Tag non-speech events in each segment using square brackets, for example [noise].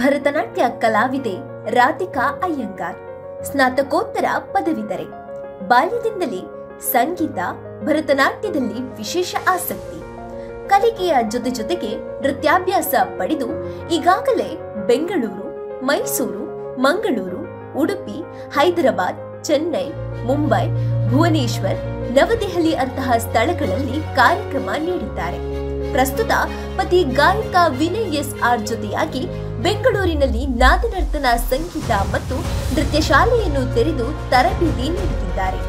ಭರತನಾಟ್ಯ ಕಲಾವಿದೆ ರಾಧಿಕಾ ಅಯ್ಯಂಗಾರ್ ಸ್ನಾತಕೋತ್ತರ ಪದವೀಧರೆ ಬಾಲ್ಯದಿಂದಲೇ ಸಂಗೀತ ಭರತನಾಟ್ಯದಲ್ಲಿ ವಿಶೇಷ ಆಸಕ್ತಿ ಕಲಿಕೆಯ ಜೊತೆ ಜೊತೆಗೆ ನೃತ್ಯಾಭ್ಯಾಸ ಪಡೆದು ಈಗಾಗಲೇ ಬೆಂಗಳೂರು ಮೈಸೂರು ಮಂಗಳೂರು ಉಡುಪಿ ಹೈದರಾಬಾದ್ ಚೆನ್ನೈ ಮುಂಬೈ ಭುವನೇಶ್ವರ್ ನವದೆಹಲಿ ಅಂತಹ ಸ್ಥಳಗಳಲ್ಲಿ ಕಾರ್ಯಕ್ರಮ ನೀಡಿದ್ದಾರೆ ಪ್ರಸ್ತುತ ಪತಿ ಗಾಯಕ ವಿನಯ್ ಎಸ್ ಆರ್ ಜೊತೆಯಾಗಿ ಬೆಂಗಳೂರಿನಲ್ಲಿ ನಾದನರ್ತನ ಸಂಗೀತ ಮತ್ತು ನೃತ್ಯ ಶಾಲೆಯನ್ನು ತೆರೆದು ತರಬೇತಿ ನೀಡುತ್ತಿದ್ದಾರೆ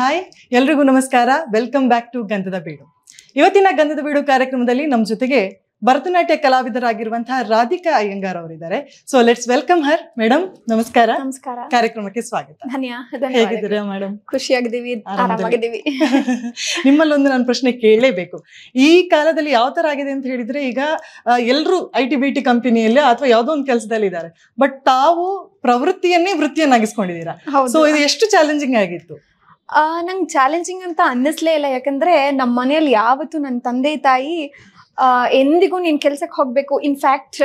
ಹಾಯ್ ಎಲ್ರಿಗೂ ನಮಸ್ಕಾರ ವೆಲ್ಕಮ್ ಬ್ಯಾಕ್ ಟು ಗಂಧದ ಬೀಡು ಇವತ್ತಿನ ಗಂಧದ ಬೀಡು ಕಾರ್ಯಕ್ರಮದಲ್ಲಿ ನಮ್ಮ ಜೊತೆಗೆ ಭರತನಾಟ್ಯ ಕಲಾವಿದರಾಗಿರುವಂತಹ ರಾಧಿಕಾ ಅಯ್ಯಂಗಾರ್ ಅವರಿದ್ದಾರೆ so let's welcome her madam ನಮಸ್ಕಾರ ನಮಸ್ಕಾರ ಕಾರ್ಯಕ್ರಮಕ್ಕೆ ಸ್ವಾಗತ ಹೇಗಿದ್ದೀರಾ ಖುಷಿಯಾಗಿದ್ದೀವಿ [laughs] ನಿಮ್ಮಲ್ಲೊಂದು ನಾನು ಪ್ರಶ್ನೆ ಕೇಳಲೇಬೇಕು ಈ ಕಾಲದಲ್ಲಿ ಯಾವ ತರ ಆಗಿದೆ ಅಂತ ಹೇಳಿದ್ರೆ ಈಗ ಎಲ್ಲರೂ ಐ ಟಿ ಬಿ ಟಿ ಕಂಪನಿಯಲ್ಲಿ ಅಥವಾ ಯಾವುದೋ ಒಂದು ಕೆಲಸದಲ್ಲಿ ಇದ್ದಾರೆ ಬಟ್ ತಾವು ಪ್ರವೃತ್ತಿಯನ್ನೇ ವೃತ್ತಿಯನ್ನಾಗಿಸ್ಕೊಂಡಿದ್ದೀರಾ ಸೊ ಇದು ಎಷ್ಟು ಚಾಲೆಂಜಿಂಗ್ ಆಗಿತ್ತು ನಂಗೆ ಚಾಲೆಂಜಿಂಗ್ ಅಂತ ಅನ್ನಿಸ್ಲೇ ಇಲ್ಲ ಯಾಕಂದ್ರೆ ನಮ್ಮ ಮನೆಯಲ್ಲಿ ಯಾವತ್ತು ನನ್ನ ತಂದೆ ತಾಯಿ ಎಂದಿಗೂ ನೀನ್ ಕೆಲ್ಸಕ್ಕೆ ಹೋಗ್ಬೇಕು ಇನ್ಫ್ಯಾಕ್ಟ್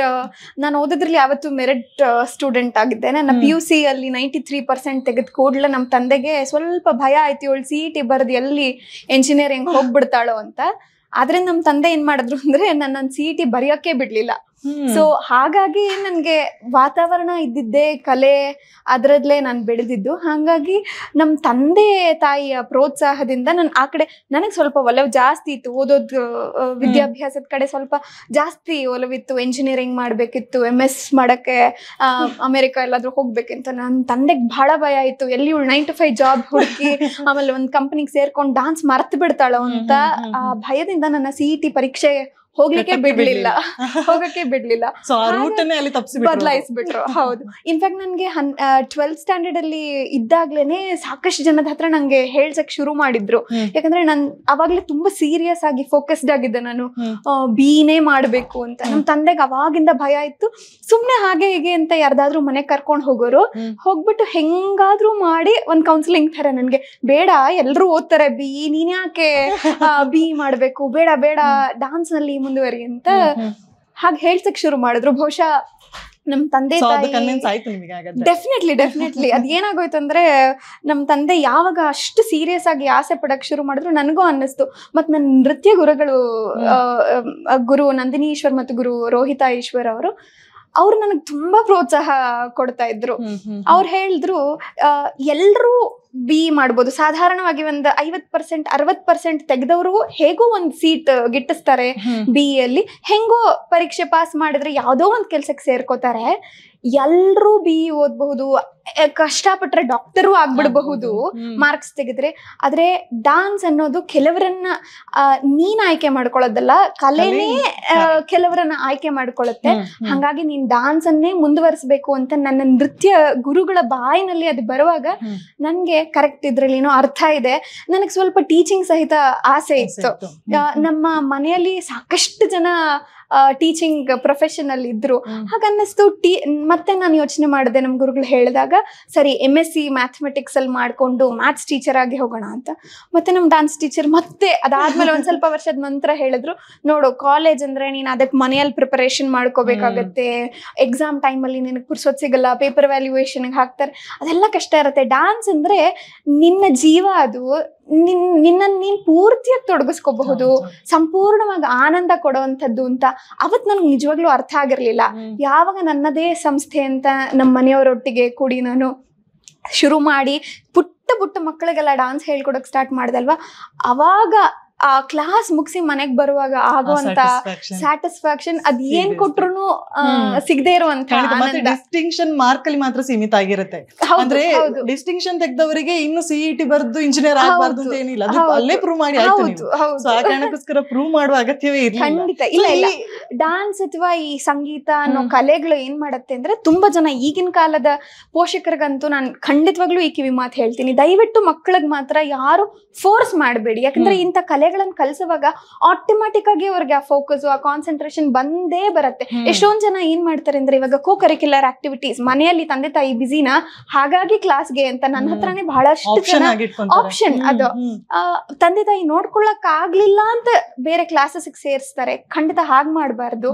ನಾನು ಓದೋದ್ರಲ್ಲಿ ಯಾವತ್ತು ಮೆರಿಟ್ ಸ್ಟೂಡೆಂಟ್ ಆಗಿದ್ದೆ ನನ್ನ ಪಿ ಯು ಸಿ ಅಲ್ಲಿ ನೈಂಟಿ ತ್ರೀ ಪರ್ಸೆಂಟ್ ತೆಗೆದ್ ಕೂಡಲೇ ನಮ್ಮ ತಂದೆಗೆ ಸ್ವಲ್ಪ ಭಯ ಆಯ್ತು ಇವಳು ಸಿ ಇ ಟಿ ಬರೆದು ಎಲ್ಲಿ ಎಂಜಿನಿಯರಿಂಗ್ ಹೋಗ್ಬಿಡ್ತಾಳೋ ಅಂತ ಆದ್ರೆ ನಮ್ಮ ತಂದೆ ಏನ್ ಮಾಡಿದ್ರು ಅಂದ್ರೆ ನನ್ನ ಸಿ ಇ e ಟಿ ಬರೆಯೋಕೆ ಬಿಡ್ಲಿಲ್ಲ ಸೊ ಹಾಗಾಗಿ ನನ್ಗೆ ವಾತಾವರಣ ಇದ್ದಿದ್ದೆ ಕಲೆ ಅದರಲ್ಲೇ ನಾನು ಬೆಳೆದಿದ್ದು ಹಾಗಾಗಿ ನಮ್ಮ ತಂದೆ ತಾಯಿಯ ಪ್ರೋತ್ಸಾಹದಿಂದ ನಾನು ಆ ಕಡೆ ನನಗೆ ಸ್ವಲ್ಪ ಒಲವು ಜಾಸ್ತಿ ಇತ್ತು ಓದೋದ್ ವಿದ್ಯಾಭ್ಯಾಸದ ಕಡೆ ಸ್ವಲ್ಪ ಜಾಸ್ತಿ ಒಲವಿತ್ತು ಎಂಜಿನಿಯರಿಂಗ್ ಮಾಡಬೇಕಿತ್ತು ಎಮ್ ಎಸ್ ಮಾಡೋಕ್ಕೆ ಅಮೆರಿಕ ಎಲ್ಲಾದ್ರೂ ಹೋಗ್ಬೇಕಂತ ನನ್ನ ತಂದೆಗೆ ಬಹಳ ಭಯ ಇತ್ತು ಎಲ್ಲಿ ಇವಳು ನೈನ್ ಟು ಫೈವ್ ಜಾಬ್ ಹುಡುಕಿ [laughs] ಆಮೇಲೆ ಒಂದು ಕಂಪ್ನಿಗೆ ಸೇರ್ಕೊಂಡು ಡಾನ್ಸ್ ಮರ್ತು ಬಿಡ್ತಾಳ ಅಂತ ಆ ಭಯದಿಂದ ನನ್ನ ಸಿ ಇ ಟಿ ಪರೀಕ್ಷೆ ಹೋಗ್ಲಿಕ್ಕೆ ಬಿಡ್ಲಿಲ್ಲ ಹೋಗಕ್ಕೆ ಬಿಡ್ಲಿಲ್ಲ ಬದಲಾಯಿಸ್ಬಿಟ್ರು ಹೌದು ಇನ್ಫ್ಯಾಕ್ಟ್ ನನಗೆ ಟ್ವೆಲ್ತ್ ಸ್ಟ್ಯಾಂಡರ್ಡ್ ಅಲ್ಲಿ ಇದ್ದಾಗ್ಲೇನೆ ಸಾಕಷ್ಟು ಜನದ ಹತ್ರ ನಂಗೆ ಹೇಳ್ಸಕ್ ಶುರು ಮಾಡಿದ್ರು ಯಾಕಂದ್ರೆ ನನ್ ಅವಾಗ್ಲೇ ತುಂಬಾ ಸೀರಿಯಸ್ ಆಗಿ ಫೋಕಸ್ಡ್ ಆಗಿದ್ದೆ ನಾನು ಬೀನೇ ಮಾಡ್ಬೇಕು ಅಂತ ನಮ್ ತಂದೆಗೆ ಅವಾಗಿಂದ ಭಯ ಇತ್ತು ಸುಮ್ನೆ ಹಾಗೆ ಹೀಗೆ ಅಂತ ಯಾರ್ದಾದ್ರೂ ಮನೆ ಕರ್ಕೊಂಡು ಹೋಗೋರು ಹೋಗ್ಬಿಟ್ಟು ಹೆಂಗಾದ್ರೂ ಮಾಡಿ ಒಂದ್ ಕೌನ್ಸಿಲಿಂಗ್ ತರ ನನ್ಗೆ ಬೇಡ ಎಲ್ರು ಓದ್ತಾರೆ ಬಿ ನೀನ್ ಯಾಕೆ ಬಿ ಮಾಡ್ಬೇಕು ಬೇಡ ಬೇಡ ಡಾನ್ಸ್ ನಲ್ಲಿ ಮುಂದುವರಿ ಅಂತ ಹಾಗೆ ಹೇಳ್ಸಕ್ ಶುರು ಮಾಡಿದ್ರು ಬಹುಶಃ ನಮ್ ತಂದೆ ಡೆಫಿನೆಟ್ಲಿ ಡೆಫಿನೆಟ್ಲಿ ಅದ್ ಏನಾಗೋಯ್ತು ಅಂದ್ರೆ ನಮ್ ತಂದೆ ಯಾವಾಗ ಅಷ್ಟು ಸೀರಿಯಸ್ ಆಗಿ ಆಸೆ ಪಡಕ್ ಶುರು ಮಾಡಿದ್ರು ನನಗೂ ಅನ್ನಿಸ್ತು ಮತ್ ನನ್ನ ನೃತ್ಯ ಗುರುಗಳು ಗುರು ನಂದಿನಿ ಈಶ್ವರ್ ಮತ್ತು ಗುರು ರೋಹಿತಾ ಈಶ್ವರ್ ಅವರು ಅವ್ರು ನನಗ್ ತುಂಬಾ ಪ್ರೋತ್ಸಾಹ ಕೊಡ್ತಾ ಇದ್ರು ಅವ್ರು ಹೇಳಿದ್ರು ಎಲ್ರು ಬಿ ಮಾಡ್ಬೋದು ಸಾಧಾರಣವಾಗಿ ಒಂದು ಐವತ್ ಪರ್ಸೆಂಟ್ ಅರವತ್ ಪರ್ಸೆಂಟ್ ತೆಗೆದವರು ಹೇಗೋ ಒಂದ್ ಸೀಟ್ ಗಿಟ್ಟಿಸ್ತಾರೆ ಬಿ ಅಲ್ಲಿ ಹೆಂಗೋ ಪರೀಕ್ಷೆ ಪಾಸ್ ಮಾಡಿದ್ರೆ ಯಾವ್ದೋ ಒಂದ್ ಕೆಲ್ಸಕ್ಕೆ ಸೇರ್ಕೋತಾರೆ ಎಲ್ರೂ ಬಿ ಓದ್ಬಹುದು ಕಷ್ಟಪಟ್ರೆ ಡಾಕ್ಟರು ಆಗ್ಬಿಡ್ಬಹುದು ಮಾರ್ಕ್ಸ್ ತೆಗೆದ್ರೆ ಆದ್ರೆ ಡಾನ್ಸ್ ಅನ್ನೋದು ಕೆಲವರನ್ನ ನೀನ್ ಆಯ್ಕೆ ಮಾಡ್ಕೊಳ್ಳೋದಲ್ಲ ಕಲೆನೇ ಕೆಲವರನ್ನ ಆಯ್ಕೆ ಮಾಡ್ಕೊಳತ್ತೆ ಹಂಗಾಗಿ ನೀನ್ ಡಾನ್ಸ್ ಅನ್ನೇ ಮುಂದುವರಿಸಬೇಕು ಅಂತ ನನ್ನ ನೃತ್ಯ ಗುರುಗಳ ಬಾಯಿನಲ್ಲಿ ಅದು ಬರುವಾಗ ನನ್ಗೆ ಕರೆಕ್ಟ್ ಇದ್ರಲ್ಲಿ ಏನೋ ಅರ್ಥ ಇದೆ ನನಗೆ ಸ್ವಲ್ಪ ಟೀಚಿಂಗ್ ಸಹಿತ ಆಸೆ ಇತ್ತು ನಮ್ಮ ಮನೆಯಲ್ಲಿ ಸಾಕಷ್ಟು ಜನ ಟೀಚಿಂಗ್ ಪ್ರೊಫೆಷನ್ ಅಲ್ಲಿ ಇದ್ರು ಹಾಗನ್ನಿಸ್ತು ಟೀ ಮತ್ತೆ ನಾನು ಯೋಚನೆ ಮಾಡಿದೆ ನಮ್ಮ ಗುರುಗಳು ಹೇಳಿದಾಗ ಸರಿ ಎಮ್ ಎಸ್ ಸಿ ಮ್ಯಾಥಮೆಟಿಕ್ಸ್ ಅಲ್ಲಿ ಮಾಡ್ಕೊಂಡು ಮ್ಯಾಥ್ಸ್ ಟೀಚರ್ ಆಗಿ ಹೋಗೋಣ ಅಂತ ಮತ್ತೆ ನಮ್ಮ ಡಾನ್ಸ್ ಟೀಚರ್ ಮತ್ತೆ ಅದಾದ್ಮೇಲೆ ಒಂದ್ ಸ್ವಲ್ಪ ವರ್ಷದ ನಂತರ ಹೇಳಿದ್ರು ನೋಡು ಕಾಲೇಜ್ ಅಂದ್ರೆ ನೀನ್ ಅದಕ್ಕೆ ಮನೆಯಲ್ಲಿ ಪ್ರಿಪರೇಷನ್ ಮಾಡ್ಕೋಬೇಕಾಗತ್ತೆ ಎಕ್ಸಾಮ್ ಟೈಮ್ ಅಲ್ಲಿ ನಿನಗೆ ಪುರ್ಸೋದ್ ಸಿಗಲ್ಲ ಪೇಪರ್ ವ್ಯಾಲ್ಯೂಯೇಷನ್ ಹಾಕ್ತಾರೆ ಅದೆಲ್ಲ ಕಷ್ಟ ಇರುತ್ತೆ ಡಾನ್ಸ್ ಅಂದ್ರೆ ನಿನ್ನ ಜೀವ ಅದು ನಿನ್ ನಿನ್ನನ್ ನೀನ್ ಪೂರ್ತಿಯಾಗಿ ತೊಡಗಿಸ್ಕೋಬಹುದು ಸಂಪೂರ್ಣವಾಗಿ ಆನಂದ ಕೊಡುವಂಥದ್ದು ಅಂತ ಅವತ್ ನನ್ಗೆ ನಿಜವಾಗ್ಲೂ ಅರ್ಥ ಆಗಿರ್ಲಿಲ್ಲ ಯಾವಾಗ ನನ್ನದೇ ಸಂಸ್ಥೆ ಅಂತ ನಮ್ಮ ಮನೆಯವರೊಟ್ಟಿಗೆ ಕೂಡಿ ನಾನು ಶುರು ಮಾಡಿ ಪುಟ್ಟ ಪುಟ್ಟ ಮಕ್ಕಳಿಗೆಲ್ಲ ಡಾನ್ಸ್ ಹೇಳ್ಕೊಡಕ್ ಸ್ಟಾರ್ಟ್ ಮಾಡ್ದಲ್ವಾ ಅವಾಗ ಆ ಕ್ಲಾಸ್ ಮುಗಿಸಿ ಮನೆಗೆ ಬರುವಾಗ ಆಗುವಂತ ಸ್ಯಾಟಿಸ್ಫ್ಯಾಕ್ಷನ್ ಅದ್ ಏನ್ ಕೊಟ್ರು ಸಿಗದೆ ಇರುವಂತ ಡಿಸ್ಟಿಂಕ್ಷನ್ ಮಾರ್ಕ್ ಅಲ್ಲಿ ಮಾತ್ರ ಸೀಮಿತ ಆಗಿರುತ್ತೆ ಅಂದ್ರೆ ಡಿಸ್ಟಿಂಕ್ಷನ್ ತೆಗೆದವರಿಗೆ ಇನ್ನು ಸಿಇಟಿ e ಬರ್ದು ಇಂಜಿನಿಯರ್ ಆಗಬಾರ್ದು ಅಂತ ಏನಿಲ್ಲ ಅಲ್ಲೇ ಪ್ರೂವ್ ಮಾಡಿ ಆ ಕಾರಣಕ್ಕೋಸ್ಕರ ಪ್ರೂವ್ ಮಾಡುವ ಅಗತ್ಯವೇ ಇಲ್ಲ ಖಂಡಿತ ಇಲ್ಲ ಇಲ್ಲ ಡಾನ್ಸ್ ಅಥವಾ ಈ ಸಂಗೀತ ಅನ್ನೋ ಕಲೆಗಳು ಏನ್ ಮಾಡತ್ತೆ ಅಂದ್ರೆ ತುಂಬಾ ಜನ ಈಗಿನ ಕಾಲದ ಪೋಷಕರಿಗಂತೂ ನಾನು ಖಂಡಿತವಾಗ್ಲೂ ಈ ಕಿವಿ ಮಾತು ಹೇಳ್ತೀನಿ ದಯವಿಟ್ಟು ಮಕ್ಕಳಿಗೆ ಮಾತ್ರ ಯಾರು ಫೋರ್ಸ್ ಮಾಡಬೇಡಿ ಯಾಕಂದ್ರೆ ಇಂಥ ಕಲೆ ಕಲೆಗಳನ್ನ ಕಲಿಸುವಾಗ ಆಟೋಮ್ಯಾಟಿಕ್ ಆಗಿ ಅವ್ರಿಗೆ ಆ ಫೋಕಸ್ ಆ ಕಾನ್ಸಂಟ್ರೇಷನ್ ಬಂದೇ ಬರುತ್ತೆ ಎಷ್ಟೊಂದ್ ಜನ ಏನ್ ಮಾಡ್ತಾರೆ ಅಂದ್ರೆ ಇವಾಗ ಕೋ ಕರಿಕ್ಯುಲರ್ ಆಕ್ಟಿವಿಟೀಸ್ ಮನೆಯಲ್ಲಿ ತಂದೆ ತಾಯಿ ಬಿಸಿನ ಹಾಗಾಗಿ ಕ್ಲಾಸ್ಗೆ ಅಂತ ನನ್ನ ಹತ್ರನೇ ಬಹಳಷ್ಟು ಜನ ಆಪ್ಷನ್ ಅದು ತಂದೆ ತಾಯಿ ನೋಡ್ಕೊಳ್ಳಕ್ ಆಗ್ಲಿಲ್ಲ ಅಂತ ಬೇರೆ ಕ್ಲಾಸಸ್ ಸೇರಿಸ್ತಾರೆ ಖಂಡಿತ ಹಾಗ್ ಮಾಡಬಾರ್ದು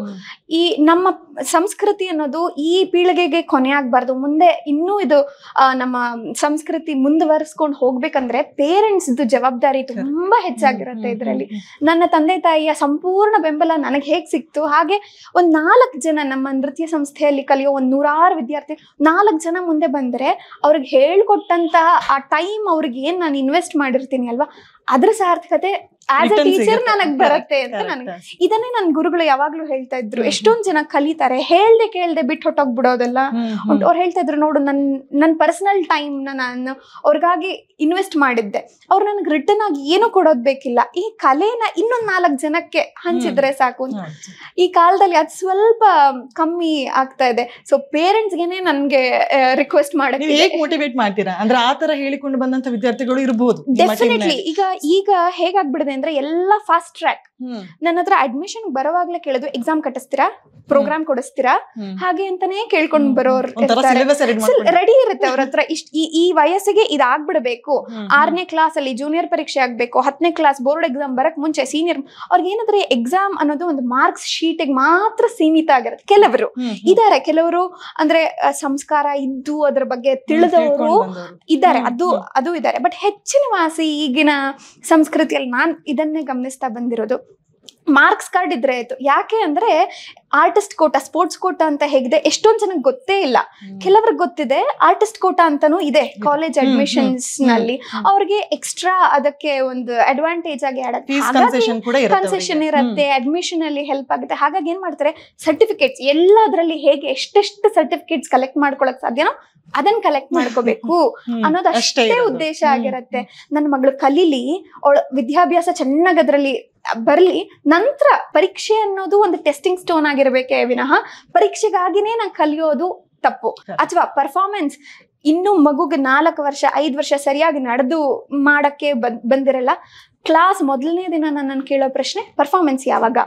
ಈ ನಮ್ಮ ಸಂಸ್ಕೃತಿ ಅನ್ನೋದು ಈ ಪೀಳಿಗೆಗೆ ಕೊನೆ ಆಗ್ಬಾರ್ದು ಮುಂದೆ ಇನ್ನೂ ಇದು ನಮ್ಮ ಸಂಸ್ಕೃತಿ ಮುಂದುವರಿಸ್ಕೊಂಡು ಹೋಗ್ಬೇಕಂದ್ರೆ ಪೇರೆಂಟ್ಸ್ ಜವಾಬ್ದಾರಿ ತುಂಬಾ ಹೆಚ್ಚಾಗಿರುತ್ತೆ ಇದರಲ್ಲಿ ನನ್ನ ತಂದೆ ತಾಯಿಯ ಸಂಪೂರ್ಣ ಬೆಂಬಲ ನನಗೆ ಹೇಗೆ ಸಿಕ್ತು ಹಾಗೆ ಒಂದು ನಾಲ್ಕು ಜನ ನಮ್ಮ ನೃತ್ಯ ಸಂಸ್ಥೆಯಲ್ಲಿ ಕಲಿಯೋ ಒಂದ್ ನೂರಾರು ವಿದ್ಯಾರ್ಥಿ ನಾಲ್ಕು ಜನ ಮುಂದೆ ಬಂದ್ರೆ ಅವ್ರಿಗೆ ಹೇಳ್ಕೊಟ್ಟಂತಹ ಆ ಟೈಮ್ ಅವ್ರಿಗೆ ಏನು ನಾನು ಇನ್ವೆಸ್ಟ್ ಮಾಡಿರ್ತೀನಿ ಅಲ್ವಾ ಅದರ ಸಾರ್ಥಕತೆ ಆಸ್ ಎ ಟೀಚರ್ ನನಗ್ ಬರುತ್ತೆ ಅಂತ ನನಗೆ ಇದನ್ನೇ ನನ್ ಗುರುಗಳು ಯಾವಾಗ್ಲೂ ಹೇಳ್ತಾ ಇದ್ರು ಎಷ್ಟೊಂದ್ ಜನ ಕಲಿತಾರೆ ಹೇಳ್ದೆ ಕೇಳ್ದೆ ಬಿಟ್ಟು ಹೊಟ್ಟೋಗ್ ಬಿಡೋದಲ್ಲ ಅವ್ರು ಹೇಳ್ತಾ ಇದ್ರು ನೋಡು ನನ್ ನನ್ ಪರ್ಸನಲ್ ಟೈಮ್ ನ ನಾನು ಅವ್ರಿಗಾಗಿ ಇನ್ವೆಸ್ಟ್ ಮಾಡಿದ್ದೆ ಅವ್ರು ನನ್ಗೆ ರಿಟರ್ನ್ ಆಗಿ ಏನು ಕೊಡೋದ್ ಬೇಕಿಲ್ಲ ಈ ಕಲೆನ ಇನ್ನೊಂದ್ ನಾಲ್ಕ್ ಜನಕ್ಕೆ ಹಂಚಿದ್ರೆ ಸಾಕು ಈ ಕಾಲದಲ್ಲಿ ಅದ್ ಸ್ವಲ್ಪ ಕಮ್ಮಿ ಆಗ್ತಾ ಇದೆ ಸೊ ಪೇರೆಂಟ್ಸ್ ಗೆನೆ ನನ್ಗೆ ರಿಕ್ವೆಸ್ಟ್ ಮಾಡಕ್ಕೆ ಮೋಟಿವೇಟ್ ಮಾಡ್ತೀರಾ ಅಂದ್ರೆ ಆ ತರ ಹೇಳಿಕೊಂಡು ಬಂದಂತ ವಿದ್ಯಾರ್ಥಿಗಳು ಇರಬಹುದು ಡೆಫಿನೆಟ್ಲಿ ಈಗ ಈಗ ಹೇಗಾಗ್ಬಿಡಿದೆ ಅಂದರೆ ಎಲ್ಲ ಫಾಸ್ಟ್ ಟ್ರ್ಯಾಕ್ ನನ್ನ ಹತ್ರ ಅಡ್ಮಿಷನ್ ಬರೋವಾಗ್ಲೇ ಕೇಳೋದು ಎಕ್ಸಾಮ್ ಕಟ್ಟಿಸ್ತೀರಾ ಪ್ರೋಗ್ರಾಮ್ ಕೊಡಿಸ್ತೀರಾ ಹಾಗೆ ಅಂತಾನೆ ಕೇಳ್ಕೊಂಡ್ ಬರೋರ್ ರೆಡಿ ಇರುತ್ತೆ ಅವ್ರ ಹತ್ರ ಇಷ್ಟ ಈ ವಯಸ್ಸಿಗೆ ಇದಾಗ್ಬಿಡ್ಬೇಕು ಆರನೇ ಕ್ಲಾಸ್ ಅಲ್ಲಿ ಜೂನಿಯರ್ ಪರೀಕ್ಷೆ ಆಗ್ಬೇಕು ಹತ್ತನೇ ಕ್ಲಾಸ್ ಬೋರ್ಡ್ ಎಕ್ಸಾಮ್ ಬರಕ್ ಮುಂಚೆ ಸೀನಿಯರ್ ಅವ್ರಿಗೆ ಏನಾದ್ರೆ ಎಕ್ಸಾಮ್ ಅನ್ನೋದು ಒಂದು ಮಾರ್ಕ್ಸ್ ಶೀಟ್ ಮಾತ್ರ ಸೀಮಿತ ಆಗಿರುತ್ತೆ ಕೆಲವರು ಇದಾರೆ ಕೆಲವರು ಅಂದ್ರೆ ಸಂಸ್ಕಾರ ಇದ್ದು ಅದ್ರ ಬಗ್ಗೆ ತಿಳಿದವರು ಇದ್ದಾರೆ ಅದು ಅದು ಇದ್ದಾರೆ ಬಟ್ ಹೆಚ್ಚಿನ ವಾಸಿ ಈಗಿನ ಸಂಸ್ಕೃತಿಯಲ್ಲಿ ನಾನ್ ಇದನ್ನೇ ಗಮನಿಸ್ತಾ ಬಂದಿರೋದು ಮಾರ್ಕ್ಸ್ ಕಾರ್ಡ್ ಇದ್ರೆ ಆಯ್ತು ಯಾಕೆ ಅಂದ್ರೆ ಆರ್ಟಿಸ್ಟ್ ಕೋಟ ಸ್ಪೋರ್ಟ್ಸ್ ಕೋಟಾ ಅಂತ ಹೇಗಿದೆ ಎಷ್ಟೊಂದ್ ಜನಕ್ಕೆ ಗೊತ್ತೇ ಇಲ್ಲ ಕೆಲವ್ರಿಗೆ ಗೊತ್ತಿದೆ ಆರ್ಟಿಸ್ಟ್ ಕೋಟ ಅಂತಾನು ಇದೆ ಕಾಲೇಜ್ ಅಡ್ಮಿಷನ್ಸ್ ನಲ್ಲಿ ಅವ್ರಿಗೆ ಎಕ್ಸ್ಟ್ರಾ ಅದಕ್ಕೆ ಒಂದು ಅಡ್ವಾಂಟೇಜ್ ಆಗಿ ಕನ್ಸೆಷನ್ ಇರುತ್ತೆ ಅಡ್ಮಿಷನ್ ಅಲ್ಲಿ ಹೆಲ್ಪ್ ಆಗುತ್ತೆ ಹಾಗಾಗಿ ಏನ್ ಮಾಡ್ತಾರೆ ಸರ್ಟಿಫಿಕೇಟ್ಸ್ ಎಲ್ಲದ್ರಲ್ಲಿ ಹೇಗೆ ಎಷ್ಟೆಷ್ಟು ಸರ್ಟಿಫಿಕೇಟ್ಸ್ ಕಲೆಕ್ಟ್ ಮಾಡ್ಕೊಳಕ್ ಸಾಧ್ಯನೋ ಅದನ್ನ ಕಲೆಕ್ಟ್ ಮಾಡ್ಕೋಬೇಕು [laughs] ಅನ್ನೋದು ಅಷ್ಟೇ ಉದ್ದೇಶ ಆಗಿರತ್ತೆ ನನ್ನ ಮಗಳು ಕಲೀಲಿ ಅವಳ ವಿದ್ಯಾಭ್ಯಾಸ ಚೆನ್ನಾಗ್ ಅದ್ರಲ್ಲಿ ಬರಲಿ ನಂತರ ಪರೀಕ್ಷೆ ಅನ್ನೋದು ಒಂದು ಟೆಸ್ಟಿಂಗ್ ಸ್ಟೋನ್ ಆಗಿರಬೇಕೇ ವಿನಃ ಪರೀಕ್ಷೆಗಾಗಿನೇ ನಾನು ಕಲಿಯೋದು ತಪ್ಪು ಅಥವಾ ಪರ್ಫಾರ್ಮೆನ್ಸ್ ಇನ್ನು ಮಗುಗೆ ನಾಲ್ಕು ವರ್ಷ ಐದು ವರ್ಷ ಸರಿಯಾಗಿ ನಡೆದು ಮಾಡಕ್ಕೆ ಬಂದಿರಲ್ಲ ಕ್ಲಾಸ್ ಮೊದಲನೇ ದಿನ ನನ್ನನ್ನು ಕೇಳೋ ಪ್ರಶ್ನೆ ಪರ್ಫಾರ್ಮೆನ್ಸ್ ಯಾವಾಗ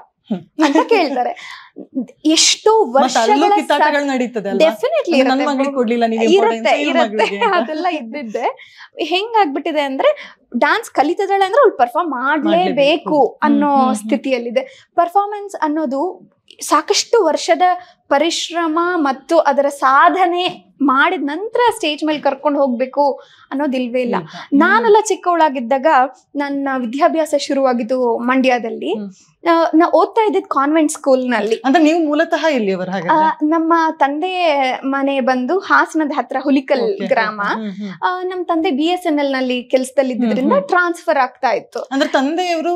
ಅಂತ ಕೇಳ್ತಾರೆ ಎಷ್ಟು ವರ್ಷಗಳ ಡೆಫಿನೆಟ್ಲಿ ಇರುತ್ತೆ ಇರುತ್ತೆ ಅದೆಲ್ಲ ಇದ್ದಿದ್ದೆ ಹೆಂಗಾಗ್ಬಿಟ್ಟಿದೆ ಅಂದ್ರೆ ಡಾನ್ಸ್ ಕಲಿತದಳೆ ಅಂದ್ರೆ ಅವ್ಳು ಪರ್ಫಾರ್ಮ್ ಮಾಡ್ಲೇಬೇಕು ಅನ್ನೋ ಸ್ಥಿತಿಯಲ್ಲಿದೆ ಪರ್ಫಾರ್ಮೆನ್ಸ್ ಅನ್ನೋದು ಸಾಕಷ್ಟು ವರ್ಷದ ಪರಿಶ್ರಮ ಮತ್ತು ಅದರ ಸಾಧನೆ ಮಾಡಿದ ನಂತರ ಸ್ಟೇಜ್ ಮೇಲೆ ಕರ್ಕೊಂಡು ಹೋಗ್ಬೇಕು ಅನ್ನೋದಿಲ್ವೇ ಇಲ್ಲ ನಾನೆಲ್ಲ ಚಿಕ್ಕವಳಾಗಿದ್ದಾಗ ನನ್ನ ವಿದ್ಯಾಭ್ಯಾಸ ಶುರುವಾಗಿದ್ದು ಮಂಡ್ಯದಲ್ಲಿ ನಾ ಓದ್ತಾ ಇದ್ದಿದ್ ಕಾನ್ವೆಂಟ್ ಸ್ಕೂಲ್ ನಲ್ಲಿ ಅಂದ್ರೆ ನೀವು ಮೂಲತಃ ನಮ್ಮ ತಂದೆ ಮನೆ ಬಂದು ಹಾಸನದ ಹತ್ರ ಹುಲಿಕಲ್ ಗ್ರಾಮ ನಮ್ಮ ತಂದೆ ಬಿ ಎಸ್ ಎನ್ ಎಲ್ ನಲ್ಲಿ ಕೆಲಸದಲ್ಲಿ ಇದ್ದಿದ್ರಿಂದ ಟ್ರಾನ್ಸ್ಫರ್ ಆಗ್ತಾ ಇತ್ತು ಅಂದ್ರೆ ತಂದೆಯವರು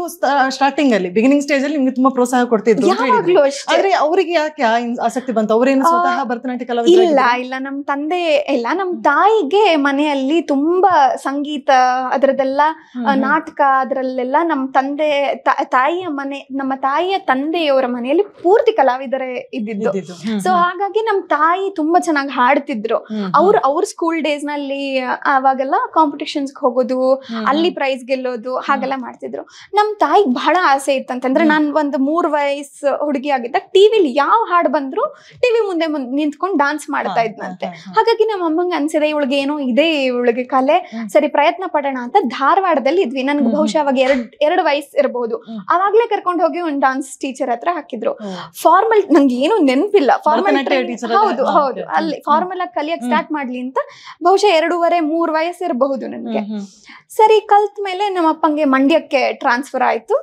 ಸ್ಟಾರ್ಟಿಂಗ್ ಅಲ್ಲಿ ಬಿಗಿನಿಂಗ್ ಸ್ಟೇಜ್ ಅಲ್ಲಿ ನಿಮ್ಗೆ ತುಂಬಾ ಪ್ರೋತ್ಸಾಹ ಕೊಡ್ತಿದ್ರು ಅವ್ರಿಗೆ ಅವರಿಗೆ ಯಾಕೆ ಆಸಕ್ತಿ ಬಂತು ಅವ್ರೇನು ಸ್ವತಃ ಭರತನಾಟ್ಯ ಕಲಾವಿದ ಇಲ್ಲ ಇಲ್ಲ ನಮ್ಮ ತಂದೆ ಎಲ್ಲ ನಮ್ ತಾಯಿಗೆ ಮನೆಯಲ್ಲಿ ತುಂಬಾ ಸಂಗೀತ ಅದರದೆಲ್ಲ ನಾಟಕ ಅದರಲ್ಲೆಲ್ಲ ನಮ್ ತಂದೆ ತಾಯಿಯ ಮನೆ ನಮ್ಮ ತಾಯಿಯ ತಂದೆಯವರ ಮನೆಯಲ್ಲಿ ಪೂರ್ತಿ ಕಲಾವಿದರೇ ಇದ್ದಿದ್ದು ಸೊ ಹಾಗಾಗಿ ನಮ್ ತಾಯಿ ತುಂಬಾ ಚೆನ್ನಾಗಿ ಹಾಡ್ತಿದ್ರು ಅವ್ರು ಅವ್ರ ಸ್ಕೂಲ್ ಡೇಸ್ ನಲ್ಲಿ ಅವಾಗೆಲ್ಲ ಕಾಂಪಿಟೇಷನ್ಸ್ ಹೋಗೋದು ಅಲ್ಲಿ ಪ್ರೈಸ್ ಗೆಲ್ಲೋದು ಹಾಗೆಲ್ಲ ಮಾಡ್ತಿದ್ರು ನಮ್ ತಾಯಿಗೆ ಬಹಳ ಆಸೆ ಇತ್ತಂತಂದ್ರೆ ನಾನ್ ಒಂದು ಮೂರ್ ವಯಸ್ಸು ಹುಡುಗಿ ಆಗಿದ್ದಾಗ ಟಿವಿಲಿ ಯಾವ ಹಾಡು ಬಂದ್ರು ಟಿವಿ ಮುಂದೆ ನಿಂತ್ಕೊಂಡು ಡಾನ್ಸ್ ಮಾಡ್ತಾ ಇದ್ನಂತೆ ಹಾಗಾಗಿ ನಮ್ಮ ಅಮ್ಮಂಗೆ ಅನ್ಸಿದೆ ಇವಳಿಗೆ ಏನೋ ಇದೆ ಇವಳಿಗೆ ಕಲೆ ಸರಿ ಪ್ರಯತ್ನ ಪಡೋಣ ಅಂತ ಧಾರವಾಡದಲ್ಲಿ ಇದ್ವಿ ನನ್ಗೆ ಬಹುಶಃ ಅವಾಗ ಎರಡ್ ಎರಡು ವಯಸ್ಸು ಇರಬಹುದು ಅವಾಗ್ಲೇ ಕರ್ಕೊಂಡು ಹೋಗಿ ಒಂದು ಡಾನ್ಸ್ ಟೀಚರ್ ಹತ್ರ ಹಾಕಿದ್ರು ಫಾರ್ಮಲ್ ನಂಗೆ ಏನು ನೆನಪಿಲ್ಲ ಫಾರ್ಮಲ್ ಹೌದು ಹೌದು ಅಲ್ಲಿ ಫಾರ್ಮಲ್ ಆಗಿ ಕಲಿಯಕ್ ಸ್ಟಾರ್ಟ್ ಮಾಡ್ಲಿ ಅಂತ ಬಹುಶಃ ಎರಡೂವರೆ ಮೂರ್ ವಯಸ್ಸು ಇರಬಹುದು ನನಗೆ ಸರಿ ಕಲ್ತ ಮೇಲೆ ನಮ್ಮ ಅಪ್ಪಂಗೆ ಮಂಡ್ಯಕ್ಕೆ ಟ್ರಾನ್ಸ್ಫರ್ ಆಯ್ತು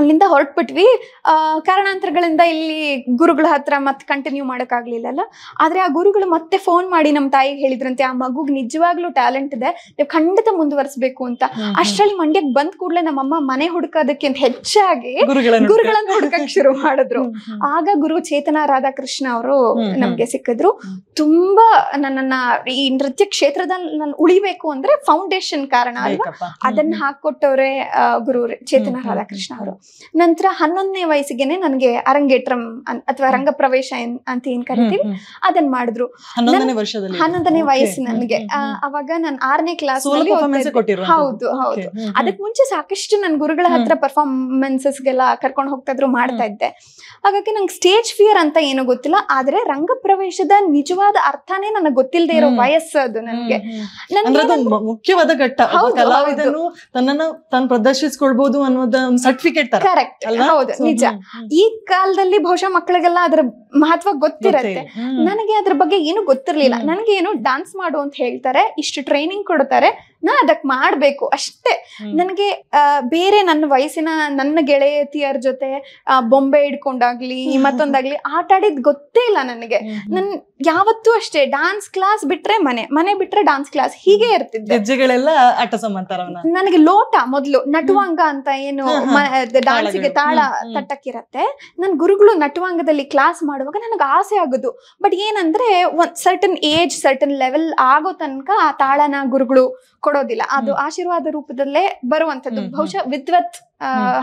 ಅಲ್ಲಿಂದ ಹೊರಟ್ಬಿಟ್ವಿ ಕಾರಣಾಂತರಗಳಿಂದ ಇಲ್ಲಿ ಗುರುಗಳ ಹತ್ರ ಮತ್ತೆ ಕಂಟಿನ್ಯೂ ಅಲ್ಲ ಆದ್ರೆ ಆ ಗುರುಗಳು ಮತ್ತೆ ಫೋನ್ ಮಾಡಿ ನಮ್ಮ ತಾಯಿಗೆ ಹೇಳಿದ್ರಂತೆ ಆ ಮಗುಗ್ ನಿಜವಾಗ್ಲೂ ಟ್ಯಾಲೆಂಟ್ ಇದೆ ನೀವು ಖಂಡಿತ ಮುಂದುವರಿಸಬೇಕು ಅಂತ ಅಷ್ಟರಲ್ಲಿ ಮಂಡ್ಯಕ್ ಬಂದ್ ಕೂಡಲೇ ನಮ್ಮಮ್ಮ ಮನೆ ಹುಡುಕೋದಕ್ಕೆ ಹೆಚ್ಚಾಗಿ ಗುರುಗಳನ್ನ ಹುಡುಕಕ್ಕೆ ಶುರು ಮಾಡಿದ್ರು ಆಗ ಗುರು ಚೇತನ ರಾಧಾಕೃಷ್ಣ ಅವರು ನಮಗೆ ಸಿಕ್ಕಿದ್ರು ತುಂಬಾ ನನ್ನನ್ನ ಈ ನೃತ್ಯ ಕ್ಷೇತ್ರದಲ್ಲಿ ನಾನು ಉಳಿಬೇಕು ಅಂದ್ರೆ ಫೌಂಡೇಶನ್ ಕಾರಣ ಅಲ್ವಾ ಅದನ್ನ ಹಾಕೊಟ್ಟವ್ರೆ ಗುರು ಚೇತನ ರಾಧಾಕೃಷ್ಣ ಅವರು ನಂತರ ಹನ್ನೊಂದನೇ ವಯಸ್ಸಿಗೆನೆ ನನಗೆ ಅರಂಗೇಟ್ರಂ ಅಥವಾ ರಂಗ ಪ್ರವೇಶ ಅಂತ ಏನ್ ಕರಿತೀವಿ ಅದನ್ನ ಮಾಡಿದ್ರು ಹನ್ನೊಂದನೇ ವಯಸ್ಸು ನನಗೆ ಅವಾಗ ನಾನು ಆರನೇ ಕ್ಲಾಸ್ ಹೌದು ಹೌದು ಅದಕ್ಕೆ ಮುಂಚೆ ಸಾಕಷ್ಟು ನನ್ ಗುರುಗಳ ಹತ್ರ ಪರ್ಫಾರ್ಮೆನ್ಸಸ್ ಗೆಲ್ಲ ಕರ್ಕೊಂಡು ಹೋಗ್ತಾ ಇದ್ರು ಮಾಡ್ತಾ ಇದ್ದೆ ಹಾಗಾಗಿ ನಂಗೆ ಸ್ಟೇಜ್ ಫಿಯರ್ ಅಂತ ಏನು ಗೊತ್ತಿಲ್ಲ ಆದ್ರೆ ರಂಗ ಪ್ರವೇಶದ ನಿಜವಾದ ಅರ್ಥನೇ ನನಗೆ ಗೊತ್ತಿಲ್ಲದೆ ಇರೋ ವಯಸ್ಸು ಅದು ನನ್ಗೆ ಮುಖ್ಯವಾದ ಘಟ್ಟ ಕಲಾವಿದನು ತನ್ನನ್ನು ತಾನು ಪ್ರದರ್ಶಿಸ್ಕೊಳ್ಬಹುದು ಅನ್ನೋದ ಸರ್ಟಿಫಿಕೇಟ್ ಕರೆಕ್ಟ್ ಹೌದು ನಿಜ ಈ ಕಾಲದಲ್ಲಿ ಬಹುಶಃ ಮಕ್ಕಳಿಗೆಲ್ಲ ಅದ್ರ ಮಹತ್ವ ಗೊತ್ತಿರತ್ತೆ ನನಗೆ ಅದ್ರ ಬಗ್ಗೆ ಏನು ಗೊತ್ತಿರ್ಲಿಲ್ಲ ನನಗೆ ಏನು ಡಾನ್ಸ್ ಮಾಡು ಅಂತ ಹೇಳ್ತಾರೆ ಇಷ್ಟು ಟ್ರೈನಿಂಗ್ ಕೊಡ್ತಾರೆ ನಾ ಅದಕ್ ಮಾಡ್ಬೇಕು ಅಷ್ಟೇ ನನ್ಗೆ ಬೇರೆ ನನ್ನ ವಯಸ್ಸಿನ ನನ್ನ ಗೆಳೆಯತಿಯರ್ ಜೊತೆ ಬೊಂಬೆ ಇಡ್ಕೊಂಡಾಗ್ಲಿ ಮತ್ತೊಂದಾಗ್ಲಿ ಆಟ ಆಡಿದ್ ಗೊತ್ತೇ ಇಲ್ಲ ನನಗೆ ನನ್ ಯಾವತ್ತೂ ಅಷ್ಟೇ ಡಾನ್ಸ್ ಕ್ಲಾಸ್ ಬಿಟ್ರೆ ಮನೆ ಮನೆ ಬಿಟ್ರೆ ಡಾನ್ಸ್ ಕ್ಲಾಸ್ ಹೀಗೆ ಇರ್ತಿದ್ದೆ ನನಗೆ ಲೋಟ ಮೊದ್ಲು ನಟವಾಂಗ ಅಂತ ಏನು ಗೆ ತಾಳ ತಟ್ಟಕ್ಕಿರತ್ತೆ ನನ್ ಗುರುಗಳು ನಟವಾಂಗದಲ್ಲಿ ಕ್ಲಾಸ್ ಮಾಡುವಾಗ ನನಗೆ ಆಸೆ ಆಗುದು ಬಟ್ ಏನಂದ್ರೆ ಒಂದ್ ಸರ್ಟನ್ ಏಜ್ ಸರ್ಟನ್ ಲೆವೆಲ್ ಆಗೋ ತನಕ ಆ ತಾಳನ ಗುರುಗಳು ಕೊಡೋದಿಲ್ಲ ಅದು ಆಶೀರ್ವಾದ ರೂಪದಲ್ಲೇ ಬರುವಂತದ್ದು ಬಹುಶಃ ವಿದ್ವತ್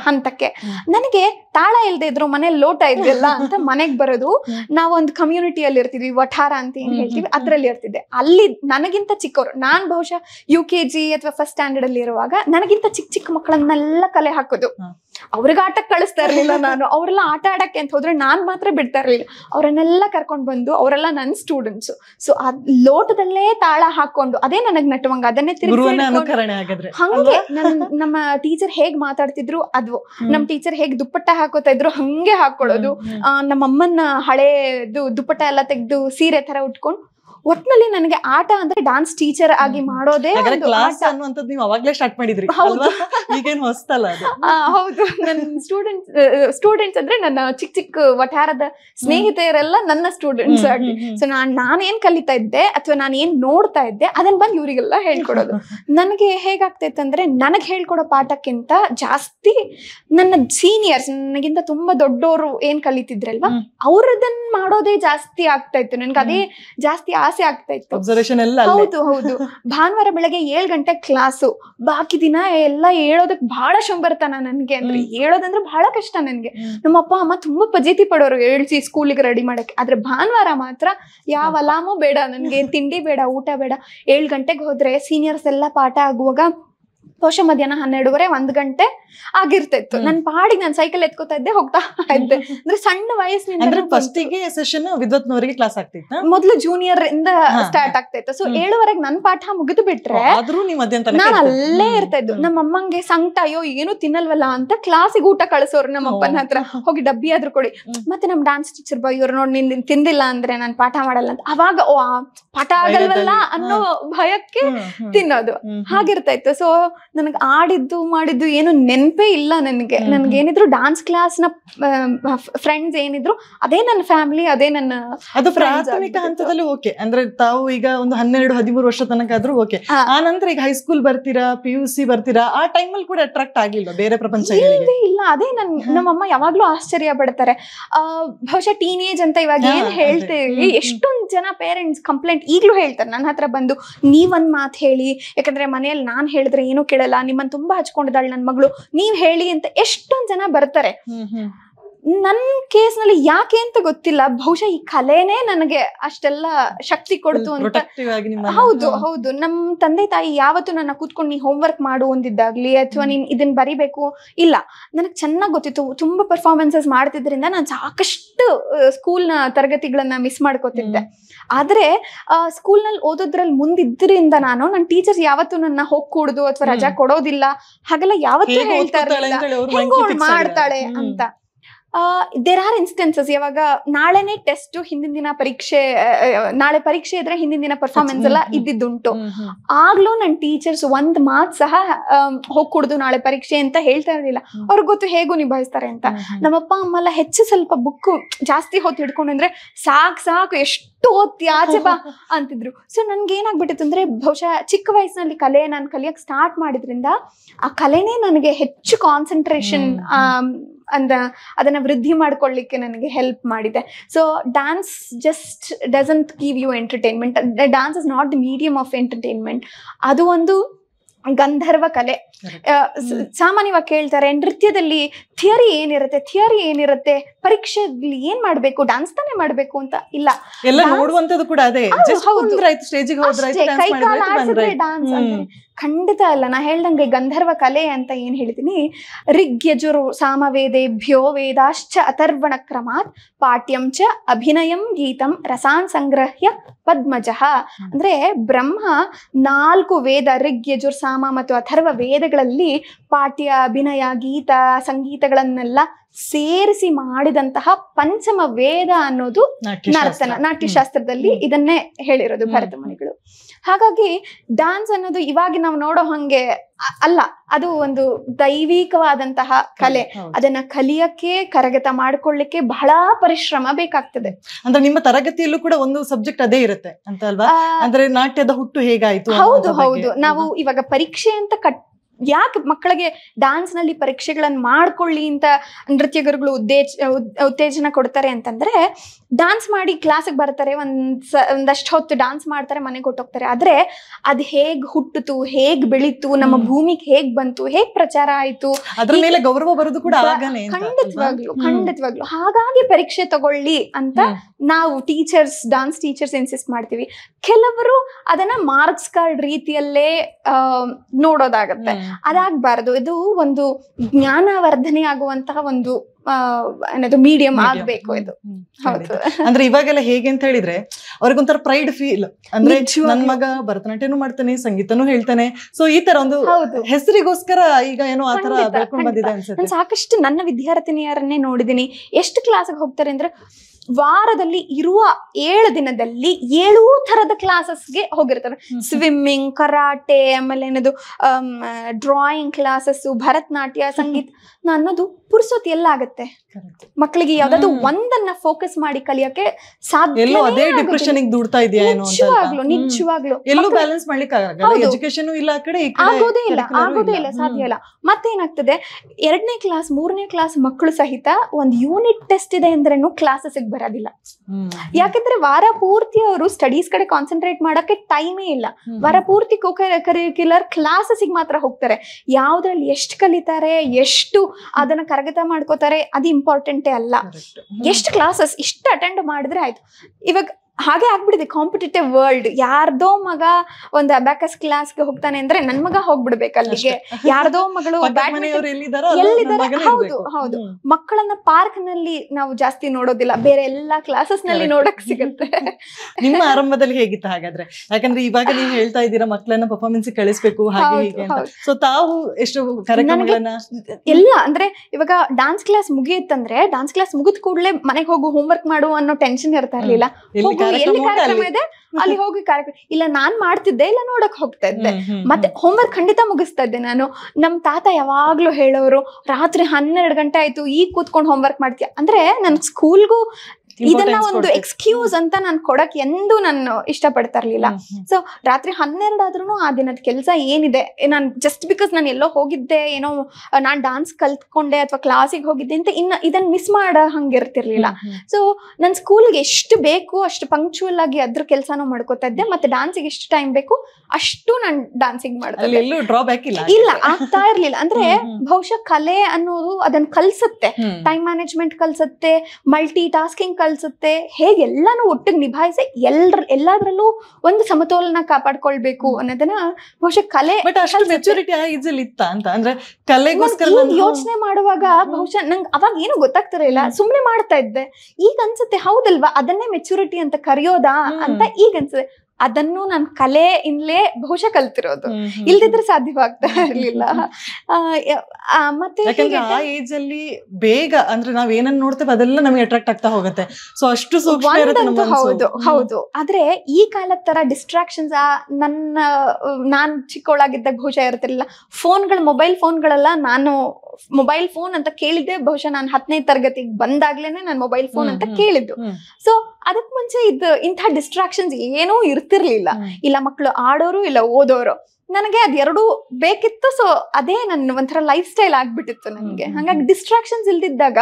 ಹಂತಕ್ಕೆ ನನಗೆ ತಾಳ ಇಲ್ದೆ ಇದ್ರು ಮನೇಲಿ ಲೋಟ ಇದ್ದಿಲ್ಲ ಅಂತ ಮನೆಗ್ ಬರೋದು ನಾವೊಂದು ಅಲ್ಲಿ ಇರ್ತೀವಿ ವಠಾರ ಅಂತ ಏನ್ ಹೇಳ್ತೀವಿ ಅದ್ರಲ್ಲಿ ಇರ್ತಿದ್ದೆ ಅಲ್ಲಿ ನನಗಿಂತ ಚಿಕ್ಕವರು ನಾನ್ ಬಹುಶಃ ಯು ಕೆ ಜಿ ಅಥವಾ ಫಸ್ಟ್ ಸ್ಟ್ಯಾಂಡರ್ಡ್ ಅಲ್ಲಿ ಇರುವಾಗ ನನಗಿಂತ ಚಿಕ್ಕ ಚಿಕ್ಕ ಮಕ್ಕಳನ್ನೆಲ್ಲ ಕಲೆ ಹಾಕೋದು ಅವ್ರಿಗೆ ಆಟಕ್ಕೆ ಕಳಿಸ್ತಾ ಇರ್ಲಿಲ್ಲ ನಾನು ಅವರೆಲ್ಲ ಆಟ ಆಡಕ್ಕೆ ಅಂತ ಹೋದ್ರೆ ನಾನ್ ಮಾತ್ರ ಬಿಡ್ತಾ ಇರ್ಲಿಲ್ಲ ಅವರನ್ನೆಲ್ಲ ಕರ್ಕೊಂಡು ಬಂದು ಅವರೆಲ್ಲ ನನ್ನ ಸ್ಟೂಡೆಂಟ್ಸ್ ಸೊ ಅದ್ ಲೋಟದಲ್ಲೇ ತಾಳ ಹಾಕೊಂಡು ಅದೇ ನನಗ್ ನಟುವಂಗ ಅದನ್ನೇ ತಿರುಗಿ ಹಂಗೆ ನಮ್ಮ ಟೀಚರ್ ಹೇಗ್ ಮಾತಾಡ್ತಿದ್ರು ಅದು ನಮ್ ಟೀಚರ್ ಹೇಗ್ ದುಪ್ಪಟ್ಟ ಹಾಕೋತಾ ಇದ್ರು ಹಂಗೆ ಹಾಕೊಳ್ಳೋದು ನಮ್ಮ ಅಮ್ಮನ ಹಳೇದು ದುಪ್ಪಟ್ಟ ಎಲ್ಲ ತೆಗೆದು ಸೀರೆ ತರ ಉಟ್ಕೊಂಡು ಒಟ್ನಲ್ಲಿ ನನಗೆ ಆಟ ಅಂದ್ರೆ ಡಾನ್ಸ್ ಟೀಚರ್ ಆಗಿ ಮಾಡೋದೇ ಕ್ಲಾಸ್ ಅನ್ನುವಂಥದ್ದು ನೀವು ಅವಾಗ್ಲೇ ಸ್ಟಾರ್ಟ್ ಮಾಡಿದ್ರಿ ಈಗೇನು ಹೊಸ್ತಲ್ಲ ಹೌದು ನನ್ನ ಸ್ಟೂಡೆಂಟ್ ಸ್ಟೂಡೆಂಟ್ಸ್ ಅಂದ್ರೆ ನನ್ನ ಚಿಕ್ಕ ಚಿಕ್ಕ ವಠಾರದ ಸ್ನೇಹಿತೆಯರೆಲ್ಲ ನನ್ನ ಸ್ಟೂಡೆಂಟ್ಸ್ ಆಗಿ ಸೊ ನಾನ್ ನಾನೇನ್ ಕಲಿತಾ ಇದ್ದೆ ಅಥವಾ ನಾನು ಏನ್ ನೋಡ್ತಾ ಇದ್ದೆ ಅದನ್ನ ಬಂದು ಇವರಿಗೆಲ್ಲ ಹೇಳ್ಕೊಡೋದು ನನಗೆ ಹೇಗಾಗ್ತೈತಂದ್ರೆ ನನಗೆ ಹೇಳ್ಕೊಡೋ ಪಾಠಕ್ಕಿಂತ ಜಾಸ್ತಿ ನನ್ನ ಸೀನಿಯರ್ಸ್ ನನಗಿಂತ ತುಂಬಾ ದೊಡ್ಡವರು ಏನ್ ಕಲಿತಿದ್ರಲ್ವಾ ಅವ್ರದನ್ನ ಮಾಡೋದೇ ಜಾಸ್ತಿ ಆಗ್ತಾ ಇತ್ತು ನನ್ಗೆ ಅದೇ ಜಾಸ್ತಿ ಆಸೆ ಆಗ್ತಾ ಇತ್ತು ಅಬ್ಸರ್ವೇಷನ್ ಎಲ್ಲ ಹೌದು ಹೌದು ಭಾನುವಾರ ಬೆಳಗ್ಗೆ ಏಳು ಗಂಟೆ ಕ್ಲಾಸು ಬಾಕಿ ದಿನ ಎಲ್ಲ ಹೇಳೋದಕ್ ಬಹಳ ಶಂಬರ್ತನ ನನ್ಗೆ ಅಂದ್ರೆ ಹೇಳೋದಂದ್ರೆ ಬಹಳ ಕಷ್ಟ ನನ್ಗೆ ನಮ್ಮ ಅಪ್ಪ ಅಮ್ಮ ತುಂಬಾ ಪಜೀತಿ ಪಡೋರು ಹೇಳ್ಸಿ ಸ್ಕೂಲಿಗೆ ರೆಡಿ ಮಾಡಕ್ಕೆ ಆದ್ರೆ ಭಾನುವಾರ ಮಾತ್ರ ಯಾವ ಅಲಾಮು ಬೇಡ ನನ್ಗೆ ತಿಂಡಿ ಬೇಡ ಊಟ ಬೇಡ ಏಳು ಗಂಟೆಗೆ ಹೋದ್ರೆ ಸೀನಿಯರ್ಸ್ ಎಲ್ಲ ಪಾಠ ಆಗುವಾಗ ಬಹುಶಃ ಮಧ್ಯಾಹ್ನ ಹನ್ನೆರಡುವರೆ ಒಂದ್ ಗಂಟೆ ಆಗಿರ್ತಿತ್ತು ನನ್ ಪಾಡಿಗೆ ನಾನು ಸೈಕಲ್ ಎತ್ಕೋತಾ ಇದ್ದೆ ಹೋಗ್ತಾ ಇದ್ದೆ ಅಂದ್ರೆ ಸಣ್ಣ ವಯಸ್ಸಿನಿಂದ ಫಸ್ಟಿಗೆ ಸೆಷನ್ ವಿದ್ವತ್ನವರಿಗೆ ಕ್ಲಾಸ್ ಆಗ್ತಿತ್ತು ಮೊದಲು ಜೂನಿಯರ್ ಇಂದ ಸ್ಟಾರ್ಟ್ ಆಗ್ತಾ ಇತ್ತು ಸೊ ಏಳುವರೆಗೆ ನನ್ ಪಾಠ ಮುಗಿದು ಬಿಟ್ರೆ ನಾನು ಅಲ್ಲೇ ಇರ್ತಾ ನಮ್ಮ ಅಮ್ಮಂಗೆ ಸಂಕಟ ಅಯ್ಯೋ ಏನು ತಿನ್ನಲ್ವಲ್ಲ ಅಂತ ಕ್ಲಾಸಿಗೆ ಊಟ ಕಳಿಸೋರು ನಮ್ಮ ಅಪ್ಪನ ಹತ್ರ ಹೋಗಿ ಡಬ್ಬಿ ಆದ್ರೂ ಕೊಡಿ ಮತ್ತೆ ನಮ್ ಡಾನ್ಸ್ ಟೀಚರ್ ಬಾಯ್ ಇವ್ರು ನೋಡಿ ನಿನ್ ತಿಂದಿಲ್ಲ ಅಂದ್ರೆ ನಾನು ಪಾಠ ಮಾಡಲ್ಲ ಅಂತ ಅವಾಗ ಪಾಠ ಆಗಲ್ವಲ್ಲ ಅನ್ನೋ ಭಯಕ್ಕೆ ತಿನ್ನೋದು ಹಾಗಿರ್ತಾ ಇತ್ತು ಸೊ ನನಗೆ ಆಡಿದ್ದು ಮಾಡಿದ್ದು ಏನು ನೆನಪೇ ಇಲ್ಲ ನನಗೆ ನನಗೆ ಏನಿದ್ರು ಡಾನ್ಸ್ ಕ್ಲಾಸ್ ನ ಫ್ರೆಂಡ್ಸ್ ಏನಿದ್ರು ಅದೇ ನನ್ನ ಫ್ಯಾಮಿಲಿ ಅದೇ ನನ್ನ ಅದು ಪ್ರಾಥಮಿಕ ಹಂತದಲ್ಲಿ ಓಕೆ ಅಂದ್ರೆ ತಾವು ಈಗ ಒಂದು ಹನ್ನೆರಡು ಹದಿಮೂರು ವರ್ಷ ತನಕ ಆದ್ರೂ ಓಕೆ ಆ ನಂತರ ಈಗ ಹೈಸ್ಕೂಲ್ ಬರ್ತೀರಾ ಪಿ ಯು ಸಿ ಬರ್ತೀರಾ ಆ ಟೈಮ್ ಅಲ್ಲಿ ಕೂಡ ಅಟ್ರಾಕ್ಟ್ ಆಗಿಲ್ಲ ಬೇರೆ ಪ್ರಪಂಚ ಇಲ್ಲ ಅದೇ ನನ್ ನಮ್ಮಮ್ಮ ಯಾವಾಗ್ಲೂ ಆಶ್ಚರ್ಯ ಪಡ್ತಾರೆ ಬಹುಶಃ ಟೀನೇಜ್ ಅಂತ ಇವಾಗ ಏನ್ ಹೇಳ್ತೇವೆ ಎಷ್ಟೊಂದ್ ಜನ ಪೇರೆಂಟ್ಸ್ ಕಂಪ್ಲೇಂಟ್ ಈಗ್ಲೂ ಹೇಳ್ತಾರೆ ನನ್ನ ಹತ್ರ ಬಂದು ನೀವೊಂದ್ ಮಾತು ಹೇಳಿ ಯಾಕಂದ್ರೆ ಮನೆಯಲ್ಲಿ ನಾನ್ ಹೇಳಿದ್ರೆ ಏನು ಕೇಳಲ್ಲ ನಿಮ್ಮನ್ನು ತುಂಬಾ ಹಚ್ಕೊಂಡಿದ್ದಾಳೆ ನನ್ ಮಗಳು ನೀವ್ ಹೇಳಿ ಅಂತ ಎಷ್ಟೊಂದ್ ಜನ ಬರ್ತಾರೆ ನನ್ ಕೇಸ್ ನಲ್ಲಿ ಯಾಕೆ ಅಂತ ಗೊತ್ತಿಲ್ಲ ಬಹುಶಃ ಈ ಕಲೆನೇ ನನಗೆ ಅಷ್ಟೆಲ್ಲ ಶಕ್ತಿ ಕೊಡ್ತು ಅಂತ ಹೌದು ಹೌದು ನಮ್ ತಂದೆ ತಾಯಿ ಯಾವತ್ತು ನನ್ನ ಕೂತ್ಕೊಂಡು ನೀ ಹೋಮ್ ವರ್ಕ್ ಮಾಡು ಅಂದಿದ್ದಾಗ್ಲಿ ಅಥವಾ ನೀನ್ ಇದನ್ ಬರಿಬೇಕು ಇಲ್ಲ ನನಗೆ ಚೆನ್ನಾಗ್ ಗೊತ್ತಿತ್ತು ತುಂಬಾ ಪರ್ಫಾರ್ಮೆನ್ಸಸ್ ಮಾಡ್ತಿದ್ರಿಂದ ನಾನು ಸಾಕಷ್ಟು ಸ್ಕೂಲ್ನ ತರಗತಿಗಳನ್ನ ಮಿಸ್ ಮಾಡ್ಕೋತಿದ್ದೆ ಆದ್ರೆ ಸ್ಕೂಲ್ ನಲ್ಲಿ ಓದೋದ್ರಲ್ಲಿ ಮುಂದಿದ್ರಿಂದ ನಾನು ನನ್ನ ಟೀಚರ್ಸ್ ಯಾವತ್ತೂ ನನ್ನ ಹೋಗಿ ಕೂಡುದು ಅಥವಾ ರಜಾ ಕೊಡೋದಿಲ್ಲ ಹಾಗೆಲ್ಲ ಯಾವತ್ತೂ ಹೇಳ್ತಾ ಮಾಡ್ತಾಳೆ ಅಂತ ದೇರ್ ಆರ್ ಇನ್ಸ್ಟೆನ್ಸಸ್ ಯಾವಾಗ ನಾಳೆನೇ ಟೆಸ್ಟ್ ಹಿಂದಿನ ದಿನ ಪರೀಕ್ಷೆ ನಾಳೆ ಪರೀಕ್ಷೆ ಇದ್ರೆ ಹಿಂದಿನ ದಿನ ಪರ್ಫಾರ್ಮೆನ್ಸ್ ಎಲ್ಲ ಇದ್ದಿದ್ದುಂಟು ಆಗ್ಲೂ ನನ್ನ ಟೀಚರ್ಸ್ ಒಂದ್ ಮಾತ್ ಸಹ ಹೋಗ್ ನಾಳೆ ಪರೀಕ್ಷೆ ಅಂತ ಹೇಳ್ತಾ ಇರಲಿಲ್ಲ ಅವ್ರಿಗೆ ಗೊತ್ತು ಹೇಗೂ ನಿಭಾಯಿಸ್ತಾರೆ ಅಂತ ನಮ್ಮಪ್ಪ ಅಮ್ಮ ಎಲ್ಲ ಹೆಚ್ಚು ಸ್ವಲ್ಪ ಬುಕ್ ಜಾಸ್ತಿ ಹೊತ್ತು ಹಿಡ್ಕೊಂಡ್ರೆ ಸಾಕ್ ಸಾಕು ಎಷ್ಟು ಹೊತ್ತು ಆಚೆ ಬಾ [laughs] ಅಂತಿದ್ರು ಸೊ ನನ್ಗೆ ಏನಾಗ್ಬಿಟ್ಟಿತ್ತು ಅಂದ್ರೆ ಬಹುಶಃ ಚಿಕ್ಕ ವಯಸ್ಸಿನಲ್ಲಿ ಕಲೆ ನಾನು ಕಲಿಯಕ್ ಸ್ಟಾರ್ಟ್ ಮಾಡಿದ್ರಿಂದ ಆ ಕಲೆನೇ ನನಗೆ ಹೆಚ್ಚು ಕಾನ್ಸಂಟ್ರೇಷನ್ ಅಂದ ಅದನ್ನ ವೃದ್ಧಿ ಮಾಡ್ಕೊಳ್ಳಿಕ್ಕೆ ನನಗೆ ಹೆಲ್ಪ್ ಮಾಡಿದೆ so dance just doesn't give you entertainment dance is not the medium of entertainment ಅದು ಒಂದು ಗಂಧರ್ವ ಕಲೆ ಸಾಮಾನ್ಯವಾಗಿ ಕೇಳ್ತಾರೆ ನೃತ್ಯದಲ್ಲಿ ಥಿಯರಿ ಏನಿರುತ್ತೆ ಥಿಯರಿ ಏನಿರುತ್ತೆ ಪರೀಕ್ಷೆಯಲ್ಲಿ ಏನ್ ಮಾಡ್ಬೇಕು ಡಾನ್ಸ್ ತಾನೇ ಮಾಡ್ಬೇಕು ಅಂತ ಇಲ್ಲ ಎಲ್ಲ ನೋಡುವಂತದ್ದು ಕೂಡ ಅದೇ ಹೌದು ಡಾನ್ಸ್ ಖಂಡಿತ ಅಲ್ಲ ನಾ ಹೇಳ್ದಂಗೆ ಗಂಧರ್ವ ಕಲೆ ಅಂತ ಏನು ಹೇಳ್ತೀನಿ ಸಾಮ ಸಾಮವೇದೇಭ್ಯೋ ವೇದಾಶ್ಚ ಅಥರ್ವಣ ಕ್ರಮಾತ್ ಪಾಠ್ಯಂ ಚ ಅಭಿನಯಂ ಗೀತಂ ರಸಾನ್ ಸಂಗ್ರಹ್ಯ ಪದ್ಮಜಃ ಅಂದ್ರೆ ಬ್ರಹ್ಮ ನಾಲ್ಕು ವೇದ ರಿಗ್ಯಜುರ್ ಸಾಮ ಮತ್ತು ಅಥರ್ವ ವೇದಗಳಲ್ಲಿ ಪಾಠ್ಯ ಅಭಿನಯ ಗೀತ ಸಂಗೀತಗಳನ್ನೆಲ್ಲ ಸೇರಿಸಿ ಮಾಡಿದಂತಹ ಪಂಚಮ ವೇದ ಅನ್ನೋದು ನರ್ತನ ನಾಟ್ಯಶಾಸ್ತ್ರದಲ್ಲಿ ಇದನ್ನೇ ಹೇಳಿರೋದು ಭರತಮುನಿಗಳು ಹಾಗಾಗಿ ಡಾನ್ಸ್ ಅನ್ನೋದು ಇವಾಗ ನಾವು ನೋಡೋ ಹಂಗೆ ಅಲ್ಲ ಅದು ಒಂದು ದೈವಿಕವಾದಂತಹ ಕಲೆ ಅದನ್ನ ಕಲಿಯಕ್ಕೆ ಕರಗತ ಮಾಡ್ಕೊಳ್ಳಿಕ್ಕೆ ಬಹಳ ಪರಿಶ್ರಮ ಬೇಕಾಗ್ತದೆ ಅಂದ್ರೆ ನಿಮ್ಮ ತರಗತಿಯಲ್ಲೂ ಕೂಡ ಒಂದು ಸಬ್ಜೆಕ್ಟ್ ಅದೇ ಇರುತ್ತೆ ಅಂತ ಅಲ್ವಾ ಅಂದ್ರೆ ನಾಟ್ಯದ ಹುಟ್ಟು ಹೇಗಾಯ್ತು ಹೌದು ಹೌದು ನಾವು ಇವಾಗ ಪರೀಕ್ಷೆ ಅಂತ ಕಟ್ ಯಾಕೆ ಮಕ್ಕಳಿಗೆ ಡಾನ್ಸ್ ನಲ್ಲಿ ಪರೀಕ್ಷೆಗಳನ್ನ ಮಾಡ್ಕೊಳ್ಳಿ ಅಂತ ನೃತ್ಯಗರುಗಳು ಉದ್ದೇಶ ಉತ್ತೇಜನ ಕೊಡ್ತಾರೆ ಅಂತಂದ್ರೆ ಡಾನ್ಸ್ ಮಾಡಿ ಕ್ಲಾಸಿಗೆ ಬರ್ತಾರೆ ಒಂದ್ ಒಂದಷ್ಟು ಹೊತ್ತು ಡಾನ್ಸ್ ಮಾಡ್ತಾರೆ ಮನೆಗೆ ಹೊಟ್ಟೋಗ್ತಾರೆ ಆದ್ರೆ ಅದ್ ಹೇಗ್ ಹುಟ್ಟಿತು ಹೇಗ್ ಬೆಳೀತು ನಮ್ಮ ಭೂಮಿಗೆ ಹೇಗ್ ಬಂತು ಹೇಗ್ ಪ್ರಚಾರ ಆಯ್ತು ಅದ್ರ ಮೇಲೆ ಗೌರವ ಬರೋದು ಕೂಡ ಖಂಡಿತವಾಗ್ಲು ಖಂಡಿತವಾಗ್ಲು ಹಾಗಾಗಿ ಪರೀಕ್ಷೆ ತಗೊಳ್ಳಿ ಅಂತ ನಾವು ಟೀಚರ್ಸ್ ಡಾನ್ಸ್ ಟೀಚರ್ಸ್ ಇನ್ಸಿಸ್ಟ್ ಮಾಡ್ತೀವಿ ಕೆಲವರು ಅದನ್ನ ಮಾರ್ಕ್ಸ್ ಕಾರ್ಡ್ ರೀತಿಯಲ್ಲೇ ನೋಡೋದಾಗತ್ತೆ ಅದಾಗಬಾರದು ಇದು ಒಂದು ಜ್ಞಾನ ವರ್ಧನೆ ಆಗುವಂತಹ ಒಂದು ಏನದು ಮೀಡಿಯಂ ಆಗ್ಬೇಕು ಇದು ಹೌದು ಅಂದ್ರೆ ಇವಾಗೆಲ್ಲ ಹೇಗೆ ಅಂತ ಹೇಳಿದ್ರೆ ಅವ್ರಿಗೊಂಥರ ಪ್ರೈಡ್ ಫೀಲ್ ಅಂದ್ರೆ ನನ್ ಮಗ ಭರತನಾಟ್ಯನೂ ಮಾಡ್ತಾನೆ ಸಂಗೀತನೂ ಹೇಳ್ತಾನೆ ಸೊ ಈ ತರ ಒಂದು ಹೆಸರಿಗೋಸ್ಕರ ಈಗ ಏನೋ ಆತರ ಬಂದಿದೆ ಅನ್ಸುತ್ತೆ ಸಾಕಷ್ಟು ನನ್ನ ವಿದ್ಯಾರ್ಥಿನಿಯರನ್ನೇ ನೋಡಿದೀನಿ ಎಷ್ಟು ಕ್ಲಾಸ್ಗೆ ಹೋಗ್ತಾರೆ ಅಂದ್ರೆ ವಾರದಲ್ಲಿ ಇರುವ ಏಳು ದಿನದಲ್ಲಿ ಏಳು ತರದ ಕ್ಲಾಸಸ್ಗೆ ಹೋಗಿರ್ತಾರೆ ಸ್ವಿಮ್ಮಿಂಗ್ ಕರಾಟೆ ಆಮೇಲೆ ಏನದು ಡ್ರಾಯಿಂಗ್ ಕ್ಲಾಸಸ್ಸು ಭರತನಾಟ್ಯ ಸಂಗೀತ ಅನ್ನೋದು [laughs] ಎಲ್ಲ ಆಗತ್ತೆ ಮಕ್ಕಳಿಗೆ ಯಾವ್ದಾದ್ರು ಒಂದನ್ನ ಫೋಕಸ್ ಮಾಡಿ ಕಲಿಯಕ್ಕೆ ಸಾಧ್ಯ ಇಲ್ಲ ಆಗೋದೇ ಇಲ್ಲ ಆಗೋದೇ ಇಲ್ಲ ಸಾಧ್ಯ ಇಲ್ಲ ಮತ್ತೇನಾಗ್ತದೆ ಎರಡನೇ ಕ್ಲಾಸ್ ಮೂರನೇ ಕ್ಲಾಸ್ ಮಕ್ಕಳು ಸಹಿತ ಒಂದು ಯೂನಿಟ್ ಟೆಸ್ಟ್ ಇದೆ ಅಂದ್ರೆ ಕ್ಲಾಸಸ್ ಬರೋದಿಲ್ಲ ಯಾಕಂದ್ರೆ ವಾರ ಪೂರ್ತಿ ಅವರು ಸ್ಟಡೀಸ್ ಕಡೆ ಕಾನ್ಸಂಟ್ರೇಟ್ ಮಾಡಕ್ಕೆ ಟೈಮೇ ಇಲ್ಲ ವಾರ ಪೂರ್ತಿ ಕರಿಕ್ಯುಲರ್ ಕ್ಲಾಸಸ್ ಮಾತ್ರ ಹೋಗ್ತಾರೆ ಯಾವ್ದ್ರಲ್ಲಿ ಎಷ್ಟು ಕಲಿತಾರೆ ಎಷ್ಟು ಅದನ್ನ ಕರೆಕ್ಟ್ ಕರಗತ ಮಾಡ್ಕೋತಾರೆ ಅದು ಇಂಪಾರ್ಟೆಂಟೇ ಅಲ್ಲ ಎಷ್ಟು ಕ್ಲಾಸಸ್ ಇಷ್ಟು ಅಟೆಂಡ್ ಮಾಡಿದ್ರೆ ಆಯ್ತು ಇವಾಗ ಹಾಗೆ ಆಗ್ಬಿಡಿದೆ ಕಾಂಪಿಟೇಟಿವ್ ವರ್ಲ್ಡ್ ಯಾರ್ದೋ ಮಗ ಒಂದ್ ಅಬ್ಯಾಕಸ್ ಗೆ ಹೋಗ್ತಾನೆ ಅಂದ್ರೆ ನನ್ ಮಗ ಹೋಗ್ಬಿಡ್ಬೇಕು ಅಲ್ಲಿಗೆ [laughs] ಯಾರ್ದೋ ಮಗಳು ಎಲ್ಲಿದ್ದಾರೆ ಹೌದು ಹೌದು ಮಕ್ಕಳನ್ನ ಪಾರ್ಕ್ ನಲ್ಲಿ ನಾವು ಜಾಸ್ತಿ ನೋಡೋದಿಲ್ಲ ಬೇರೆ ಎಲ್ಲಾ ಕ್ಲಾಸಸ್ ನಲ್ಲಿ ನೋಡಕ್ ಸಿಗುತ್ತೆ [laughs] ನಿಮ್ಮ ಆರಂಭದಲ್ಲಿ ಹೇಗಿತ್ತು ಹಾಗಾದ್ರೆ ಯಾಕಂದ್ರೆ ಇವಾಗ ನೀವು ಹೇಳ್ತಾ ಇದ್ದೀರಾ ಮಕ್ಕಳನ್ನ ಪರ್ಫಾರ್ಮೆನ್ಸ್ ಕಳಿಸ್ಬೇಕು ಹಾಗೆ ಸೊ ತಾವು ಎಷ್ಟು ಕಾರ್ಯಕ್ರಮಗಳನ್ನ ಎಲ್ಲ ಅಂದ್ರೆ ಇವಾಗ ಡಾನ್ಸ್ ಕ್ಲಾಸ್ ಮುಗಿಯುತ್ತಂದ್ರೆ ಡಾನ್ಸ್ ಕ್ಲಾಸ್ ಮುಗಿದ ಕೂಡಲೇ ಮನೆಗೆ ಹೋಗು ಹೋಮ್ ವರ್ಕ್ ಮಾಡು ಅನ್ನೋ ಟೆನ್ಷನ್ ಇರ್ತಾ ಇರ್ಲಿಲ್ಲ ಕಾರ್ಯಕ್ರಮ ಇದೆ ಅಲ್ಲಿ ಹೋಗಿ ಕಾರ್ಯಕ್ರಮ ಇಲ್ಲ ನಾನ್ ಮಾಡ್ತಿದ್ದೆ ಇಲ್ಲ ನೋಡಕ್ ಹೋಗ್ತಾ ಇದ್ದೆ ಮತ್ತೆ ಹೋಮ್ವರ್ಕ್ ಖಂಡಿತ ಮುಗಿಸ್ತಾ ಇದ್ದೆ ನಾನು ನಮ್ ತಾತ ಯಾವಾಗ್ಲೂ ಹೇಳೋರು ರಾತ್ರಿ ಹನ್ನೆರಡು ಗಂಟೆ ಆಯ್ತು ಈಗ ಕೂತ್ಕೊಂಡು ಹೋಮ್ವರ್ಕ್ ಮಾಡ್ತೀಯ ಅಂದ್ರೆ ನನ್ ಸ್ಕೂಲ್ಗೂ ಇದನ್ನ ಒಂದು ಎಕ್ಸ್ಕ್ಯೂಸ್ ಅಂತ ನಾನು ಕೊಡಕ್ ಎಂದೂ ನಾನು ಇಷ್ಟಪಡ್ತಾ ಇರ್ಲಿಲ್ಲ ಸೊ ರಾತ್ರಿ ಹನ್ನೆರಡಾದ್ರೂ ಆ ದಿನದ ಕೆಲಸ ಏನಿದೆ ನಾನು ಜಸ್ಟ್ ಬಿಕಾಸ್ ನಾನು ಎಲ್ಲೋ ಹೋಗಿದ್ದೆ ಏನೋ ನಾನು ಡಾನ್ಸ್ ಕಲ್ತ್ಕೊಂಡೆ ಅಥವಾ ಕ್ಲಾಸಿಗೆ ಹೋಗಿದ್ದೆ ಅಂತ ಇನ್ನ ಇದನ್ನ ಮಿಸ್ ಮಾಡ ಹಂಗಿರ್ತಿರ್ಲಿಲ್ಲ ಸೊ ನನ್ನ ಸ್ಕೂಲ್ಗೆ ಎಷ್ಟು ಬೇಕು ಅಷ್ಟು ಪಂಕ್ಚುವಲ್ ಆಗಿ ಅದ್ರ ಕೆಲಸನೂ ಮಾಡ್ಕೋತಾ ಇದ್ದೆ ಮತ್ತೆ ಡಾನ್ಸಿಗೆ ಎಷ್ಟು ಟೈಮ್ ಬೇಕು ಅಷ್ಟು ನಾನು ಡಾನ್ಸಿಂಗ್ ಮಾಡ್ತೇನೆ ಇಲ್ಲ ಆಗ್ತಾ ಇರ್ಲಿಲ್ಲ ಅಂದ್ರೆ ಬಹುಶಃ ಕಲೆ ಅನ್ನೋದು ಅದನ್ನ ಕಲ್ಸತ್ತೆ ಟೈಮ್ ಮ್ಯಾನೇಜ್ಮೆಂಟ್ ಕಲ್ಸತ್ತೆ ಮಲ್ಟಿ ಟಾಸ್ಕಿಂಗ್ ಕಳ್ಸುತ್ತೆ ಹೇಗೆಲ್ಲಾನು ಒಟ್ಟಿಗೆ ನಿಭಾಯಿಸಿ ಎಲ್ರ ಎಲ್ಲದರಲ್ಲೂ ಒಂದು ಸಮತೋಲನ ಕಾಪಾಡ್ಕೊಳ್ಬೇಕು ಅನ್ನೋದನ್ನ ಬಹುಶಃ ಕಲೆ ಮೆಚುರಿಟಿ ಇತ್ತ ಅಂತ ಅಂದ್ರೆ ಕಲೆಗೋಸ್ಕರ ಯೋಚನೆ ಮಾಡುವಾಗ ಬಹುಶಃ ನಂಗೆ ಅವಾಗ ಏನು ಗೊತ್ತಾಗ್ತಾ ಇಲ್ಲ ಸುಮ್ಮನೆ ಮಾಡ್ತಾ ಇದ್ದೆ ಈಗ ಅನ್ಸುತ್ತೆ ಹೌದಲ್ವಾ ಅದನ್ನೇ ಮೆಚುರಿಟಿ ಅಂತ ಕರೆಯೋದಾ ಅಂತ ಈಗ ಅನ್ಸುತ್ತೆ ಅದನ್ನು ನಾನು ಕಲೆ ಇಂದಲೇ ಬಹುಶಃ ಕಲ್ತಿರೋದು ಇಲ್ದಿದ್ರೆ ಸಾಧ್ಯವಾಗ್ತಾ ಇರ್ಲಿಲ್ಲ ಮತ್ತೆ ಆ ಏಜ್ ಅಲ್ಲಿ ಬೇಗ ಅಂದ್ರೆ ನಾವ್ ಏನನ್ನ ನೋಡ್ತೇವೆ ಅದೆಲ್ಲ ನಮಗೆ ಅಟ್ರಾಕ್ಟ್ ಆಗ್ತಾ ಹೋಗುತ್ತೆ ಸೊ ಅಷ್ಟು ಹೌದು ಹೌದು ಆದ್ರೆ ಈ ಕಾಲದ ತರ ಡಿಸ್ಟ್ರಾಕ್ಷನ್ಸ್ ನನ್ನ ನಾನ್ ಚಿಕ್ಕವಳಾಗಿದ್ದಾಗ ಬಹುಶಃ ಇರ್ತಿರ್ಲಿಲ್ಲ ಫೋನ್ಗಳು ಮೊಬೈಲ್ ಫೋನ್ಗಳೆಲ್ಲ ನಾನು ಮೊಬೈಲ್ ಫೋನ್ ಅಂತ ಕೇಳಿದ್ದೆ ಬಹುಶಃ ನಾನು ಹತ್ತನೇ ತರಗತಿಗೆ ಬಂದಾಗ್ಲೇನೆ ನಾನು ಮೊಬೈಲ್ ಫೋನ್ ಅಂತ ಕೇಳಿದ್ದು ಸೊ ಅದಕ್ ಮುಂಚೆ ಇದು ಇಂಥ ಡಿಸ್ಟ್ರಾಕ್ಷನ್ಸ್ ಏನೂ ಇರ್ತಿರ್ಲಿಲ್ಲ ಇಲ್ಲ ಮಕ್ಕಳು ಆಡೋರು ಇಲ್ಲ ಓದೋರು ನನಗೆ ಎರಡೂ ಬೇಕಿತ್ತು ಸೊ ಅದೇ ನನ್ನ ಒಂಥರ ಲೈಫ್ ಸ್ಟೈಲ್ ಆಗ್ಬಿಟ್ಟಿತ್ತು ನನಗೆ ಹಂಗಾಗಿ ಡಿಸ್ಟ್ರಾಕ್ಷನ್ಸ್ ಇಲ್ದಿದ್ದಾಗ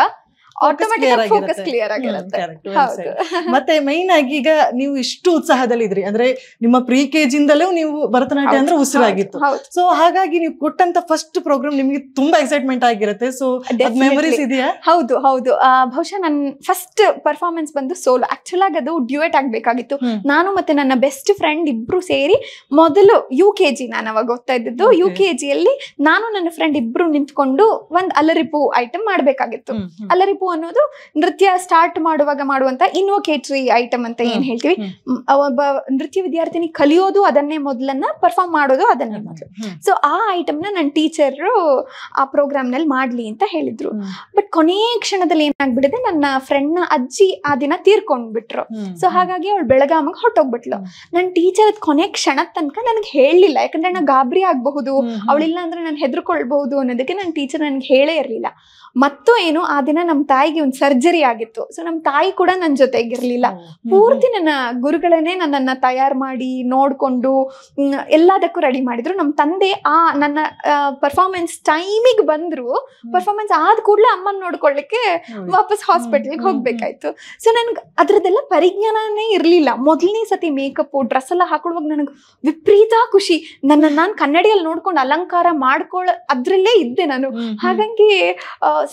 [laughs] ಮತ್ತೆ ಮೈನ್ ಆಗಿ ಈಗ ನೀವು ಇಷ್ಟು ಉತ್ಸಾಹದಲ್ಲಿ ಇದ್ರಿ ಅಂದ್ರೆ ನಿಮ್ಮ ಪ್ರೀ ಕೆಜಿಯಿಂದಲೂ ನೀವು ಭರತನಾಟ್ಯ ಅಂದ್ರೆ ಉಸಿರಾಗಿತ್ತು ಸೊ ಹಾಗಾಗಿ ನೀವು ಕೊಟ್ಟಂತ ಫಸ್ಟ್ ಪ್ರೋಗ್ರಾಮ್ ನಿಮಗೆ ತುಂಬಾ ಎಕ್ಸೈಟ್ಮೆಂಟ್ ಆಗಿರುತ್ತೆ ಸೊ ಮೆಮೊರೀಸ್ ಇದೆಯಾ ಹೌದು ಹೌದು ಬಹುಶಃ ನನ್ನ ಫಸ್ಟ್ ಪರ್ಫಾರ್ಮೆನ್ಸ್ ಬಂದು ಸೋಲೋ ಆಕ್ಚುಲ್ ಆಗಿ ಅದು ಡ್ಯೂಯೇಟ್ ಆಗ್ಬೇಕಾಗಿತ್ತು ನಾನು ಮತ್ತೆ ನನ್ನ ಬೆಸ್ಟ್ ಫ್ರೆಂಡ್ ಇಬ್ರು ಸೇರಿ ಮೊದಲು ಯು ಕೆ ಜಿ ನಾನು ಅವಾಗ ಓದ್ತಾ ಇದ್ದದ್ದು ಯು ಕೆ ಜಿಯಲ್ಲಿ ನಾನು ನನ್ನ ಫ್ರೆಂಡ್ ಇಬ್ರು ನಿಂತ್ಕೊಂಡು ಒಂದ್ ಅಲರಿಪು ಐಟಮ್ ಮಾಡ್ಬೇಕಾಗಿತ್ತು ಅಲರಿಪು ಅನ್ನೋದು ನೃತ್ಯ ಸ್ಟಾರ್ಟ್ ಮಾಡುವಾಗ ಮಾಡುವಂತ ಇನ್ವೊಕೇಟರಿ ಐಟಮ್ ಅಂತ ಏನ್ ಹೇಳ್ತೀವಿ ಒಬ್ಬ ನೃತ್ಯ ವಿದ್ಯಾರ್ಥಿನಿ ಕಲಿಯೋದು ಅದನ್ನೇ ಮೊದಲನ್ನ ಪರ್ಫಾರ್ಮ್ ಮಾಡೋದು ಅದನ್ನೇ ಮೊದಲು ಸೊ ಆ ಐಟಮ್ನ ನನ್ನ ಟೀಚರ್ ಆ ಪ್ರೋಗ್ರಾಮ್ ನಲ್ಲಿ ಮಾಡ್ಲಿ ಅಂತ ಹೇಳಿದ್ರು ಬಟ್ ಕೊನೆ ಕ್ಷಣದಲ್ಲಿ ಏನಾಗ್ಬಿಟ್ಟಿದೆ ನನ್ನ ಫ್ರೆಂಡ್ ನ ಅಜ್ಜಿ ಆ ದಿನ ತೀರ್ಕೊಂಡ್ಬಿಟ್ರು ಸೊ ಹಾಗಾಗಿ ಅವಳು ಬೆಳಗಾಮಗ್ ಹೊಟ್ಟೋಗ್ಬಿಟ್ಲು ನನ್ನ ಟೀಚರ್ ಕೊನೆ ಕ್ಷಣ ತನಕ ನನಗೆ ಹೇಳಲಿಲ್ಲ ಯಾಕಂದ್ರೆ ನಾ ಗಾಬರಿ ಆಗಬಹುದು ಅವಳಿಲ್ಲ ಅಂದ್ರೆ ನಾನು ಹೆದರ್ಕೊಳ್ಬಹುದು ಅನ್ನೋದಕ್ಕೆ ನನ್ನ ಟೀಚರ್ ನನಗೆ ಹೇಳೇ ಇರಲಿಲ್ಲ ಮತ್ತು ಏನು ಆ ದಿನ ನಮ್ಮ ತಾಯಿಗೆ ಒಂದು ಸರ್ಜರಿ ಆಗಿತ್ತು ಸೊ ನಮ್ಮ ತಾಯಿ ಕೂಡ ನನ್ನ ಜೊತೆಗಿರ್ಲಿಲ್ಲ ಪೂರ್ತಿ ನನ್ನ ಗುರುಗಳನ್ನೇ ನನ್ನನ್ನ ತಯಾರು ಮಾಡಿ ನೋಡಿಕೊಂಡು ಎಲ್ಲದಕ್ಕೂ ರೆಡಿ ಮಾಡಿದ್ರು ನಮ್ಮ ತಂದೆ ಆ ನನ್ನ ಪರ್ಫಾರ್ಮೆನ್ಸ್ ಟೈಮಿಗೆ ಬಂದ್ರು ಪರ್ಫಾರ್ಮೆನ್ಸ್ ಆದ ಕೂಡಲೇ ಅಮ್ಮನ ನೋಡ್ಕೊಳ್ಳಿಕ್ಕೆ ವಾಪಸ್ ಹಾಸ್ಪಿಟಲ್ಗೆ ಹೋಗ್ಬೇಕಾಯ್ತು ಸೊ ನನ್ಗೆ ಅದ್ರದ್ದೆಲ್ಲ ಪರಿಜ್ಞಾನನೇ ಇರ್ಲಿಲ್ಲ ಮೊದಲನೇ ಸತಿ ಮೇಕಪ್ ಡ್ರೆಸ್ ಎಲ್ಲ ಹಾಕೊಳ್ಳುವಾಗ ನನಗೆ ವಿಪರೀತ ಖುಷಿ ನನ್ನ ನಾನು ಕನ್ನಡಿಯಲ್ಲಿ ನೋಡ್ಕೊಂಡು ಅಲಂಕಾರ ಮಾಡ್ಕೊಳ್ಳೋ ಅದ್ರಲ್ಲೇ ಇದ್ದೆ ನಾನು ಹಾಗಾಗಿ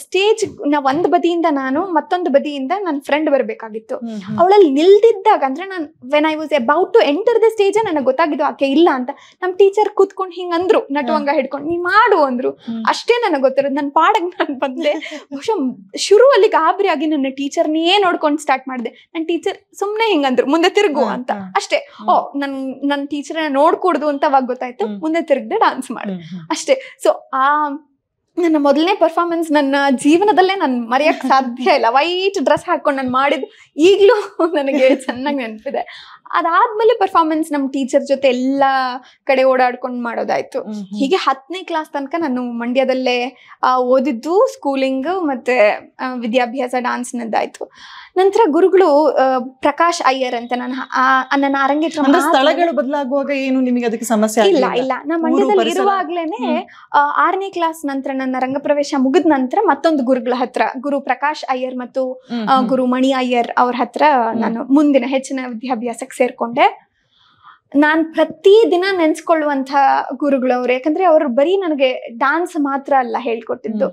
ಸ್ಟೇಜ್ ನಾ ಒಂದ್ ಬದಿಯಿಂದ ನಾನು ಮತ್ತೊಂದು ಬದಿಯಿಂದ ನನ್ನ ಫ್ರೆಂಡ್ ಬರಬೇಕಾಗಿತ್ತು ಅವಳಲ್ಲಿ ನಿಲ್ದಿದ್ದಾಗ ಅಂದ್ರೆ ನಾನ್ when I was about to enter the stage ನನಗೆ ಗೊತ್ತಾಗಿದ್ದು ಆಕೆ ಇಲ್ಲ ಅಂತ ನಮ್ ಟೀಚರ್ ಕೂತ್ಕೊಂಡು ಹಿಂಗ ಅಂದ್ರು ನಟುವಂಗ ಹಿಡ್ಕೊಂಡು ನೀ ಮಾಡು ಅಂದ್ರು ಅಷ್ಟೇ ನನಗೆ ಗೊತ್ತಿರೋದು ನನ್ನ ಪಾಡಗ್ ನಾನು ಬಂದೆ [laughs] ಬಹುಶಃ ಶುರುವಲ್ಲಿ ಗಾಬರಿ ಆಗಿ ನನ್ನ ಟೀಚರ್ನೇ ನೋಡ್ಕೊಂಡು ಸ್ಟಾರ್ಟ್ ಮಾಡಿದೆ ನನ್ನ ಟೀಚರ್ ಸುಮ್ನೆ ಹಿಂಗಂದ್ರು ಮುಂದೆ ತಿರುಗು ಅಂತ ಅಷ್ಟೇ ಓ ನನ್ ನನ್ನ ಟೀಚರ್ನ ನೋಡ್ಕೂಡ್ದು ಅಂತ ಅವಾಗ ಗೊತ್ತಾಯ್ತು ಮುಂದೆ ತಿರುಗ್ದೆ ಡಾನ್ಸ್ ಮಾಡು ಅಷ್ಟೇ ಸೊ ಆ ನನ್ನ ಮೊದಲನೇ ಪರ್ಫಾರ್ಮೆನ್ಸ್ ನನ್ನ ಜೀವನದಲ್ಲೇ ನಾನು ಮರೆಯಕ್ಕೆ ಸಾಧ್ಯ ಇಲ್ಲ ವೈಟ್ ಡ್ರೆಸ್ ಹಾಕೊಂಡು ನಾನು ಮಾಡಿದ್ದು ಈಗಲೂ [laughs] ನನಗೆ ಚೆನ್ನಾಗಿ ನೆನಪಿದೆ ಅದಾದ್ಮೇಲೆ ಪರ್ಫಾರ್ಮೆನ್ಸ್ ನಮ್ ಟೀಚರ್ ಜೊತೆ ಎಲ್ಲಾ ಕಡೆ ಓಡಾಡ್ಕೊಂಡು ಮಾಡೋದಾಯ್ತು ಹೀಗೆ ಹತ್ತನೇ ಕ್ಲಾಸ್ ತನಕ ನಾನು ಮಂಡ್ಯದಲ್ಲೇ ಓದಿದ್ದು ಸ್ಕೂಲಿಂಗ್ ಮತ್ತೆ ವಿದ್ಯಾಭ್ಯಾಸ ಡಾನ್ಸ್ ನದ್ದಾಯ್ತು ನಂತರ ಗುರುಗಳು ಪ್ರಕಾಶ್ ಅಯ್ಯರ್ ಅಂತ ನಾನು ನನ್ನ ಅರಂಗೇಟ್ರ ಸ್ಥಳಗಳು ಬದಲಾಗುವಾಗ ಏನು ನಿಮಗೆ ಅದಕ್ಕೆ ಸಮಸ್ಯೆ ಇಲ್ಲ ಇಲ್ಲ ನಾ ಮಂಡ್ಯದಲ್ಲಿ ಇರುವಾಗ್ಲೇನೆ ಆರನೇ ಕ್ಲಾಸ್ ನಂತರ ನನ್ನ ರಂಗ ಪ್ರವೇಶ ಮುಗಿದ ನಂತರ ಮತ್ತೊಂದು ಗುರುಗಳ ಹತ್ರ ಗುರು ಪ್ರಕಾಶ್ ಅಯ್ಯರ್ ಮತ್ತು ಗುರು ಮಣಿ ಅಯ್ಯರ್ ಅವ್ರ ಹತ್ರ ನಾನು ಮುಂದಿನ ಹೆಚ್ಚಿನ ವಿದ್ಯಾಭ್ಯಾಸಕ್ಕೆ ಸೇರ್ಕೊಂಡೆ ನಾನ್ ಪ್ರತಿ ದಿನ ನೆನ್ಸ್ಕೊಳ್ಳುವಂತ ಗುರುಗಳವ್ರು ಯಾಕಂದ್ರೆ ಅವ್ರು ಬರೀ ನನಗೆ ಡಾನ್ಸ್ ಮಾತ್ರ ಅಲ್ಲ ಹೇಳ್ಕೊಟ್ಟಿದ್ದು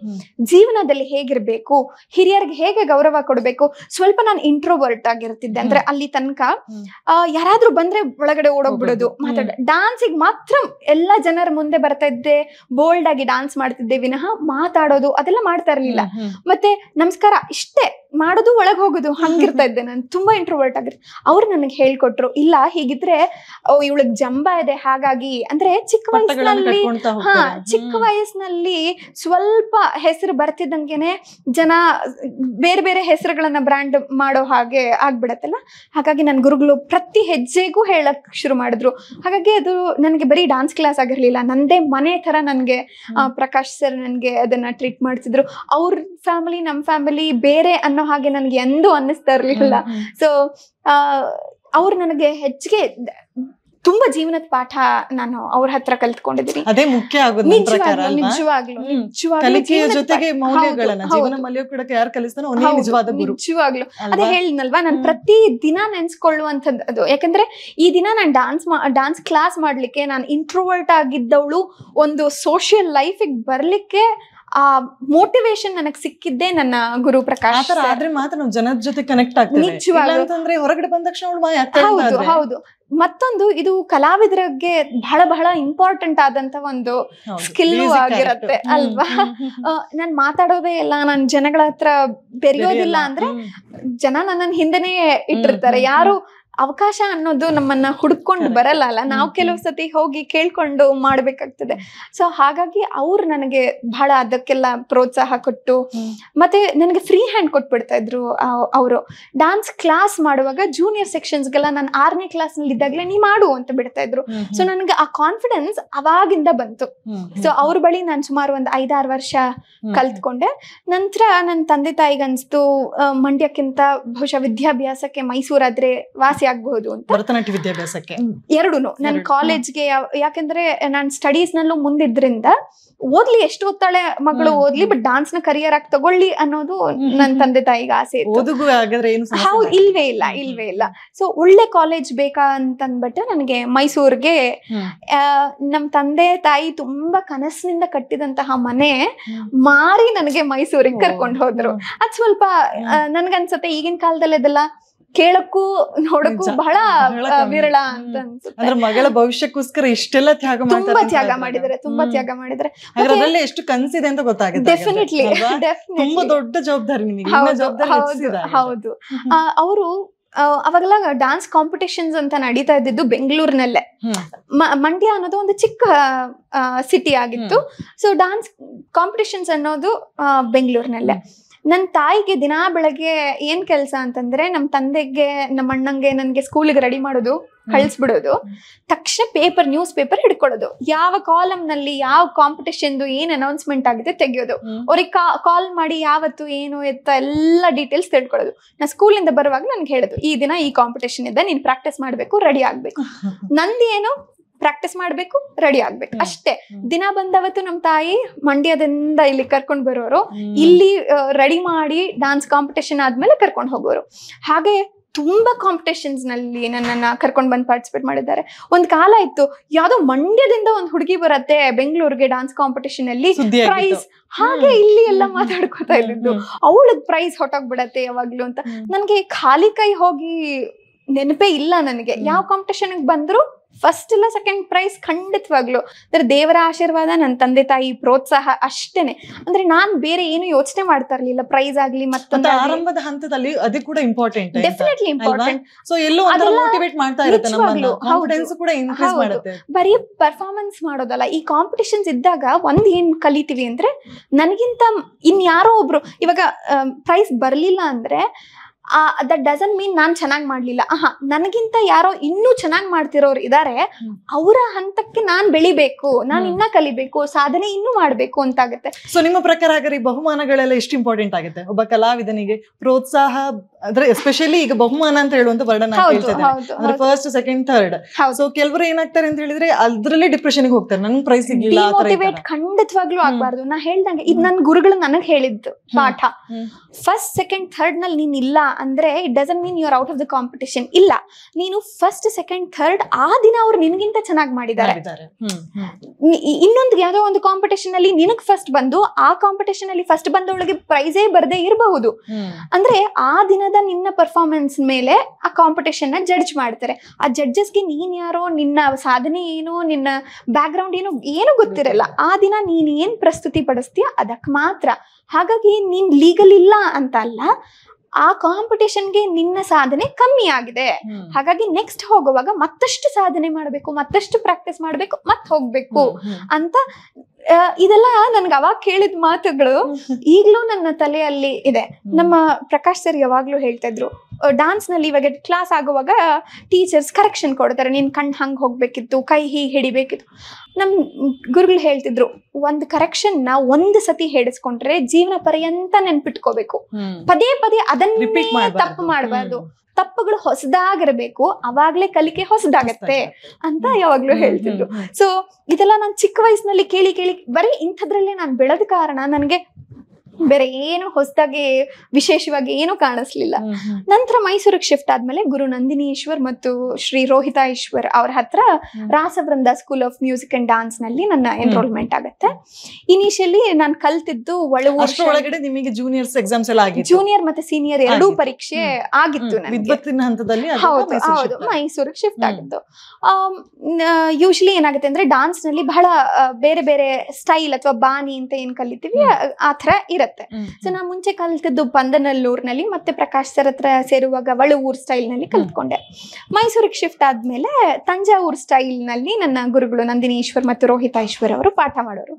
ಜೀವನದಲ್ಲಿ ಹೇಗಿರ್ಬೇಕು ಹಿರಿಯರಿಗೆ ಹೇಗೆ ಗೌರವ ಕೊಡ್ಬೇಕು ಸ್ವಲ್ಪ ನಾನು ಇಂಟ್ರೋವರ್ಟ್ ಆಗಿರ್ತಿದ್ದೆ ಅಂದ್ರೆ ಅಲ್ಲಿ ತನಕ ಯಾರಾದ್ರೂ ಬಂದ್ರೆ ಒಳಗಡೆ ಓಡೋಗ್ಬಿಡೋದು ಮಾತಾಡ ಡಾನ್ಸಿಗೆ ಮಾತ್ರ ಎಲ್ಲ ಜನರ ಮುಂದೆ ಬರ್ತಾ ಇದ್ದೆ ಬೋಲ್ಡ್ ಆಗಿ ಡಾನ್ಸ್ ಮಾಡ್ತಿದ್ದೆ ವಿನಃ ಮಾತಾಡೋದು ಅದೆಲ್ಲ ಮಾಡ್ತಾ ಇರ್ಲಿಲ್ಲ ಮತ್ತೆ ನಮಸ್ಕಾರ ಇಷ್ಟೇ ಮಾಡೋದು ಒಳಗೆ ಹೋಗೋದು ಹಂಗಿರ್ತಾ [laughs] ಇದ್ದೆ ನಾನು ತುಂಬಾ ಇಂಟ್ರೋವರ್ಟ್ ಆಗಿರ್ತೆ ಅವ್ರು ನನಗೆ ಹೇಳ್ಕೊಟ್ರು ಇಲ್ಲ ಹೀಗಿದ್ರೆ ಓ ಇವಳಗ್ ಜಂಬ ಇದೆ ಹಾಗಾಗಿ ಅಂದ್ರೆ ಚಿಕ್ಕ ವಯಸ್ಸಿನಲ್ಲಿ ಹಾ ಚಿಕ್ಕ ವಯಸ್ಸಿನಲ್ಲಿ ಸ್ವಲ್ಪ ಹೆಸರು ಬರ್ತಿದ್ದಂಗೆನೆ ಜನ ಬೇರೆ ಬೇರೆ ಹೆಸರುಗಳನ್ನ ಬ್ರ್ಯಾಂಡ್ ಮಾಡೋ ಹಾಗೆ ಆಗ್ಬಿಡತ್ತಲ್ಲ ಹಾಗಾಗಿ ನನ್ ಗುರುಗಳು ಪ್ರತಿ ಹೆಜ್ಜೆಗೂ ಹೇಳಕ್ ಶುರು ಮಾಡಿದ್ರು ಹಾಗಾಗಿ ಅದು ನನ್ಗೆ ಬರೀ ಡಾನ್ಸ್ ಕ್ಲಾಸ್ ಆಗಿರ್ಲಿಲ್ಲ ನಂದೇ ಮನೆ ತರ ನನ್ಗೆ ಪ್ರಕಾಶ್ ಸರ್ ನನ್ಗೆ ಅದನ್ನ ಟ್ರೀಟ್ ಮಾಡ್ತಿದ್ರು ಅವ್ರ ಫ್ಯಾಮಿಲಿ ನಮ್ಮ ಫ್ಯಾಮಿಲಿ ಬೇರೆ ಅನ್ನೋ ಹಾಗೆ ನನ್ಗೆ ಎಂದೂ ಅನ್ನಿಸ್ತಾ ಇರ್ಲಿಲ್ಲ ಸೊ ಅವ್ರು ನನಗೆ ಹೆಚ್ಚಿಗೆ ತುಂಬಾ ಜೀವನದ ಪಾಠ ನಾನು ಅವ್ರ ಹತ್ರ ಕಲ್ತ್ಕೊಂಡಿದ್ದೀನಿ ಅದೇ ಮುಖ್ಯ ಆಗೋದು ನಿಜವಾಗ್ಲು ನಿಜವಾಗ್ಲು ಜೊತೆಗೆ ಜೀವನ ಕೂಡ ಅದೇ ಹೇಳಿದ್ನಲ್ವಾ ನಾನು ಪ್ರತಿ ದಿನ ನೆನ್ಸ್ಕೊಳ್ಳುವಂಥದ್ದು ಅದು ಯಾಕಂದ್ರೆ ಈ ದಿನ ನಾನು ಡಾನ್ಸ್ ಡಾನ್ಸ್ ಕ್ಲಾಸ್ ಮಾಡ್ಲಿಕ್ಕೆ ನಾನು ಇಂಟ್ರೋವರ್ಟ್ ಆಗಿದ್ದವಳು ಒಂದು ಸೋಷಿಯಲ್ ಲೈಫಿಗೆ ಬರ್ಲಿಕ್ಕೆ ಆ ಮೋಟಿವೇಶನ್ ನನಗೆ ಸಿಕ್ಕಿದ್ದೇ ನನ್ನ ಗುರು ಪ್ರಕಾಶ್ ಆದ್ರೆ ಮಾತ್ರ ನಾವು ಜನದ ಜೊತೆ ಕನೆಕ್ಟ್ ಆಗ್ತೀವಿ ಹೊರಗಡೆ ಬಂದ ತಕ್ಷಣ ಹೌದು ಹೌದು ಮತ್ತೊಂದು ಇದು ಕಲಾವಿದರಿಗೆ ಬಹಳ ಬಹಳ ಇಂಪಾರ್ಟೆಂಟ್ ಆದಂತ ಒಂದು ಸ್ಕಿಲ್ ಆಗಿರುತ್ತೆ ಅಲ್ವಾ ನಾನ್ ಮಾತಾಡೋದೇ ಇಲ್ಲ ನಾನು ಜನಗಳ ಹತ್ರ ಬೆರೆಯೋದಿಲ್ಲ ಅಂದ್ರೆ ಜನ ನನ್ನ ಹಿಂದೆನೇ ಇಟ್ಟಿರ್ತಾರೆ ಯಾರು ಅವಕಾಶ ಅನ್ನೋದು ನಮ್ಮನ್ನ ಹುಡ್ಕೊಂಡು ಬರಲ್ಲ ಅಲ್ಲ ನಾವು ಕೆಲವು ಸತಿ ಹೋಗಿ ಕೇಳ್ಕೊಂಡು ಮಾಡ್ಬೇಕಾಗ್ತದೆ ಸೊ ಹಾಗಾಗಿ ಅವ್ರು ನನಗೆ ಬಹಳ ಅದಕ್ಕೆಲ್ಲ ಪ್ರೋತ್ಸಾಹ ಕೊಟ್ಟು ಮತ್ತೆ ನನಗೆ ಫ್ರೀ ಹ್ಯಾಂಡ್ ಕೊಟ್ಬಿಡ್ತಾ ಇದ್ರು ಅವರು ಡಾನ್ಸ್ ಕ್ಲಾಸ್ ಮಾಡುವಾಗ ಜೂನಿಯರ್ ಸೆಕ್ಷನ್ಸ್ಗೆಲ್ಲ ನಾನು ಆರನೇ ಕ್ಲಾಸ್ ನಲ್ಲಿ ಇದ್ದಾಗಲೇ ನೀ ಮಾಡು ಅಂತ ಬಿಡ್ತಾ ಇದ್ರು ಸೊ ನನಗೆ ಆ ಕಾನ್ಫಿಡೆನ್ಸ್ ಅವಾಗಿಂದ ಬಂತು ಸೊ ಅವ್ರ ಬಳಿ ನಾನು ಸುಮಾರು ಒಂದು ಐದಾರು ವರ್ಷ ಕಲ್ತ್ಕೊಂಡೆ ನಂತರ ನನ್ನ ತಂದೆ ತಾಯಿಗನ್ಸ್ತು ಮಂಡ್ಯಕ್ಕಿಂತ ಬಹುಶಃ ವಿದ್ಯಾಭ್ಯಾಸಕ್ಕೆ ಮೈಸೂರಾದ್ರೆ ವಾಸಿ ಜಾಸ್ತಿ ಆಗಬಹುದು ಅಂತ ಭರತನಾಟ್ಯ ವಿದ್ಯಾಭ್ಯಾಸಕ್ಕೆ ಎರಡೂನು ನನ್ನ ಕಾಲೇಜ್ಗೆ ಯಾಕೆಂದ್ರೆ ನಾನು ಸ್ಟಡೀಸ್ ನಲ್ಲೂ ಮುಂದಿದ್ರಿಂದ ಓದ್ಲಿ ಎಷ್ಟು ಓದ್ತಾಳೆ ಮಗಳು ಓದ್ಲಿ ಬಟ್ ಡಾನ್ಸ್ ನ ಕರಿಯರ್ ಆಗಿ ತಗೊಳ್ಳಿ ಅನ್ನೋದು ನನ್ನ ತಂದೆ ತಾಯಿಗೆ ಆಸೆ ಹೌದು ಇಲ್ವೇ ಇಲ್ಲ ಇಲ್ವೇ ಇಲ್ಲ ಸೊ ಒಳ್ಳೆ ಕಾಲೇಜ್ ಬೇಕಾ ಅಂತಂದ್ಬಿಟ್ಟು ನನಗೆ ಮೈಸೂರ್ಗೆ ನಮ್ಮ ತಂದೆ ತಾಯಿ ತುಂಬಾ ಕನಸಿನಿಂದ ಕಟ್ಟಿದಂತಹ ಮನೆ ಮಾರಿ ನನಗೆ ಮೈಸೂರಿಗೆ ಕರ್ಕೊಂಡು ಹೋದ್ರು ಅದ್ ಸ್ವಲ್ಪ ನನ್ಗನ್ಸತ್ತೆ ಈಗಿನ ಕಾಲದಲ್ಲಿ ಅದೆಲ್ಲ ಕೇಳಕ್ಕೂ ನೋಡಕ್ಕೂ ಬಹಳ ವಿರಳ ಅಂತ ಅನ್ಸುತ್ತೆ ಮಗಳ ಭವಿಷ್ಯಕ್ಕೋಸ್ಕರ ಇಷ್ಟೆಲ್ಲ ತ್ಯಾಗ ತುಂಬಾ ತ್ಯಾಗ ಮಾಡಿದ್ರೆ ತುಂಬಾ ತ್ಯಾಗ ಮಾಡಿದ್ರೆ ಎಷ್ಟು ಕನ್ಸಿದೆ ಅಂತ ಗೊತ್ತಾಗುತ್ತೆ ಡೆಫಿನೆಟ್ಲಿ [laughs] ತುಂಬಾ ದೊಡ್ಡ ಜವಾಬ್ದಾರಿ ನಿಮಗೆ ಹೌದು ಅವರು ಅವಾಗೆಲ್ಲ ಡಾನ್ಸ್ ಕಾಂಪಿಟೇಷನ್ಸ್ ಅಂತ ನಡೀತಾ ಇದ್ದಿದ್ದು ಬೆಂಗಳೂರಿನಲ್ಲೇ ಮಂಡ್ಯ ಅನ್ನೋದು ಒಂದು ಚಿಕ್ಕ ಸಿಟಿ ಆಗಿತ್ತು ಸೊ ಡಾನ್ಸ್ ಕಾಂಪಿಟೇಷನ್ಸ್ ಅನ್ನೋದು ಬೆಂಗಳೂರಿನಲ್ಲೇ ನನ್ನ ತಾಯಿಗೆ ದಿನಾ ಬೆಳಗ್ಗೆ ಏನ್ ಕೆಲಸ ಅಂತಂದ್ರೆ ನಮ್ಮ ತಂದೆಗೆ ನಮ್ಮ ಅಣ್ಣಂಗೆ ನನಗೆ ಸ್ಕೂಲಿಗೆ ರೆಡಿ ಮಾಡೋದು ಕಳಿಸ್ಬಿಡೋದು ತಕ್ಷಣ ಪೇಪರ್ ನ್ಯೂಸ್ ಪೇಪರ್ ಹಿಡ್ಕೊಳ್ಳೋದು ಯಾವ ಕಾಲಮ್ ನಲ್ಲಿ ಯಾವ ಕಾಂಪಿಟೇಷನ್ ಏನ್ ಅನೌನ್ಸ್ಮೆಂಟ್ ಆಗಿದೆ ತೆಗೆಯೋದು ಅವ್ರಿಗೆ ಕಾಲ್ ಮಾಡಿ ಯಾವತ್ತು ಏನು ಎತ್ತ ಎಲ್ಲ ಡೀಟೇಲ್ಸ್ ತಿಳ್ಕೊಳ್ಳೋದು ನಾ ಸ್ಕೂಲಿಂದ ಬರುವಾಗ ನನ್ಗೆ ಹೇಳೋದು ಈ ದಿನ ಈ ಕಾಂಪಿಟೇಷನ್ ಇದೆ ನೀನ್ ಪ್ರಾಕ್ಟೀಸ್ ಮಾಡ್ಬೇಕು ರೆಡಿ ಆಗ್ಬೇಕು [laughs] ನಂದು ಏನು ಪ್ರಾಕ್ಟೀಸ್ ಮಾಡ್ಬೇಕು ರೆಡಿ ಆಗ್ಬೇಕು ಅಷ್ಟೇ ದಿನ ಬಂದವತ್ತು ನಮ್ ತಾಯಿ ಮಂಡ್ಯದಿಂದ ಇಲ್ಲಿ ಕರ್ಕೊಂಡ್ ಬರೋರು ಇಲ್ಲಿ ರೆಡಿ ಮಾಡಿ ಡಾನ್ಸ್ ಕಾಂಪಿಟೇಷನ್ ಆದ್ಮೇಲೆ ಕರ್ಕೊಂಡು ಹೋಗೋರು ಹಾಗೆ ತುಂಬಾ ಕಾಂಪಿಟೇಷನ್ಸ್ ನಲ್ಲಿ ನನ್ನನ್ನ ಕರ್ಕೊಂಡು ಬಂದು ಪಾರ್ಟಿಸಿಪೇಟ್ ಮಾಡಿದ್ದಾರೆ ಒಂದ್ ಕಾಲ ಇತ್ತು ಯಾವ್ದೋ ಮಂಡ್ಯದಿಂದ ಒಂದ್ ಹುಡುಗಿ ಬರತ್ತೆ ಬೆಂಗಳೂರಿಗೆ ಡಾನ್ಸ್ ಕಾಂಪಿಟೇಷನ್ ಅಲ್ಲಿ ಪ್ರೈಸ್ ಹಾಗೆ ಇಲ್ಲಿ ಎಲ್ಲ ಮಾತಾಡ್ಕೊತಾ ಇದ್ದು ಅವಳದ್ ಪ್ರೈಸ್ ಹೊಟ್ಟೋಗ್ಬಿಡತ್ತೆ ಯಾವಾಗ್ಲೂ ಅಂತ ನನ್ಗೆ ಖಾಲಿ ಕೈ ಹೋಗಿ ನೆನಪೇ ಇಲ್ಲ ನನಗೆ ಯಾವ ಕಾಂಪಿಟೇಷನ್ ಬಂದ್ರು ಫಸ್ಟ್ ಇಲ್ಲ ಸೆಕೆಂಡ್ ಪ್ರೈಸ್ ಖಂಡಿತವಾಗ್ಲು ಅಂದ್ರೆ ದೇವರ ಆಶೀರ್ವಾದ ನನ್ನ ತಂದೆ ತಾಯಿ ಪ್ರೋತ್ಸಾಹ ಅಷ್ಟೇನೆ ಅಂದ್ರೆ ನಾನ್ ಬೇರೆ ಏನು ಯೋಚನೆ ಮಾಡ್ತಾ ಇರ್ಲಿಲ್ಲ ಪ್ರೈಸ್ ಆಗ್ಲಿ ಮತ್ತೊಂದು ಆರಂಭದ ಹಂತದಲ್ಲಿ ಕೂಡ ಇಂಪಾರ್ಟೆಂಟ್ ಡೆಫಿನೆಟ್ಲಿ ಇಂಪಾರ್ಟೆಂಟ್ ಬರೀ ಪರ್ಫಾರ್ಮೆನ್ಸ್ ಮಾಡೋದಲ್ಲ ಈ ಕಾಂಪಿಟೇಷನ್ಸ್ ಇದ್ದಾಗ ಒಂದ್ ಏನ್ ಕಲಿತೀವಿ ಅಂದ್ರೆ ನನಗಿಂತ ಯಾರೋ ಒಬ್ರು ಇವಾಗ ಪ್ರೈಸ್ ಬರ್ಲಿಲ್ಲ ಅಂದ್ರೆ ದಟ್ ಡಸನ್ ಮೀನ್ ನಾನ್ ಚೆನ್ನಾಗಿ ಮಾಡ್ಲಿಲ್ಲ ಆಹಾ ನನಗಿಂತ ಯಾರೋ ಇನ್ನೂ ಚೆನ್ನಾಗಿ ಮಾಡ್ತಿರೋರು ಇದಾರೆ ಅವರ ಹಂತಕ್ಕೆ ನಾನ್ ಬೆಳಿಬೇಕು ನಾನ್ ಇನ್ನ ಕಲಿಬೇಕು ಸಾಧನೆ ಇನ್ನೂ ಮಾಡ್ಬೇಕು ಅಂತ ಆಗುತ್ತೆ ಸೊ ನಿಮ್ಮ ಪ್ರಕಾರ ಆಗ್ರಿ ಈ ಬಹುಮಾನಗಳೆಲ್ಲ ಎಷ್ಟು ಇಂಪಾರ್ಟೆಂಟ್ ಆಗುತ್ತೆ ಒಬ್ಬ ಕಲಾವಿದನಿಗೆ ಪ್ರೋತ್ಸಾಹ ಅಂದ್ರೆ ಎಸ್ಪೆಷಲಿ ಈಗ ಬಹುಮಾನ ಅಂತ ಹೇಳುವಂತ ವರ್ಣ ಅಂದ್ರೆ ಫಸ್ಟ್ ಸೆಕೆಂಡ್ ಥರ್ಡ್ ಸೊ ಕೆಲವರು ಏನಾಗ್ತಾರೆ ಅಂತ ಹೇಳಿದ್ರೆ ಅದ್ರಲ್ಲೇ ಡಿಪ್ರೆಷನ್ ಹೋಗ್ತಾರೆ ನನ್ ಪ್ರೈಸ್ ಮೋಟಿವೇಟ್ ಖಂಡಿತವಾಗ್ಲೂ ಆಗ್ಬಾರ್ದು ನಾ ಹೇಳ್ದಂಗೆ ಇದು ನನ್ ಗುರುಗಳು ನನಗೆ ಹೇಳಿದ್ದು ಪಾಠ ಫಸ್ಟ್ ಸೆಕೆಂಡ್ ಥರ್ಡ್ ನಲ್ಲಿ ನೀನ್ ಇಲ್ಲ ಅಂದ್ರೆ it doesn't mean you out of the competition ಇಲ್ಲ ನೀನು ಫಸ್ಟ್ ಸೆಕೆಂಡ್ ಥರ್ಡ್ ಆ ದಿನ ಅವ್ರು ನಿನ್ಗಿಂತ ಚೆನ್ನಾಗಿ ಮಾಡಿದ್ದಾರೆ ಇನ್ನೊಂದು ಯಾವ್ದೋ ಒಂದು ಕಾಂಪಿಟೇಷನ್ ಅಲ್ಲಿ ನಿನಗ್ ಫಸ್ಟ್ ಬಂದು ಆ ಕಾಂಪಿಟೇಷನ್ ಅಲ್ಲಿ ಫಸ್ಟ್ ಬಂದವಳಿಗೆ ಪ್ರೈಸೇ ಬರದೇ ಇರಬಹುದು ಅಂದ್ರೆ ಆ ದಿನದ ಅದರಿಂದ ನಿನ್ನ ಪರ್ಫಾರ್ಮೆನ್ಸ್ ಮೇಲೆ ಆ ಕಾಂಪಿಟೇಷನ್ ನ ಜಡ್ಜ್ ಮಾಡ್ತಾರೆ ಆ ಜಡ್ಜಸ್ಗೆ ನೀನ್ ಯಾರೋ ನಿನ್ನ ಸಾಧನೆ ಏನು ನಿನ್ನ ಬ್ಯಾಕ್ ಏನು ಏನು ಗೊತ್ತಿರಲ್ಲ ಆ ದಿನ ನೀನ್ ಏನ್ ಪ್ರಸ್ತುತಿ ಪಡಿಸ್ತೀಯ ಅದಕ್ಕೆ ಮಾತ್ರ ಹಾಗಾಗಿ ನೀನ್ ಲೀಗಲ್ ಇಲ್ಲ ಅಂತ ಅಲ್ಲ ಆ ಕಾಂಪಿಟೇಷನ್ಗೆ ನಿನ್ನ ಸಾಧನೆ ಕಮ್ಮಿ ಆಗಿದೆ ಹಾಗಾಗಿ ನೆಕ್ಸ್ಟ್ ಹೋಗುವಾಗ ಮತ್ತಷ್ಟು ಸಾಧನೆ ಮಾಡಬೇಕು ಮತ್ತಷ್ಟು ಪ್ರಾಕ್ಟೀಸ್ ಮಾಡಬೇಕು ಮತ್ತೆ ಹೋಗ್ಬೇಕು ಅಂತ ಇದೆಲ್ಲ ನನ್ಗೆ ಅವಾಗ ಕೇಳಿದ ಮಾತುಗಳು ಈಗ್ಲೂ ನನ್ನ ತಲೆಯಲ್ಲಿ ಇದೆ ನಮ್ಮ ಪ್ರಕಾಶ್ ಸರ್ ಯಾವಾಗ್ಲೂ ಹೇಳ್ತಾ ಇದ್ರು ಡಾನ್ಸ್ ನಲ್ಲಿ ಇವಾಗ ಕ್ಲಾಸ್ ಆಗುವಾಗ ಟೀಚರ್ಸ್ ಕರೆಕ್ಷನ್ ಕೊಡ್ತಾರೆ ನೀನ್ ಕಣ್ಣು ಹಂಗ್ ಹೋಗ್ಬೇಕಿತ್ತು ಕೈ ಹೀಗೆ ಹಿಡಿಬೇಕಿತ್ತು ನಮ್ ಗುರುಗಳು ಹೇಳ್ತಿದ್ರು ಒಂದ್ ಕರೆಕ್ಷನ್ ನ ಒಂದ್ ಸತಿ ಹೇಳಿಸ್ಕೊಂಡ್ರೆ ಜೀವನ ಪರ್ಯಂತ ನೆನ್ಪಿಟ್ಕೋಬೇಕು ಪದೇ ಪದೇ ಅದನ್ನ ತಪ್ಪು ಮಾಡಬಾರ್ದು ತಪ್ಪುಗಳು ಹೊಸದಾಗಿರ್ಬೇಕು ಅವಾಗ್ಲೇ ಕಲಿಕೆ ಹೊಸದಾಗತ್ತೆ ಅಂತ ಯಾವಾಗ್ಲೂ ಹೇಳ್ತಿದ್ರು ಸೊ ಇದೆಲ್ಲ ನಾನು ಚಿಕ್ಕ ವಯಸ್ಸಿನಲ್ಲಿ ಕೇಳಿ ಕೇಳಿ ಬರೀ ಇಂಥದ್ರಲ್ಲೇ ನಾನು ಬೆಳೆದ ಕಾರಣ ನನಗೆ ಬೇರೆ ಏನು ಹೊಸದಾಗಿ ವಿಶೇಷವಾಗಿ ಏನು ಕಾಣಿಸ್ಲಿಲ್ಲ ನಂತರ ಮೈಸೂರಿಗೆ ಶಿಫ್ಟ್ ಆದ್ಮೇಲೆ ಗುರು ನಂದಿನೀಶ್ವರ್ ಮತ್ತು ಶ್ರೀ ರೋಹಿತಾಶ್ವರ್ ಅವ್ರ ಹತ್ರ Rasavrinda school of music and dance ನಲ್ಲಿ ನನ್ನ ಎನ್ರೋಲ್ಮೆಂಟ್ ಆಗುತ್ತೆ ಇನಿಷಿಯಲಿ ನಾನು ಕಲ್ತಿದ್ದು ಒಳಗಡೆ ನಿಮಗೆ ಜೂನಿಯರ್ಸ್ ಎಕ್ಸಾಮ್ಸ್ ಎಲ್ಲ ಆಗಿತ್ತು ಜೂನಿಯರ್ ಮತ್ತೆ ಸೀನಿಯರ್ ಎರಡೂ ಪರೀಕ್ಷೆ ಆಗಿತ್ತು ಹಂತದಲ್ಲಿ ಹೌದು ಮೈಸೂರಿಗೆ ಶಿಫ್ಟ್ ಆಗಿತ್ತು ಯೂಶಲಿ ಏನಾಗುತ್ತೆ ಅಂದ್ರೆ ಡಾನ್ಸ್ ನಲ್ಲಿ ಬಹಳ ಬೇರೆ ಬೇರೆ ಸ್ಟೈಲ್ ಅಥವಾ ಬಾನಿ ಅಂತ ಏನ್ ಕಲಿತೀವಿ ಆ ತರ ಸಿಗತ್ತೆ ಸೊ ನಾ ಮುಂಚೆ ಕಲ್ತಿದ್ದು ಪಂದನಲ್ಲೂರ್ನಲ್ಲಿ ಮತ್ತೆ ಪ್ರಕಾಶ್ ಸರ್ ಹತ್ರ ಸೇರುವಾಗ ಊರ್ ಸ್ಟೈಲ್ ನಲ್ಲಿ ಕಲ್ತ್ಕೊಂಡೆ ಮೈಸೂರಿಗೆ ಶಿಫ್ಟ್ ಆದ್ಮೇಲೆ ತಂಜಾವೂರ್ ಸ್ಟೈಲ್ ನಲ್ಲಿ ನನ್ನ ಗುರುಗಳು ನಂದಿನೀಶ್ವರ್ ಮತ್ತು ರೋಹಿತಾಶ್ವರ್ ಅವರು ಪಾಠ ಮಾಡೋರು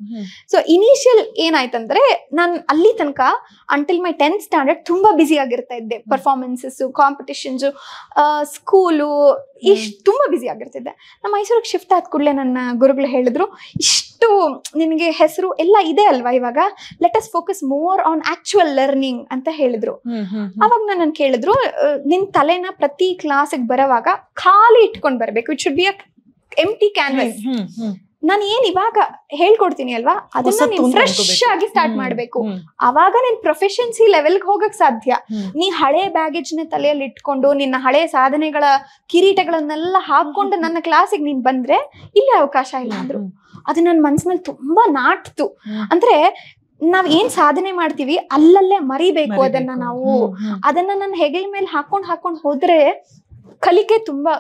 ಸೊ ಇನಿಷಿಯಲ್ ಏನಾಯ್ತಂದ್ರೆ ನಾನ್ ಅಲ್ಲಿ ತನಕ ಅಂಟಿಲ್ ಮೈ ಟೆಂತ್ ಸ್ಟ್ಯಾಂಡರ್ಡ್ ತುಂಬಾ ಬ್ಯುಸಿ ಆಗಿರ್ತಾ ಇದ್ದೆ ಪರ್ಫಾರ್ಮೆನ್ಸಸ್ ಕಾಂಪಿಟೇಷನ್ಸ್ ಸ್ಕೂಲು ಇಷ್ಟು ತುಂಬಾ ಬ್ಯುಸಿ ಆಗಿರ್ತಿದ್ದೆ ನಮ್ಮ ಮೈಸೂರಿಗೆ ಶಿಫ್ಟ್ ಆದ ಕೂಡಲೇ ನನ್ನ ಗುರುಗಳು ಹೇಳಿದ್ರು ಇಷ್ಟು ಅಷ್ಟು ನಿನಗೆ ಹೆಸರು ಎಲ್ಲ ಇದೆ ಅಲ್ವಾ ಇವಾಗ let us focus more on actual learning ಅಂತ ಹೇಳಿದ್ರು ಅವಾಗ ನನ್ನ ಕೇಳಿದ್ರು ನಿನ್ ತಲೆನ ಪ್ರತಿ ಕ್ಲಾಸ್ಗೆ ಬರೋವಾಗ ಖಾಲಿ ಇಟ್ಕೊಂಡ್ ಬರ್ಬೇಕು it should be empty canvas ನಾನು ಏನ್ ಇವಾಗ ಹೇಳ್ಕೊಡ್ತೀನಿ ಅಲ್ವಾ ಅದನ್ನ ನೀನ್ ಫ್ರೆಶ್ ಆಗಿ ಸ್ಟಾರ್ಟ್ ಮಾಡ್ಬೇಕು ಅವಾಗ ನೀನ್ ಪ್ರೊಫೆಷನ್ಸಿ ಲೆವೆಲ್ಗೆ ಹೋಗಕ್ ಸಾಧ್ಯ ನೀ ಹಳೆ ಬ್ಯಾಗೇಜ್ ನ ತಲೆಯಲ್ಲಿ ಇಟ್ಕೊಂಡು ನಿನ್ನ ಹಳೆ ಸಾಧನೆಗಳ ಕಿರೀಟಗಳನ್ನೆಲ್ಲ ಹಾಕೊಂಡು ನನ್ನ ಕ್ಲಾಸಿಗೆ ನೀನ್ ಬಂದ್ರೆ ಇಲ್ಲಿ ಅವಕಾಶ ಇಲ್ಲ ಅಂದ್ರು ಅದು ನನ್ನ ಮನ್ಸಿನಲ್ಲಿ ತುಂಬಾ ನಾಟ್ತು ಅಂದ್ರೆ ನಾವ್ ಏನ್ ಸಾಧನೆ ಮಾಡ್ತೀವಿ ಅಲ್ಲಲ್ಲೇ ಮರಿಬೇಕು ಅದನ್ನ ನಾವು ಅದನ್ನ ನನ್ನ ಹೆಗಲ್ ಮೇಲೆ ಹಾಕೊಂಡ್ ಹಾಕೊಂಡ್ ಹೋದ್ರೆ ಕಲಿಕೆ ತುಂಬಾ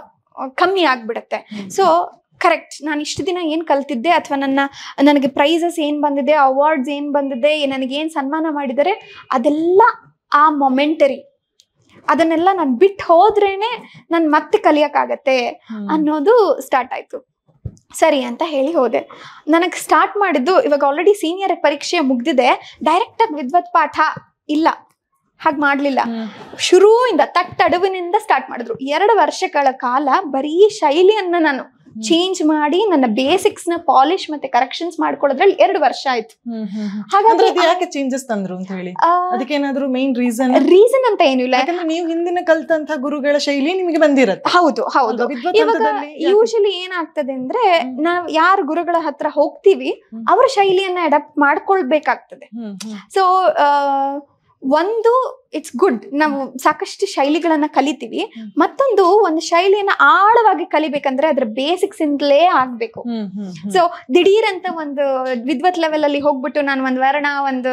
ಕಮ್ಮಿ ಆಗ್ಬಿಡತ್ತೆ ಸೊ ಕರೆಕ್ಟ್ ನಾನು ಇಷ್ಟು ದಿನ ಏನು ಕಲ್ತಿದ್ದೆ ಅಥವಾ ನನ್ನ ನನಗೆ ಪ್ರೈಸಸ್ ಏನು ಬಂದಿದೆ ಅವಾರ್ಡ್ಸ್ ಏನು ಬಂದಿದೆ ನನಗೇನು ಸನ್ಮಾನ ಮಾಡಿದರೆ ಅದೆಲ್ಲ ಆ ಮೊಮೆಂಟರಿ ಅದನ್ನೆಲ್ಲ ನಾನು ಬಿಟ್ಟು ಹೋದ್ರೇನೆ ನಾನು ಮತ್ತೆ ಕಲಿಯೋಕ್ಕಾಗತ್ತೆ ಅನ್ನೋದು ಸ್ಟಾರ್ಟ್ ಆಯಿತು ಸರಿ ಅಂತ ಹೇಳಿ ಹೋದೆ ನನಗೆ ಸ್ಟಾರ್ಟ್ ಮಾಡಿದ್ದು ಇವಾಗ ಆಲ್ರೆಡಿ ಸೀನಿಯರ್ ಪರೀಕ್ಷೆ ಮುಗ್ದಿದೆ ಡೈರೆಕ್ಟಾಗಿ ವಿದ್ವತ್ ಪಾಠ ಇಲ್ಲ ಹಾಗೆ ಮಾಡಲಿಲ್ಲ ಶುರುವಿಂದ ತಟ್ಟಡುವಿನಿಂದ ಸ್ಟಾರ್ಟ್ ಮಾಡಿದ್ರು ಎರಡು ವರ್ಷಗಳ ಕಾಲ ಬರೀ ಶೈಲಿಯನ್ನು ನಾನು ಚೇಂಜ್ ಮಾಡಿ ನನ್ನ ಬೇಸಿಕ್ಸ್ ನ ಪಾಲಿಶ್ ಮತ್ತೆ ಕರೆಕ್ಷನ್ಸ್ ಮಾಡ್ಕೊಳ್ಳೋದ್ರಲ್ಲಿ ಎರಡು ವರ್ಷ ಆಯ್ತು ಹಾಗಾದ್ರೆ ಚೇಂಜಸ್ ತಂದ್ರು ಅಂತ ಹೇಳಿ ಅದಕ್ಕೇನಾದ್ರೂ ಮೇನ್ ರೀಸನ್ ರೀಸನ್ ಅಂತ ಏನು ಇಲ್ಲ ನೀವು ಹಿಂದಿನ ಕಲ್ತಂತ ಗುರುಗಳ ಶೈಲಿ ನಿಮಗೆ ಬಂದಿರತ್ತೆ ಹೌದು ಹೌದು ಇವಾಗ ಯೂಶಲಿ ಏನಾಗ್ತದೆ ಅಂದ್ರೆ ನಾವ್ ಯಾರು ಗುರುಗಳ ಹತ್ರ ಹೋಗ್ತೀವಿ ಅವರ ಶೈಲಿಯನ್ನ ಅಡಾಪ್ಟ್ ಮಾಡ್ಕೊಳ್ಬೇಕಾಗ್ತದೆ ಸೊ ಒಂದು ಇಟ್ಸ್ ಗುಡ್ ನಾವು ಸಾಕಷ್ಟು ಶೈಲಿಗಳನ್ನ ಕಲಿತೀವಿ ಮತ್ತೊಂದು ಒಂದು ಶೈಲಿಯನ್ನ ಆಳವಾಗಿ ಕಲಿಬೇಕಂದ್ರೆ ಅದ್ರ ಬೇಸಿಕ್ಸ್ ಇಂದಲೇ ಆಗ್ಬೇಕು ಸೊ ದಿಢೀರ್ ಅಂತ ಒಂದು ವಿದ್ವತ್ ಲೆವೆಲ್ ಅಲ್ಲಿ ಹೋಗ್ಬಿಟ್ಟು ನಾನು ಒಂದು ವರ್ಣ ಒಂದು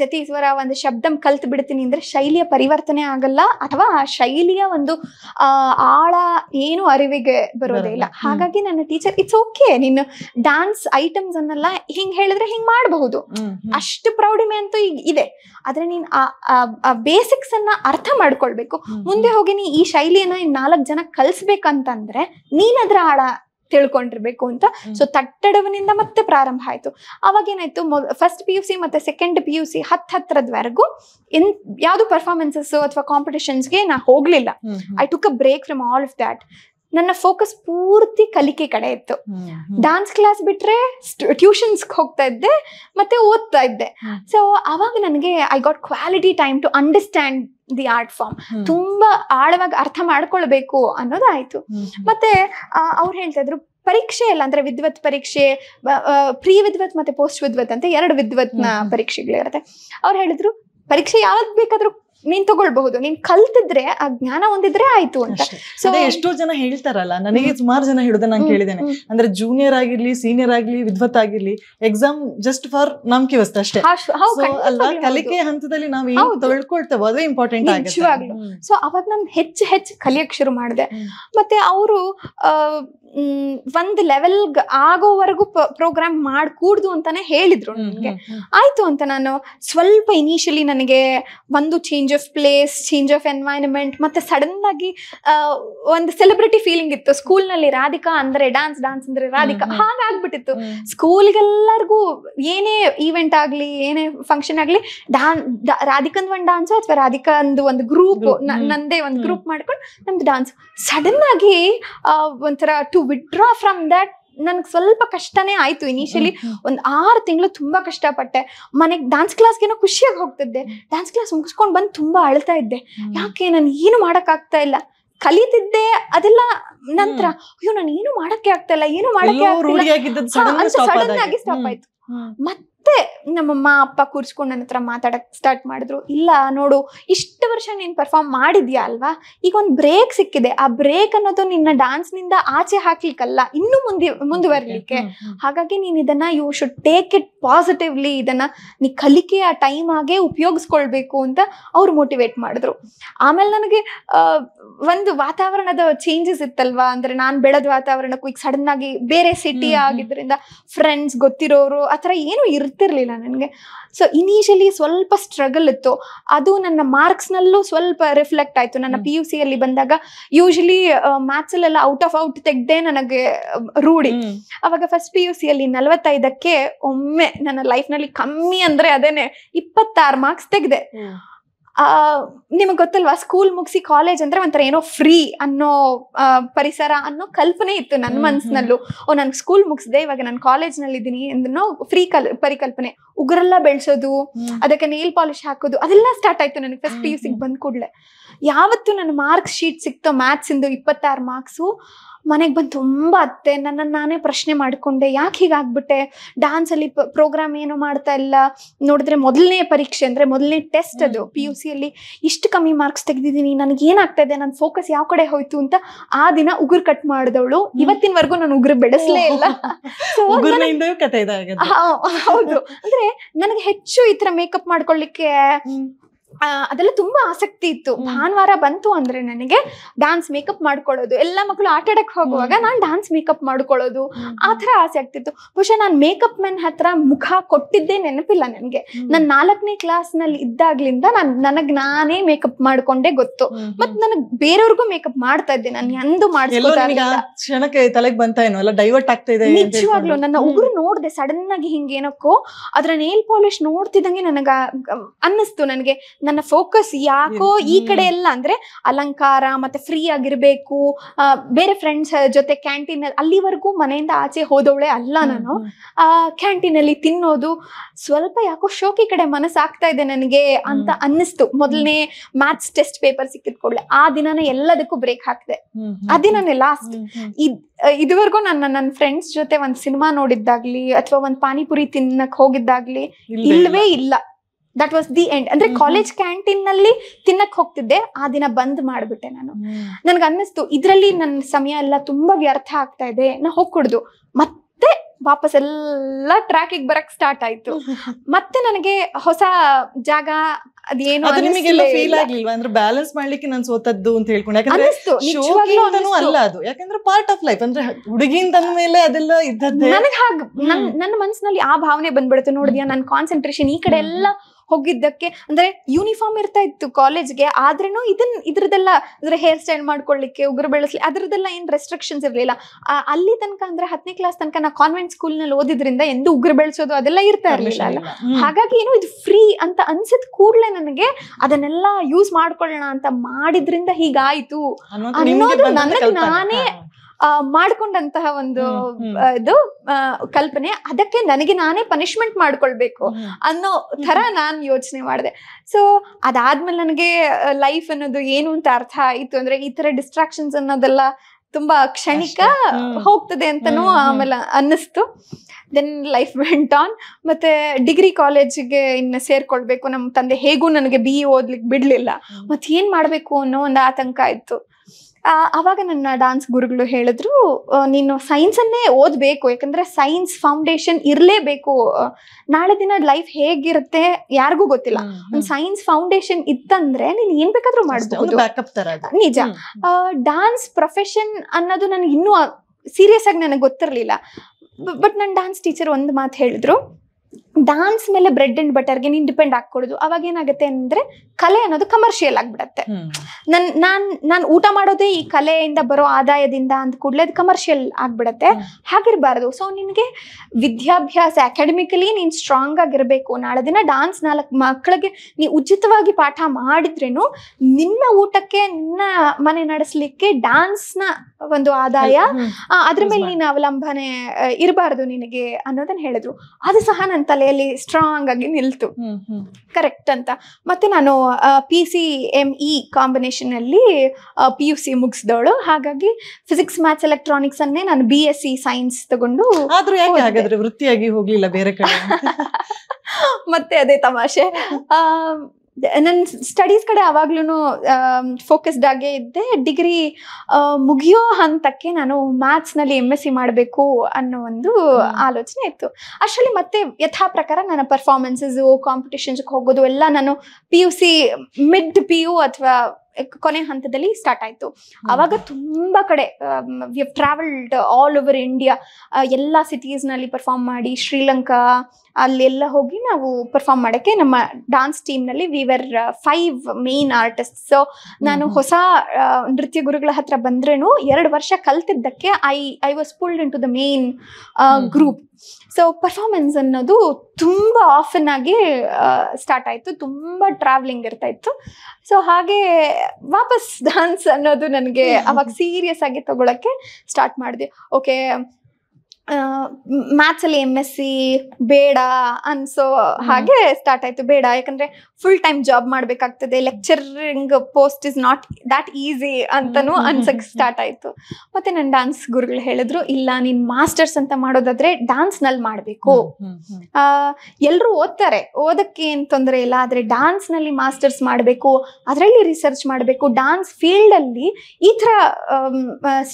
ಜತಿ ಸ್ವರ ಒಂದು ಶಬ್ದಂ ಕಲ್ತ್ ಬಿಡ್ತೀನಿ ಅಂದ್ರೆ ಶೈಲಿಯ ಪರಿವರ್ತನೆ ಆಗಲ್ಲ ಅಥವಾ ಆ ಶೈಲಿಯ ಒಂದು ಆಳ ಏನು ಅರಿವಿಗೆ ಬರೋದೇ ಇಲ್ಲ ಹಾಗಾಗಿ ನನ್ನ ಟೀಚರ್ ಇಟ್ಸ್ ಓಕೆ ನೀನು ಡಾನ್ಸ್ ಐಟಮ್ಸ್ ಅನ್ನೆಲ್ಲ ಹಿಂಗ್ ಹೇಳಿದ್ರೆ ಹಿಂಗ್ ಮಾಡಬಹುದು ಅಷ್ಟು ಪ್ರೌಢಿಮೆ ಅಂತೂ ಈಗ ಇದೆ ಆದ್ರೆ ನೀನ್ ಆ ಬೇಸಿಕ್ಸ್ ಅನ್ನ ಅರ್ಥ ಮಾಡ್ಕೊಳ್ಬೇಕು ಮುಂದೆ ಹೋಗಿ ನೀ ಈ ಶೈಲಿಯನ್ನ ನಾಲ್ಕು ಜನ ಕಲ್ಸ್ಬೇಕಂತಂದ್ರೆ ನೀನ್ ಅದ್ರ ಆಳ ತಿಳ್ಕೊಂಡಿರ್ಬೇಕು ಅಂತ ಸೊ ತಟ್ಟಡವನಿಂದ ಮತ್ತೆ ಪ್ರಾರಂಭ ಆಯ್ತು ಅವಾಗ ಏನಾಯ್ತು ಫಸ್ಟ್ ಪಿ ಯು ಸಿ ಮತ್ತೆ ಸೆಕೆಂಡ್ ಪಿ ಯು ಸಿ ಹತ್ ಹತ್ರದವರೆಗೂ ಇನ್ ಯಾವ್ದು ಪರ್ಫಾರ್ಮೆನ್ಸಸ್ ಅಥವಾ ಕಾಂಪಿಟೇಷನ್ಸ್ಗೆ ನಾ ಹೋಗ್ಲಿಲ್ಲ I took a break from all of that ನನ್ನ ಫೋಕಸ್ ಪೂರ್ತಿ ಕಲಿಕೆ ಕಡೆ ಇತ್ತು ಡಾನ್ಸ್ ಕ್ಲಾಸ್ ಬಿಟ್ರೆ ಟ್ಯೂಷನ್ಸ್ ಹೋಗ್ತಾ ಇದ್ದೆ ಮತ್ತೆ ಓದ್ತಾ ಇದ್ದೆ ಸೊ ಅವಾಗ ನನಗೆ I got quality time to understand the art form ತುಂಬಾ ಆಳವಾಗಿ ಅರ್ಥ ಮಾಡ್ಕೊಳ್ಬೇಕು ಅನ್ನೋದಾಯ್ತು ಮತ್ತೆ ಅವ್ರು ಹೇಳ್ತಾ ಇದ್ರು ಪರೀಕ್ಷೆ ಇಲ್ಲ ಅಂದ್ರೆ ವಿದ್ವತ್ ಪರೀಕ್ಷೆ ಪ್ರೀ ವಿದ್ವತ್ ಮತ್ತೆ ಪೋಸ್ಟ್ ವಿದ್ವತ್ ಅಂತ ಎರಡು ವಿದ್ವತ್ನ ಪರೀಕ್ಷೆಗಳಿರುತ್ತೆ ಅವ್ರು ಹೇಳಿದ್ರು ಪರೀಕ್ಷೆ ಯಾವ್ದು ಬೇಕಾದ್ರೂ ನೀನ್ ತಗೊಳ್ಬಹುದು ನೀನ್ ಕಲ್ತಿದ್ರೆ ಆ ಜ್ಞಾನ ಒಂದಿದ್ರೆ ಆಯ್ತು ಅಂತ ಸೊ ಎಷ್ಟೋ ಜನ ಹೇಳ್ತಾರಲ್ಲ ನನಗೆ ಸುಮಾರು ಜನ ಹೇಳುದ ನಾನು ಕೇಳಿದ್ದೇನೆ ಅಂದ್ರೆ ಜೂನಿಯರ್ ಆಗಿರ್ಲಿ ಸೀನಿಯರ್ ಆಗ್ಲಿ ವಿದ್ವತ್ ಆಗಿರ್ಲಿ ಎಕ್ಸಾಮ್ ಜಸ್ಟ್ ಫಾರ್ ನಂಬಿಕೆ ವಸ್ತು ಅಷ್ಟೇ ಅಲ್ಲ ಕಲಿಕೆ ಹಂತದಲ್ಲಿ ನಾವ್ ಏನ್ ಅದೇ ಇಂಪಾರ್ಟೆಂಟ್ ಸೊ ಅವಾಗ ನಾನು ಹೆಚ್ಚು ಹೆಚ್ಚು ಕಲಿಯಕ್ ಶುರು ಮಾಡಿದೆ ಮತ್ತೆ ಅವರು ಒಂದ್ ಲೆವೆಲ್ ಆಗೋವರೆಗೂ ಪ್ರೋಗ್ರಾಮ್ ಮಾಡ್ಕೂಡ್ದು ಅಂತಾನೆ ಹೇಳಿದ್ರು ನನಗೆ ಆಯ್ತು ಅಂತ ನಾನು ಸ್ವಲ್ಪ ಇನಿಷಿಯಲಿ ನನಗೆ ಒಂದು change of place change of environment ಮತ್ತೆ ಸಡನ್ ಆಗಿ ಒಂದು ಸೆಲೆಬ್ರಿಟಿ ಫೀಲಿಂಗ್ ಇತ್ತು ಸ್ಕೂಲ್ ನಲ್ಲಿ ರಾಧಿಕಾ ಅಂದ್ರೆ ಡಾನ್ಸ್ ಡಾನ್ಸ್ ಅಂದ್ರೆ ರಾಧಿಕಾ ಹಾಗಾಗ್ಬಿಟ್ಟಿತ್ತು ಸ್ಕೂಲ್ಗೆಲ್ಲರಿಗೂ ಏನೇ ಈವೆಂಟ್ ಆಗ್ಲಿ ಏನೇ ಫಂಕ್ಷನ್ ಆಗ್ಲಿ ಡಾನ್ ರಾಧಿಕಂದ್ ಒಂದ್ ಡಾನ್ಸ್ ಅಥವಾ ರಾಧಿಕಾ ಅಂದ್ ಒಂದು ಗ್ರೂಪ್ ನಂದೇ ಒಂದು ಗ್ರೂಪ್ ಮಾಡ್ಕೊಂಡು ನಮ್ದು ಡಾನ್ಸ್ ಸಡನ್ ಆಗಿ ಒಂಥರ ಟು ವಿಡ್ರಾ ಫ್ರಮ್ ದಟ್ ನನ್ಗೆ ಸ್ವಲ್ಪ ಕಷ್ಟನೇ ಆಯ್ತು ಇನಿಷಿಯಲಿ ಒಂದ್ ಆರು ತಿಂಗಳು ತುಂಬಾ ಕಷ್ಟಪಟ್ಟೆ ಮನೆಗೆ ಡಾನ್ಸ್ ಕ್ಲಾಸ್ಗೇನೋ ಖುಷಿಯಾಗಿ ಹೋಗ್ತಿದ್ದೆ ಡಾನ್ಸ್ ಕ್ಲಾಸ್ ಮುಗಿಸ್ಕೊಂಡು ಬಂದು ತುಂಬಾ ಅಳ್ತಾ ಇದ್ದೆ ಯಾಕೆ ನಾನು ಏನು ಆಗ್ತಾ ಇಲ್ಲ ಕಲಿತಿದ್ದೆ ಅದೆಲ್ಲ ನಂತರ ಅಯ್ಯೋ ನಾನು ಏನು ಮಾಡಕ್ಕೆ ಆಗ್ತಾ ಇಲ್ಲ ಏನು ಮಾಡಕ್ಕೆ ಸಡನ್ ಆಗಿ ಸ್ಟಾಪ್ ಆಯ್ತು ಮತ್ತೆ ಮತ್ತೆ ನಮ್ಮಮ್ಮ ಅಪ್ಪ ಕೂರಿಸ್ಕೊಂಡು ನನ್ನ ಹತ್ರ ಮಾತಾಡಕ್ ಸ್ಟಾರ್ಟ್ ಮಾಡಿದ್ರು ಇಲ್ಲ ನೋಡು ಇಷ್ಟು ವರ್ಷ ನೀನು ಪರ್ಫಾರ್ಮ್ ಮಾಡಿದ್ಯಾ ಅಲ್ವಾ ಈಗ ಒಂದು ಬ್ರೇಕ್ ಸಿಕ್ಕಿದೆ ಆ ಬ್ರೇಕ್ ಅನ್ನೋದು ನಿನ್ನ ನಿಂದ ಆಚೆ ಹಾಕ್ಲಿಕ್ಕಲ್ಲ ಇನ್ನೂ ಮುಂದೆ ಮುಂದುವರ್ಲಿಕ್ಕೆ ಹಾಗಾಗಿ ನೀನ್ ಇದನ್ನ you should take it positively ಇದನ್ನ ನೀ ಕಲಿಕೆಯ ಟೈಮ್ ಆಗೇ ಉಪಯೋಗಿಸ್ಕೊಳ್ಬೇಕು ಅಂತ ಅವ್ರು ಮೋಟಿವೇಟ್ ಮಾಡಿದ್ರು ಆಮೇಲೆ ನನಗೆ ಒಂದು ವಾತಾವರಣದ ಚೇಂಜಸ್ ಇತ್ತಲ್ವಾ ಅಂದ್ರೆ ನಾನು ಬೆಳೆದ ವಾತಾವರಣಕ್ಕೂ ಈಗ ಸಡನ್ ಆಗಿ ಬೇರೆ ಸಿಟಿ ಆಗಿದ್ರಿಂದ ಫ್ರೆಂಡ್ಸ್ ಗೊತ್ತಿರೋರು ಆತರ ಏನು ಇರ್ ಗೊತ್ತಿರಲಿಲ್ಲ ನನಗೆ ಸೊ ಇನಿಷಿಯಲಿ ಸ್ವಲ್ಪ ಸ್ಟ್ರಗಲ್ ಇತ್ತು ಅದು ನನ್ನ ಮಾರ್ಕ್ಸ್ನಲ್ಲೂ ಸ್ವಲ್ಪ ರಿಫ್ಲೆಕ್ಟ್ ಆಯಿತು ನನ್ನ ಪಿ ಯು ಸಿಯಲ್ಲಿ ಬಂದಾಗ ಯೂಶಲಿ ಮ್ಯಾಥ್ಸಲ್ಲೆಲ್ಲ ಔಟ್ ಆಫ್ ಔಟ್ ತೆಗ್ದೇ ನನಗೆ ರೂಢಿ ಅವಾಗ ಫಸ್ಟ್ ಪಿ ಯು ಸಿಯಲ್ಲಿ ನಲವತ್ತೈದಕ್ಕೆ ಒಮ್ಮೆ ನನ್ನ ಲೈಫ್ನಲ್ಲಿ ಕಮ್ಮಿ ಅಂದರೆ ಅದೇನೆ ಇಪ್ಪತ್ತಾರು ಮಾರ್ಕ್ಸ್ ತೆಗೆದೆ ನಿಮಗೆ ಗೊತ್ತಲ್ವಾ ಸ್ಕೂಲ್ ಮುಗಿಸಿ ಕಾಲೇಜ್ ಅಂದ್ರೆ ಒಂಥರ ಏನೋ ಫ್ರೀ ಅನ್ನೋ ಪರಿಸರ ಅನ್ನೋ ಕಲ್ಪನೆ ಇತ್ತು ನನ್ನ ಮನ್ಸಿನಲ್ಲೂ ಓ ನಾನು ಸ್ಕೂಲ್ ಮುಗಿಸಿದೆ ಇವಾಗ ನಾನು ಕಾಲೇಜ್ ನಲ್ಲಿ ಇದೀನಿ ಅಂದ್ರೂ ಫ್ರೀ ಕಲ್ ಪರಿಕಲ್ಪನೆ ಉಗುರೆಲ್ಲ ಬೆಳೆಸೋದು ಅದಕ್ಕೆ ನೇಲ್ ಪಾಲಿಶ್ ಹಾಕೋದು ಅದೆಲ್ಲ ಸ್ಟಾರ್ಟ್ ಆಯ್ತು ನನಗೆ ಫಸ್ಟ್ ಪಿ ಯು ಸಿಗ್ ಬಂದ್ ಕೂಡಲೇ ಯಾವತ್ತು ನನ್ನ ಮಾರ್ಕ್ಸ್ ಶೀಟ್ ಸಿಕ್ತೋ ಮ್ಯಾಥ್ಸ್ ಇಂದು ಇಪ್ಪತ್ತಾರು ಮಾರ್ಕ್ಸು ಮನೆಗೆ ಬಂದು ತುಂಬಾ ಅತ್ತೆ ನನ್ನನ್ನು ನಾನೇ ಪ್ರಶ್ನೆ ಮಾಡ್ಕೊಂಡೆ ಯಾಕೆ ಹೀಗಾಗ್ಬಿಟ್ಟೆ ಅಲ್ಲಿ ಪ್ರೋಗ್ರಾಮ್ ಏನು ಮಾಡ್ತಾ ಇಲ್ಲ ನೋಡಿದ್ರೆ ಮೊದಲನೇ ಪರೀಕ್ಷೆ ಅಂದ್ರೆ ಮೊದಲನೇ ಟೆಸ್ಟ್ ಅದು ಪಿ ಯು ಅಲ್ಲಿ ಇಷ್ಟು ಕಮ್ಮಿ ಮಾರ್ಕ್ಸ್ ತೆಗೆದಿದ್ದೀನಿ ನನಗೆ ಏನಾಗ್ತಾ ಇದೆ ನನ್ನ ಫೋಕಸ್ ಯಾವ ಕಡೆ ಹೋಯ್ತು ಅಂತ ಆ ದಿನ ಉಗುರು ಕಟ್ ಮಾಡಿದವಳು ಇವತ್ತಿನವರೆಗೂ ನಾನು ಉಗುರು ಬೆಳೆಸಲೇ ಇಲ್ಲ ಹೌದು ಅಂದ್ರೆ ನನಗೆ ಹೆಚ್ಚು ಈ ತರ ಮೇಕಪ್ ಮಾಡ್ಕೊಳ್ಳಿಕ್ಕೆ ಅದೆಲ್ಲ ತುಂಬಾ ಆಸಕ್ತಿ ಇತ್ತು ಭಾನುವಾರ ಬಂತು ಅಂದ್ರೆ ನನಗೆ ಡಾನ್ಸ್ ಮೇಕಪ್ ಮಾಡ್ಕೊಳ್ಳೋದು ಎಲ್ಲ ಮಕ್ಕಳು ಆಟ ಆಡಕ್ ಹೋಗುವಾಗ ನಾನ್ ಡಾನ್ಸ್ ಮೇಕಪ್ ಮಾಡ್ಕೊಳ್ಳೋದು ಆತರ ತರ ಆಸೆ ಆಗ್ತಿತ್ತು ಬಹುಶಃ ನಾನ್ ಮೇಕಪ್ ಮೆನ್ ಹತ್ರ ಮುಖ ಕೊಟ್ಟಿದ್ದೇ ನೆನಪಿಲ್ಲ ನನಗೆ ನಾನು ನಾಲ್ಕನೇ ಕ್ಲಾಸ್ ನಲ್ಲಿ ಇದ್ದಾಗ್ಲಿಂದ ನಾನ್ ನನಗ್ ನಾನೇ ಮೇಕಪ್ ಮಾಡ್ಕೊಂಡೆ ಗೊತ್ತು ಮತ್ ನನಗ್ ಬೇರೆಯವ್ರಿಗೂ ಮೇಕಪ್ ಮಾಡ್ತಾ ಇದ್ದೆ ನಾನು ಎಂದೂ ಕ್ಷಣಕ್ಕೆ ತಲೆಗೆ ನಿಜವಾಗ್ಲೂ ನನ್ನ ಉಗುರು ನೋಡ್ದೆ ಸಡನ್ ಆಗಿ ಹಿಂಗೇನಕ್ಕೂ ಅದ್ರ ನೇಲ್ ಪಾಲಿಶ್ ನೋಡ್ತಿದಂಗೆ ನನಗ ಅನ್ನಿಸ್ತು ನನಗೆ ನನ್ನ ಫೋಕಸ್ ಯಾಕೋ ಈ ಕಡೆ ಎಲ್ಲ ಅಂದ್ರೆ ಅಲಂಕಾರ ಮತ್ತೆ ಫ್ರೀ ಆಗಿರ್ಬೇಕು ಬೇರೆ ಫ್ರೆಂಡ್ಸ್ ಜೊತೆ ಕ್ಯಾಂಟೀನ್ ಅಲ್ಲಿವರೆಗೂ ಮನೆಯಿಂದ ಆಚೆ ಹೋದವಳೆ ಅಲ್ಲ ನಾನು ಆ ಕ್ಯಾಂಟೀನ್ ಅಲ್ಲಿ ತಿನ್ನೋದು ಸ್ವಲ್ಪ ಯಾಕೋ ಶೋಕಿ ಕಡೆ ಮನಸ್ಸಾಗ್ತಾ ಇದೆ ನನಗೆ ಅಂತ ಅನ್ನಿಸ್ತು ಮೊದಲನೇ ಮ್ಯಾಥ್ಸ್ ಟೆಸ್ಟ್ ಪೇಪರ್ ಸಿಕ್ಕಿದ ಕೂಡಲೇ ಆ ದಿನನೇ ಎಲ್ಲದಕ್ಕೂ ಬ್ರೇಕ್ ಹಾಕಿದೆ ದಿನನೇ ಲಾಸ್ಟ್ ಇದುವರೆಗೂ ನನ್ನ ನನ್ನ ಫ್ರೆಂಡ್ಸ್ ಜೊತೆ ಒಂದ್ ಸಿನಿಮಾ ನೋಡಿದ್ದಾಗ್ಲಿ ಅಥವಾ ಒಂದ್ ಪಾನಿಪುರಿ ತಿನ್ನಕ್ ಹೋಗಿದ್ದಾಗ್ಲಿ ಇಲ್ವೇ ಇಲ್ಲ ದಟ್ ವಾಸ್ ದಿ ಎಂಡ್ ಅಂದ್ರೆ ಕಾಲೇಜ್ ಕ್ಯಾಂಟೀನ್ ನಲ್ಲಿ ತಿನ್ನಕ್ ಹೋಗ್ತಿದ್ದೆ ಆ ದಿನ ಬಂದ್ ಮಾಡ್ಬಿಟ್ಟೆ ನಾನು ನನ್ಗೆ ಅನ್ನಿಸ್ತು ಇದ್ರಲ್ಲಿ ನನ್ನ ಸಮಯ ಎಲ್ಲ ತುಂಬಾ ವ್ಯರ್ಥ ಆಗ್ತಾ ಇದೆ ನಾ ಹೋಗ್ಕೊಡ್ದು ಮತ್ತೆ ವಾಪಸ್ ಎಲ್ಲ ಟ್ರ್ಯಾಕಿಗೆ ಬರಕ್ ಸ್ಟಾರ್ಟ್ ಆಯ್ತು [laughs] ಮತ್ತೆ ನನಗೆ ಹೊಸ ಜಾಗ ಅದೇನು ಫೀಲ್ ಆಗ್ಲಿಲ್ವಾ ಅಂದ್ರೆ ಬ್ಯಾಲೆನ್ಸ್ ಮಾಡ್ಲಿಕ್ಕೆ ನಾನು ಸೋತದ್ದು ಅಂತ ಹೇಳ್ಕೊಂಡು ಯಾಕಂದ್ರೆ ಅಲ್ಲ ಅದು ಯಾಕಂದ್ರೆ ಪಾರ್ಟ್ ಆಫ್ ಲೈಫ್ ಅಂದ್ರೆ ಹುಡುಗಿಂದ ಮೇಲೆ ಅದೆಲ್ಲ ಇದ್ದದ್ದೇ ನನಗೆ ಹಾಗೆ ನನ್ನ ಮನಸ್ಸಿನಲ್ಲಿ ಆ ಭಾವನೆ ಬಂದ್ಬಿಡುತ್ತೆ ನೋಡಿದ್ಯಾ ನನ್ನ ಕಾನ್ಸಂಟ್ರೇಷನ್ ಈ ಕಡೆ ಎಲ್ಲ ಹೋಗಿದ್ದಕ್ಕೆ ಅಂದ್ರೆ ಯೂನಿಫಾರ್ಮ್ ಇರ್ತಾ ಇತ್ತು ಕಾಲೇಜ್ಗೆ ಆದ್ರೂ ಇದನ್ ಇದ್ರದೆಲ್ಲ ಅಂದ್ರೆ ಹೇರ್ ಸ್ಟೈಲ್ ಮಾಡ್ಕೊಳ್ಳಿಕ್ಕೆ ಉಗ್ರ ಬೆಳೆಸ್ಲಿ ಅದ್ರದೆಲ್ಲ ಏನ್ ರೆಸ್ಟ್ರಿಕ್ಷನ್ಸ್ ಇರ್ಲಿಲ್ಲ ಅಲ್ಲಿ ತನಕ ಅಂದ್ರೆ ಹತ್ತನೇ ಕ್ಲಾಸ್ ತನಕ ನಾ ಕಾನ್ವೆಂಟ್ ಸ್ಕೂಲ್ ನಲ್ಲಿ ಓದಿದ್ರಿಂದ ಎಂದು ಉಗ್ರ ಬೆಳೆಸೋದು ಅದೆಲ್ಲ ಇರ್ತಾ ಇರ್ಲಿಲ್ಲ ಹಾಗಾಗಿ ಏನು ಇದು ಫ್ರೀ ಅಂತ ಅನ್ಸಿದ ಕೂಡ್ಲೆ ನನಗೆ ಅದನ್ನೆಲ್ಲ ಯೂಸ್ ಮಾಡ್ಕೊಳ್ಳೋಣ ಅಂತ ಮಾಡಿದ್ರಿಂದ ಹೀಗಾಯ್ತು ಅನ್ನೋದು ನನಗೆ ನಾನೇ ಮಾಡ್ಕೊಂಡಂತಹ ಒಂದು ಇದು ಕಲ್ಪನೆ ಅದಕ್ಕೆ ನನಗೆ ನಾನೇ ಪನಿಷ್ಮೆಂಟ್ ಮಾಡ್ಕೊಳ್ಬೇಕು ಅನ್ನೋ ತರ ನಾನು ಯೋಚನೆ ಮಾಡಿದೆ ಸೊ ಅದಾದ್ಮೇಲೆ ನನಗೆ ಲೈಫ್ ಅನ್ನೋದು ಏನು ಅಂತ ಅರ್ಥ ಆಯ್ತು ಅಂದ್ರೆ ಈ ತರ ಡಿಸ್ಟ್ರಾಕ್ಷನ್ಸ್ ಅನ್ನೋದೆಲ್ಲ ತುಂಬಾ ಕ್ಷಣಿಕ ಹೋಗ್ತದೆ ಅಂತನೂ ಆಮೇಲೆ ಅನ್ನಿಸ್ತು ದೆನ್ ಲೈಫ್ ವೆಂಟ್ ಆನ್ ಮತ್ತೆ ಡಿಗ್ರಿ ಕಾಲೇಜಿಗೆ ಇನ್ನು ಸೇರ್ಕೊಳ್ಬೇಕು ನಮ್ಮ ತಂದೆ ಹೇಗೂ ನನಗೆ ಬಿ ಇ e ಓದ್ಲಿಕ್ಕೆ ಬಿಡ್ಲಿಲ್ಲ ಮತ್ತೆ ಏನ್ ಮಾಡ್ಬೇಕು ಅನ್ನೋ ಒಂದು ಆತಂಕ ಇತ್ತು ಅವಾಗ ನನ್ನ ಡಾನ್ಸ್ ಗುರುಗಳು ಹೇಳಿದ್ರು ನೀನು ಅನ್ನೇ ಓದಬೇಕು ಯಾಕಂದ್ರೆ ಸೈನ್ಸ್ ಫೌಂಡೇಶನ್ ಇರಲೇಬೇಕು ನಾಳೆ ದಿನ ಲೈಫ್ ಹೇಗಿರುತ್ತೆ ಯಾರಿಗೂ ಗೊತ್ತಿಲ್ಲ ಒಂದು ಸೈನ್ಸ್ ಫೌಂಡೇಶನ್ ಇತ್ತಂದ್ರೆ ನೀನು ಏನು ಬೇಕಾದರೂ ಮಾಡಬಹುದು ನಿಜ ಡಾನ್ಸ್ ಪ್ರೊಫೆಷನ್ ಅನ್ನೋದು ನನಗೆ ಇನ್ನೂ ಸೀರಿಯಸ್ ಆಗಿ ನನಗೆ ಗೊತ್ತಿರಲಿಲ್ಲ ಬಟ್ ನನ್ನ ಡಾನ್ಸ್ ಟೀಚರ್ ಒಂದು ಮಾತು ಹೇಳಿದ್ರು ಡಾನ್ಸ್ ಮೇಲೆ ಬ್ರೆಡ್ ಅಂಡ್ ಬಟರ್ಗೆ ನೀನ್ ಡಿಪೆಂಡ್ ಹಾಕೊಡುದು ಅವಾಗ ಏನಾಗುತ್ತೆ ಅಂದ್ರೆ ಕಲೆ ಅನ್ನೋದು ಕಮರ್ಷಿಯಲ್ ಆಗ್ಬಿಡತ್ತೆ ನನ್ ನಾನ್ ನಾನ್ ಊಟ ಮಾಡೋದೇ ಈ ಕಲೆಯಿಂದ ಬರೋ ಆದಾಯದಿಂದ ಅಂತ ಕೂಡಲೇ ಅದು ಕಮರ್ಷಿಯಲ್ ಆಗ್ಬಿಡತ್ತೆ ಹಾಗಿರ್ಬಾರ್ದು ಸೊ ನಿನ್ಗೆ ವಿದ್ಯಾಭ್ಯಾಸ ಅಕಾಡೆಮಿಕಲಿ ನೀನ್ ಸ್ಟ್ರಾಂಗ್ ಆಗಿರ್ಬೇಕು ನಾಳೆ ದಿನ ಡಾನ್ಸ್ ನಾಲ್ಕು ಮಕ್ಕಳಿಗೆ ನೀ ಉಚಿತವಾಗಿ ಪಾಠ ಮಾಡಿದ್ರೇನು ನಿನ್ನ ಊಟಕ್ಕೆ ನಿನ್ನ ಮನೆ ನಡೆಸ್ಲಿಕ್ಕೆ ನ ಒಂದು ಆದಾಯ ಅದ್ರ ಮೇಲೆ ನೀನು ಅವಲಂಬನೆ ಇರಬಾರ್ದು ನಿನಗೆ ಅನ್ನೋದನ್ನ ಹೇಳಿದ್ರು ಅದು ಸಹ ನಾನು ತಲೆಯಲ್ಲಿ ಸ್ಟ್ರಾಂಗ್ ಆಗಿ ನಿಲ್ತು ಕರೆಕ್ಟ್ ಅಂತ ಮತ್ತೆ ನಾನು P C M E combination ಅಲ್ಲಿ ಪಿ ಯು ಸಿ ಮುಗಿಸಿದವಳು ಹಾಗಾಗಿ ಫಿಸಿಕ್ಸ್ ಮ್ಯಾಥ್ಸ್ ಎಲೆಕ್ಟ್ರಾನಿಕ್ಸ್ ಅನ್ನೇ ನಾನು ಬಿ ಎಸ್ ಸಿ ಸೈನ್ಸ್ ತಗೊಂಡು ವೃತ್ತಿಯಾಗಿ ಹೋಗ್ಲಿಲ್ಲ ಬೇರೆ ಕಡೆ [laughs] ಮತ್ತೆ ಅದೇ ತಮಾಷೆ ನನ್ನ ಸ್ಟಡೀಸ್ ಕಡೆ ಅವಾಗ್ಲೂ ಫೋಕಸ್ಡ್ ಆಗೇ ಇದ್ದೆ ಡಿಗ್ರಿ ಮುಗಿಯೋ ಹಂತಕ್ಕೆ ನಾನು ಮ್ಯಾಥ್ಸ್ನಲ್ಲಿ ಎಮ್ ಎಸ್ ಸಿ ಮಾಡಬೇಕು ಅನ್ನೋ ಒಂದು ಆಲೋಚನೆ ಇತ್ತು ಅಷ್ಟರಲ್ಲಿ ಮತ್ತೆ ಯಥಾ ಪ್ರಕಾರ ನನ್ನ ಪರ್ಫಾರ್ಮೆನ್ಸಸ್ ಕಾಂಪಿಟೇಷನ್ಸ್ಗೆ ಹೋಗೋದು ಎಲ್ಲ ನಾನು P U C mid P U ಅಥವಾ ಕೊನೆ ಹಂತದಲ್ಲಿ ಸ್ಟಾರ್ಟ್ ಆಯ್ತು ಅವಾಗ ತುಂಬಾ ಕಡೆ we travelled all over India ಎಲ್ಲ ಸಿಟೀಸ್ ನಲ್ಲಿ ಪರ್ಫಾರ್ಮ್ ಮಾಡಿ ಶ್ರೀಲಂಕಾ ಅಲ್ಲೆಲ್ಲ ಹೋಗಿ ನಾವು ಪರ್ಫಾರ್ಮ್ ಮಾಡಕ್ಕೆ ನಮ್ಮ ಡಾನ್ಸ್ ಟೀಮ್ ನಲ್ಲಿ we were five main artist so ನಾನು ಹೊಸ ನೃತ್ಯ ಗುರುಗಳ ಹತ್ರ ಬಂದ್ರೇನು ಎರಡು ವರ್ಷ ಕಲ್ತಿದ್ದಕ್ಕೆ I I was pulled in to the main group so performance ಅನ್ನೋದು ತುಂಬ ಆಫನ್ ಆಗಿ ಸ್ಟಾರ್ಟ್ ಆಯಿತು ತುಂಬ ಟ್ರಾವೆಲಿಂಗ್ ಇರ್ತಾ ಇತ್ತು ಸೊ ಹಾಗೆ ವಾಪಸ್ ಡಾನ್ಸ್ ಅನ್ನೋದು ನನಗೆ ಅವಾಗ ಸೀರಿಯಸ್ ಆಗಿ ತಗೊಳಕ್ಕೆ ಸ್ಟಾರ್ಟ್ ಮಾಡಿದೆ ಓಕೆ ಮ್ಯಾಥ್ಸಲ್ಲಿ ಎಮ್ ಎಸ್ ಸಿ ಬೇಡ ಅನ್ಸೋ ಹಾಗೆ ಸ್ಟಾರ್ಟ್ ಆಯ್ತು ಬೇಡ ಯಾಕಂದ್ರೆ ಫುಲ್ ಟೈಮ್ ಜಾಬ್ ಮಾಡ್ಬೇಕಾಗ್ತದೆ lecturing post is not that easy ಅಂತನೂ ಅನ್ಸಕ್ ಸ್ಟಾರ್ಟ್ ಆಯ್ತು ಮತ್ತೆ ನನ್ನ ಡ್ಯಾನ್ಸ್ ಗುರುಗಳು ಹೇಳಿದ್ರು ಇಲ್ಲ ನೀನ್ ಮಾಸ್ಟರ್ಸ್ ಅಂತ ಮಾಡೋದಾದ್ರೆ ಡ್ಯಾನ್ಸ್ ನಲ್ಲಿ ಮಾಡ್ಬೇಕು ಎಲ್ರು ಓದ್ತಾರೆ ಓದಕ್ಕೆ ಏನ್ ತೊಂದರೆ ಇಲ್ಲ ಆದ್ರೆ ಡ್ಯಾನ್ಸ್ ನಲ್ಲಿ ಮಾಸ್ಟರ್ಸ್ ಮಾಡ್ಬೇಕು ಅದರಲ್ಲಿ ರಿಸರ್ಚ್ ಮಾಡ್ಬೇಕು ಡಾನ್ಸ್ ಫೀಲ್ಡ್ ಅಲ್ಲಿ ಈ ತರ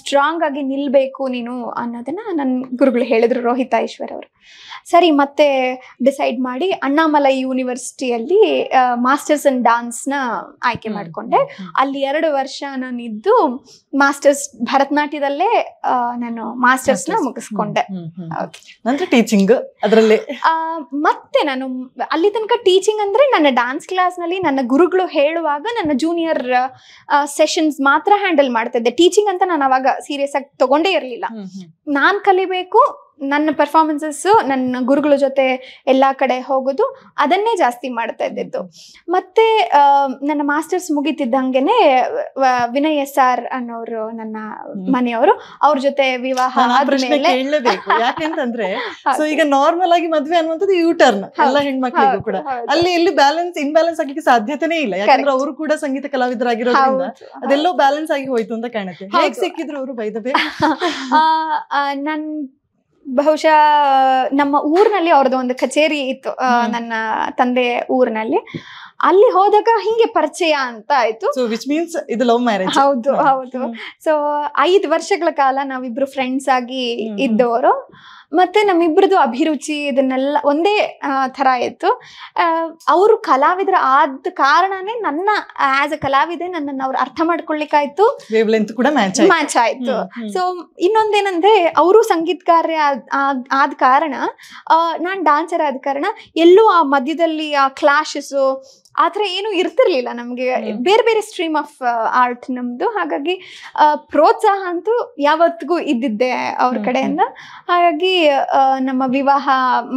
ಸ್ಟ್ರಾಂಗ್ ಆಗಿ ನಿಲ್ಬೇಕು ನೀನು ಅನ್ನೋದನ್ನ ನನ್ ಗುರುಗಳು ಹೇಳಿದ್ರು ರೋಹಿತ ಈಶ್ವರ್ ಅವರು ಸರಿ ಮತ್ತೆ ಡಿಸೈಡ್ ಮಾಡಿ ಅಣ್ಣಾಮಲೈ ಯೂನಿವರ್ಸಿಟಿಯಲ್ಲಿ ಮಾಸ್ಟರ್ಸ್ ಇನ್ ಡಾನ್ಸ್ನ ಆಯ್ಕೆ ಮಾಡಿಕೊಂಡೆ ಅಲ್ಲಿ ಎರಡು ವರ್ಷ ನಾನು ಇದ್ದು ಮಾಸ್ಟರ್ಸ್ ಭರತನಾಟ್ಯದಲ್ಲೇ ನಾನು ಮಾಸ್ಟರ್ಸ್ನ ಮುಗಿಸ್ಕೊಂಡೆ ನಂತರ ಟೀಚಿಂಗ್ ಅದರಲ್ಲಿ ಮತ್ತೆ ನಾನು ಅಲ್ಲಿ ತನಕ ಟೀಚಿಂಗ್ ಅಂದ್ರೆ ನನ್ನ ಡಾನ್ಸ್ ಕ್ಲಾಸ್ ನಲ್ಲಿ ನನ್ನ ಗುರುಗಳು ಹೇಳುವಾಗ ನನ್ನ ಜೂನಿಯರ್ ಸೆಷನ್ಸ್ ಮಾತ್ರ ಹ್ಯಾಂಡಲ್ ಮಾಡ್ತಿದ್ದೆ ಟೀಚಿಂಗ್ ಅಂತ ನಾನು ಅವಾಗ ಸೀರಿಯಸ್ ಆಗಿ ತಗೊಂಡೇ ಇರಲಿಲ್ಲ ನಾನು ಕಲಿಬೇಕು ನನ್ನ ಪರ್ಫಾರ್ಮೆನ್ಸಸ್ಸು ನನ್ನ ಗುರುಗಳ ಜೊತೆ ಎಲ್ಲ ಕಡೆ ಹೋಗೋದು ಅದನ್ನೇ ಜಾಸ್ತಿ ಮಾಡ್ತಾ ಇದ್ದಿದ್ದು ಮತ್ತು ನನ್ನ ಮಾಸ್ಟರ್ಸ್ ಮುಗಿತಿದ್ದಂಗೆ ವಿನಯ ಎಸ್ ಅನ್ನೋರು ನನ್ನ ಮನೆಯವರು ಅವ್ರ ಜೊತೆ ವಿವಾಹ ಕೇಳಲೇಬೇಕು ಯಾಕೆಂತಂದ್ರೆ ಸೊ [laughs] ಈಗ ನಾರ್ಮಲ್ ಆಗಿ ಮದ್ವೆ ಅನ್ನುವಂಥದ್ದು ಯೂ ಟರ್ನ್ ಎಲ್ಲ ಹೆಣ್ಮಕ್ಳಿಗೂ ಕೂಡ ಅಲ್ಲಿ ಇಲ್ಲಿ ಬ್ಯಾಲೆನ್ಸ್ ಇನ್ಬ್ಯಾಲೆನ್ಸ್ ಆಗಲಿಕ್ಕೆ ಸಾಧ್ಯತೆನೇ ಇಲ್ಲ ಯಾಕಂದ್ರೆ ಅವರು ಕೂಡ ಸಂಗೀತ ಕಲಾವಿದರಾಗಿರೋದ್ರಿಂದ ಅದೆಲ್ಲೋ ಬ್ಯಾಲೆನ್ಸ್ ಆಗಿ ಹೋಯ್ತು ಅಂತ ಕಾಣುತ್ತೆ ಹೇಗೆ ಸಿಕ್ಕಿದ್ರು ಅವರು ಬೈದಬೇಕು [laughs] ನನ್ ಬಹುಶಃ ನಮ್ಮ ಊರಿನಲ್ಲಿ ಅವ್ರದ್ದು ಒಂದು ಕಚೇರಿ ಇತ್ತು ನನ್ನ ತಂದೆ ಊರಿನಲ್ಲಿ ಅಲ್ಲಿ ಹೋದಾಗ ಹಿಂಗೆ ಪರಿಚಯ ಅಂತ ಆಯ್ತು ಇದು ಲವ್ ಮ್ಯಾರೇಜ್ ಹೌದು ಹೌದು ಸೊ ಐದು ವರ್ಷಗಳ ಕಾಲ ನಾವಿಬ್ರು ಫ್ರೆಂಡ್ಸ್ ಆಗಿ ಇದ್ದವರು ಮತ್ತೆ ನಮ್ಮಿಬ್ಬರದು ಅಭಿರುಚಿ ಇದನ್ನೆಲ್ಲ ಒಂದೇ ಥರ ಇತ್ತು ಅವರು ಕಲಾವಿದರ ಆದ ಕಾರಣನೇ ನನ್ನ ಆಸ್ ಅ ಕಲಾವಿದೆ ನನ್ನನ್ನು ಅವ್ರು ಅರ್ಥ ಮಾಡ್ಕೊಳ್ಳಿಕ್ಕಾಯ್ತು ಕೂಡ ಮ್ಯಾಚ್ ಆಯ್ತು ಸೊ ಇನ್ನೊಂದೇನಂದ್ರೆ ಅವರು ಸಂಗೀತಕಾರ ಆದ ಕಾರಣ ನಾನು ಡಾನ್ಸರ್ ಆದ ಕಾರಣ ಎಲ್ಲೂ ಆ ಮಧ್ಯದಲ್ಲಿ ಆ ಕ್ಲಾಶಸ್ಸು ಆ ಥರ ಏನೂ ಇರ್ತಿರ್ಲಿಲ್ಲ ನಮಗೆ ಬೇರೆ ಬೇರೆ ಸ್ಟ್ರೀಮ್ ಆಫ್ ಆರ್ಟ್ ನಮ್ಮದು ಹಾಗಾಗಿ ಪ್ರೋತ್ಸಾಹ ಅಂತೂ ಯಾವತ್ತಿಗೂ ಇದ್ದಿದ್ದೆ ಅವ್ರ ಕಡೆಯಿಂದ ಹಾಗಾಗಿ ನಮ್ಮ ವಿವಾಹ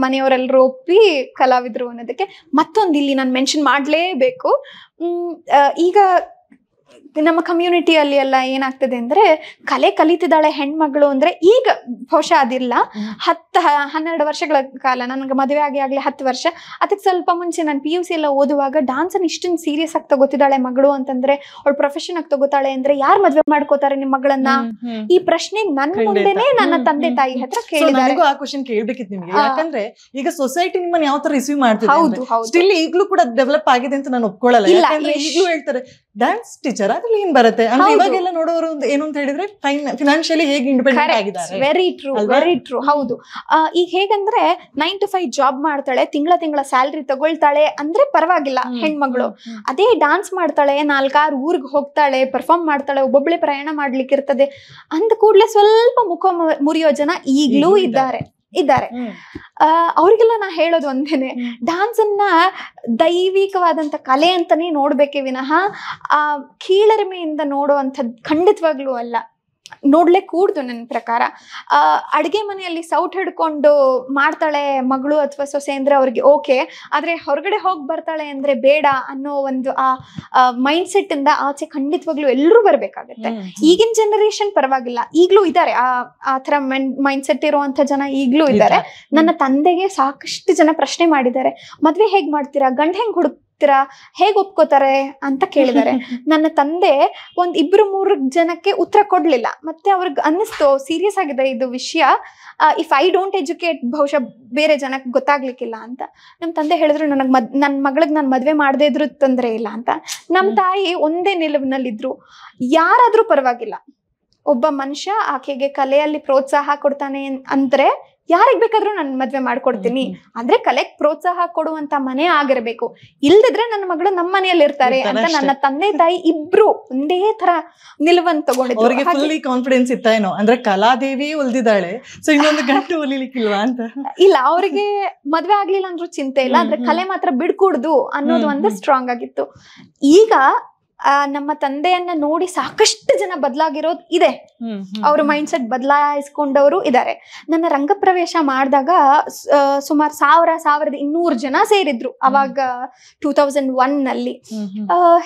ಮನೆಯವರೆಲ್ಲರೂ ಒಪ್ಪಿ ಕಲಾವಿದ್ರು ಅನ್ನೋದಕ್ಕೆ ಮತ್ತೊಂದು ಇಲ್ಲಿ ನಾನು ಮೆನ್ಷನ್ ಮಾಡಲೇಬೇಕು ಈಗ ನಮ್ಮ ಕಮ್ಯುನಿಟಿಯಲ್ಲಿ ಎಲ್ಲ ಏನಾಗ್ತದೆ ಅಂದ್ರೆ ಕಲೆ ಕಲಿತಿದ್ದಾಳೆ ಹೆಣ್ಮಗಳು ಅಂದ್ರೆ ಈಗ ಬಹುಶಃ ಅದಿಲ್ಲ ಹತ್ತು ಹನ್ನೆರಡು ವರ್ಷಗಳ ಕಾಲ ನನಗೆ ಮದುವೆ ಆಗಿ ಆಗ್ಲಿ ಹತ್ತು ವರ್ಷ ಅದಕ್ಕೆ ಸ್ವಲ್ಪ ಮುಂಚೆ ನಾನು ಪಿ ಯು ಸಿ ಎಲ್ಲ ಓದುವಾಗ ಡಾನ್ಸನ್ನು ಇಷ್ಟೊಂದು ಸೀರಿಯಸ್ ಆಗಿ ತಗೋತಿದ್ದಾಳೆ ಮಗಳು ಅಂತಂದ್ರೆ ಅವಳು ಪ್ರೊಫೆಷನ್ ಆಗಿ ತಗೋತಾಳೆ ಅಂದ್ರೆ ಯಾರು ಮದುವೆ ಮಾಡ್ಕೋತಾರೆ ನಿಮ್ಮ ಮಗಳನ್ನ ಈ ಪ್ರಶ್ನೆ ನನ್ನ ಮುಂದೆನೆ ನನ್ನ ತಂದೆ ತಾಯಿ ಹತ್ರ ಕೇಳಿದ್ದಾರೆ ಆ ಯಾಕಂದ್ರೆ ಈಗ ಸೊಸೈಟಿ ನಿಮ್ಮನ್ನ ಯಾವ ತರ ರಿಸೀವ್ ಮಾಡ್ತಿದೆ ಸ್ಟಿಲ್ ಈಗಲೂ ಕೂಡ ಡೆವಲಪ್ ಆಗಿದೆ ಅಂತ ನಾನು ಒಪ್ಕೊಳ್ಳಲ್ಲ ಈಗಲೂ ಹೇಳ್ತಾರೆ ಡಾನ್ಸ್ ಟೀಚರ್ ಅದ್ರಲ್ಲಿ ಏನ್ ಬರುತ್ತೆ ಅಂದ್ರೆ ಇವಾಗೆಲ್ಲ ನೋಡೋರು ಏನು ಅಂತ ಹೇಳಿದ್ರೆ ಫೈನಾನ್ಶಿಯಲಿ ಹೇಗೆ ಇಂಡಿಪೆಂಡೆಂಟ್ ಆಗಿದ್ದಾರೆ ವೆರಿ ಟ್ರೂ ವೆರಿ ಟ್ರೂ ಹೌದು ಈಗ ಹೇಗಂದ್ರೆ ನೈನ್ ಟು ಫೈವ್ ಜಾಬ್ ಮಾಡ್ತಾಳೆ ತಿಂಗಳ ತಿಂಗಳ ಸ್ಯಾಲ್ರಿ ತಗೊಳ್ತಾಳೆ ಅಂದ್ರೆ ಪರವಾಗಿಲ್ಲ ಹೆಣ್ಮಗಳು ಅದೇ ಡಾನ್ಸ್ ಮಾಡ್ತಾಳೆ ನಾಲ್ಕಾರು ಊರಿಗೆ ಹೋಗ್ತಾಳೆ ಪರ್ಫಾರ್ಮ್ ಮಾಡ್ತಾಳೆ ಒಬ್ಬೊಬ್ಳೆ ಪ್ರಯಾಣ ಮಾಡ್ಲಿಕ್ಕೆ ಇರ್ತದೆ ಅಂದ ಕೂಡಲೇ ಸ್ವಲ್ಪ ಮುಖ ಮುರಿಯೋ ಜನ ಈಗಲೂ ಇದ್ದಾರೆ ಇದ್ದಾರೆ ಅವರಿಗೆಲ್ಲ ನಾ ಹೇಳೋದು ಒಂದೇನೆ ಡಾನ್ಸ್ ಅನ್ನ ದೈವಿಕವಾದಂತ ಕಲೆ ಅಂತಾನೆ ನೋಡ್ಬೇಕೆ ವಿನಃ ಆ ಕೀಳರಿಮೆಯಿಂದ ನೋಡುವಂಥದ್ದು ಖಂಡಿತವಾಗ್ಲೂ ಅಲ್ಲ ನೋಡ್ಲೆ ಕೂಡ್ದು ನನ್ನ ಪ್ರಕಾರ ಅಡ್ಗೆ ಮನೆಯಲ್ಲಿ ಸೌಟ್ ಹಿಡ್ಕೊಂಡು ಮಾಡ್ತಾಳೆ ಮಗಳು ಅಥವಾ ಸೊಸೆ ಅಂದ್ರೆ ಅವ್ರಿಗೆ ಓಕೆ ಆದ್ರೆ ಹೊರಗಡೆ ಹೋಗಿ ಬರ್ತಾಳೆ ಅಂದ್ರೆ ಬೇಡ ಅನ್ನೋ ಒಂದು ಆ ಮೈಂಡ್ ಸೆಟ್ ಇಂದ ಆಚೆ ಖಂಡಿತವಾಗ್ಲೂ ಎಲ್ಲರೂ ಬರ್ಬೇಕಾಗತ್ತೆ ಈಗಿನ ಜನರೇಷನ್ ಪರವಾಗಿಲ್ಲ ಈಗ್ಲೂ ಇದ್ದಾರೆ ಆ ಆ ತರ ಮೈಂಡ್ ಸೆಟ್ ಇರುವಂತ ಜನ ಈಗ್ಲೂ ಇದ್ದಾರೆ ನನ್ನ ತಂದೆಗೆ ಸಾಕಷ್ಟು ಜನ ಪ್ರಶ್ನೆ ಮಾಡಿದ್ದಾರೆ ಮದ್ವೆ ಹೇಗ್ ಮಾಡ್ತೀರಾ ಗಂಡ ಹೆಂಗ್ ಹುಡುಕ್ ಹೇಗ್ ಒಪ್ಕೋತಾರೆ ಅಂತ ಕೇಳಿದಾರೆ [laughs] ನನ್ನ ತಂದೆ ಒಂದ್ ಇಬ್ರು ಮೂರು ಜನಕ್ಕೆ ಉತ್ತರ ಕೊಡ್ಲಿಲ್ಲ ಮತ್ತೆ ಅವ್ರಿಗೆ ಅನ್ನಿಸ್ತು ಸೀರಿಯಸ್ ಆಗಿದೆ ಇದು ವಿಷಯ ಇಫ್ ಐ ಡೋಂಟ್ ಎಜುಕೇಟ್ ಬಹುಶಃ ಬೇರೆ ಜನಕ್ಕೆ ಗೊತ್ತಾಗ್ಲಿಕ್ಕಿಲ್ಲ ಅಂತ ನಮ್ ತಂದೆ ಹೇಳಿದ್ರು ನನಗ್ ಮದ್ ನನ್ನ ಮಗಳಿಗೆ ನಾನು ಮದ್ವೆ ಮಾಡದೇ ಇದ್ರು ತೊಂದರೆ ಇಲ್ಲ ಅಂತ ನಮ್ ತಾಯಿ ಒಂದೇ ಇದ್ರು ಯಾರಾದ್ರೂ ಪರವಾಗಿಲ್ಲ ಒಬ್ಬ ಮನುಷ್ಯ ಆಕೆಗೆ ಕಲೆಯಲ್ಲಿ ಪ್ರೋತ್ಸಾಹ ಕೊಡ್ತಾನೆ ಅಂದ್ರೆ ಯಾರಿಗೆ ಬೇಕಾದ್ರೂ ನಾನು ಮದ್ವೆ ಮಾಡ್ಕೊಡ್ತೀನಿ ಅಂದ್ರೆ ಕಲೆಗ್ ಪ್ರೋತ್ಸಾಹ ಕೊಡುವಂತ ಮನೆ ಆಗಿರ್ಬೇಕು ಇಲ್ದಿದ್ರೆ ನನ್ನ ಮಗಳು ನಮ್ಮ ಮನೆಯಲ್ಲಿ ಇರ್ತಾರೆ ಅಂತ ನನ್ನ ತಂದೆ ತಾಯಿ ಇಬ್ರು ಒಂದೇ ತರ ನಿಲುವನ್ ತಗೊಂಡಿದ್ರು ಫುಲ್ಲಿ ಕಾನ್ಫಿಡೆನ್ಸ್ ಇತ್ತೇನೋ ಅಂದ್ರೆ ಕಲಾದೇವಿ ಉಲ್ದಿದ್ದಾಳೆ ಸೊ ಇನ್ನೊಂದು ಗಂಟು ಉಳಿಲಿಕ್ಕಿಲ್ವಾ ಅಂತ ಇಲ್ಲ ಅವ್ರಿಗೆ ಮದ್ವೆ ಆಗ್ಲಿಲ್ಲ ಅಂದ್ರೂ ಚಿಂತೆ ಇಲ್ಲ ಅಂದ್ರೆ ಕಲೆ ಮಾತ್ರ ಬಿಡ್ಕೂಡ್ದು ಅನ್ನೋದು ಒಂದು ಸ್ಟ್ರಾಂಗ್ ಆಗಿತ್ತು ಈಗ ನಮ್ಮ ತಂದೆಯನ್ನ ನೋಡಿ ಸಾಕಷ್ಟು ಜನ ಬದಲಾಗಿರೋದು ಇದೆ ಅವ್ರ ಮೈಂಡ್ ಸೆಟ್ ಬದಲಾಯಿಸ್ಕೊಂಡವರು ಇದ್ದಾರೆ ನನ್ನ ರಂಗಪ್ರವೇಶ ಮಾಡಿದಾಗ ಸುಮಾರು ಸಾವಿರ ಸಾವಿರದ ಇನ್ನೂರು ಜನ ಸೇರಿದ್ರು ಅವಾಗ ಟೂ ತೌಸಂಡ್ ಒನ್ ನಲ್ಲಿ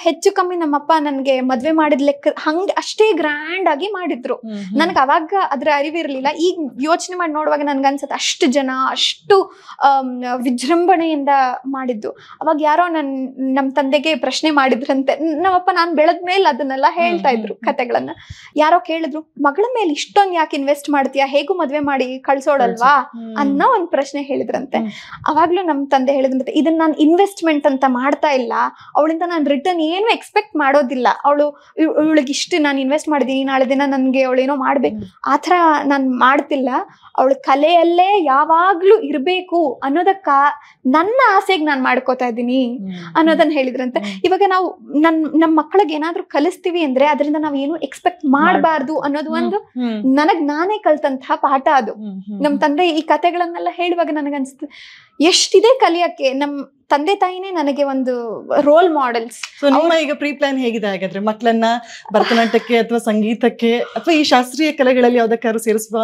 ಹೆಚ್ಚು ಕಮ್ಮಿ ನಮ್ಮಪ್ಪ ನನ್ಗೆ ಮದ್ವೆ ಮಾಡಿದ ಲೆಕ್ಕ ಹಂಗೆ ಅಷ್ಟೇ ಗ್ರ್ಯಾಂಡ್ ಆಗಿ ಮಾಡಿದ್ರು ನನ್ಗೆ ಅವಾಗ ಅದ್ರ ಅರಿವಿರ್ಲಿಲ್ಲ ಈಗ ಯೋಚನೆ ಮಾಡಿ ನೋಡುವಾಗ ಅನ್ಸುತ್ತೆ ಅಷ್ಟು ಜನ ಅಷ್ಟು ವಿಜೃಂಭಣೆಯಿಂದ ಮಾಡಿದ್ದು ಅವಾಗ ಯಾರೋ ನನ್ ನಮ್ ತಂದೆಗೆ ಪ್ರಶ್ನೆ ಮಾಡಿದ್ರಂತೆ ನಮ್ಮಪ್ಪ ಪಾಪ ನಾನ್ ಬೆಳೆದ ಮೇಲೆ ಅದನ್ನೆಲ್ಲ ಹೇಳ್ತಾ ಇದ್ರು ಕತೆಗಳನ್ನ ಯಾರೋ ಕೇಳಿದ್ರು ಮಗಳ ಮೇಲೆ ಇಷ್ಟೊಂದು ಯಾಕೆ ಇನ್ವೆಸ್ಟ್ ಮಾಡ್ತೀಯಾ ಹೇಗೂ ಮದ್ವೆ ಮಾಡಿ ಕಳ್ಸೋಡಲ್ವಾ ಅನ್ನೋ ಒಂದ್ ಪ್ರಶ್ನೆ ಹೇಳಿದ್ರಂತೆ ಅವಾಗ್ಲೂ ನಮ್ ತಂದೆ ಹೇಳಿದ್ರಂತೆ ಇದನ್ನ ನಾನು ಇನ್ವೆಸ್ಟ್ಮೆಂಟ್ ಅಂತ ಮಾಡ್ತಾ ಇಲ್ಲ ಅವಳಿಂದ ನಾನು ರಿಟರ್ನ್ ಏನು ಎಕ್ಸ್ಪೆಕ್ಟ್ ಮಾಡೋದಿಲ್ಲ ಅವಳು ಇವಳಿಗೆ ಇಷ್ಟು ನಾನು ಇನ್ವೆಸ್ಟ್ ಮಾಡಿದೀನಿ ನಾಳೆ ದಿನ ನನ್ಗೆ ಅವಳೇನೋ ಮಾಡ್ಬೇಕು ಆತರ ನಾನ್ ಮಾಡ್ತಿಲ್ಲ ಅವಳ ಕಲೆಯಲ್ಲೇ ಯಾವಾಗ್ಲೂ ಇರ್ಬೇಕು ಅನ್ನೋದಕ್ಕ ನನ್ನ ಆಸೆಗೆ ನಾನು ಮಾಡ್ಕೋತಾ ಇದ್ದೀನಿ ಅನ್ನೋದನ್ನ ಹೇಳಿದ್ರಂತೆ ಇವಾಗ ನಾವು ನನ್ ನಮ್ಮ ಮಕ್ಕಳಿಗೆ ಏನಾದ್ರೂ ಕಲಿಸ್ತೀವಿ ಅಂದ್ರೆ ಅದರಿಂದ ನಾವ್ ಏನು ಎಕ್ಸ್ಪೆಕ್ಟ್ ಮಾಡಬಾರ್ದು ಅನ್ನೋದು ಒಂದು ನನಗ್ ನಾನೇ ಕಲ್ತಂತಹ ಪಾಠ ಅದು ನಮ್ ತಂದೆ ಈ ಕಥೆಗಳನ್ನೆಲ್ಲ ಹೇಳುವಾಗ ನನಗನ್ಸುತ್ತೆ ಎಷ್ಟಿದೆ ಕಲಿಯಕ್ಕೆ ನಮ್ ತಂದೆ ತಾಯಿನೇ ನನಗೆ ಒಂದು ರೋಲ್ ಮಾಡೆಲ್ಸ್ ನಿಮ್ಮ ಈಗ ಪ್ರೀ ಪ್ಲಾನ್ ಹೇಗಿದೆ ಹಾಗಾದ್ರೆ ಮಕ್ಕಳನ್ನ ಭರತನಾಟ್ಯಕ್ಕೆ ಅಥವಾ ಸಂಗೀತಕ್ಕೆ ಅಥವಾ ಈ ಶಾಸ್ತ್ರೀಯ ಕಲೆಗಳಲ್ಲಿ ಯಾವ್ದಕ್ಕಾದ್ರು ಸೇರಿಸುವ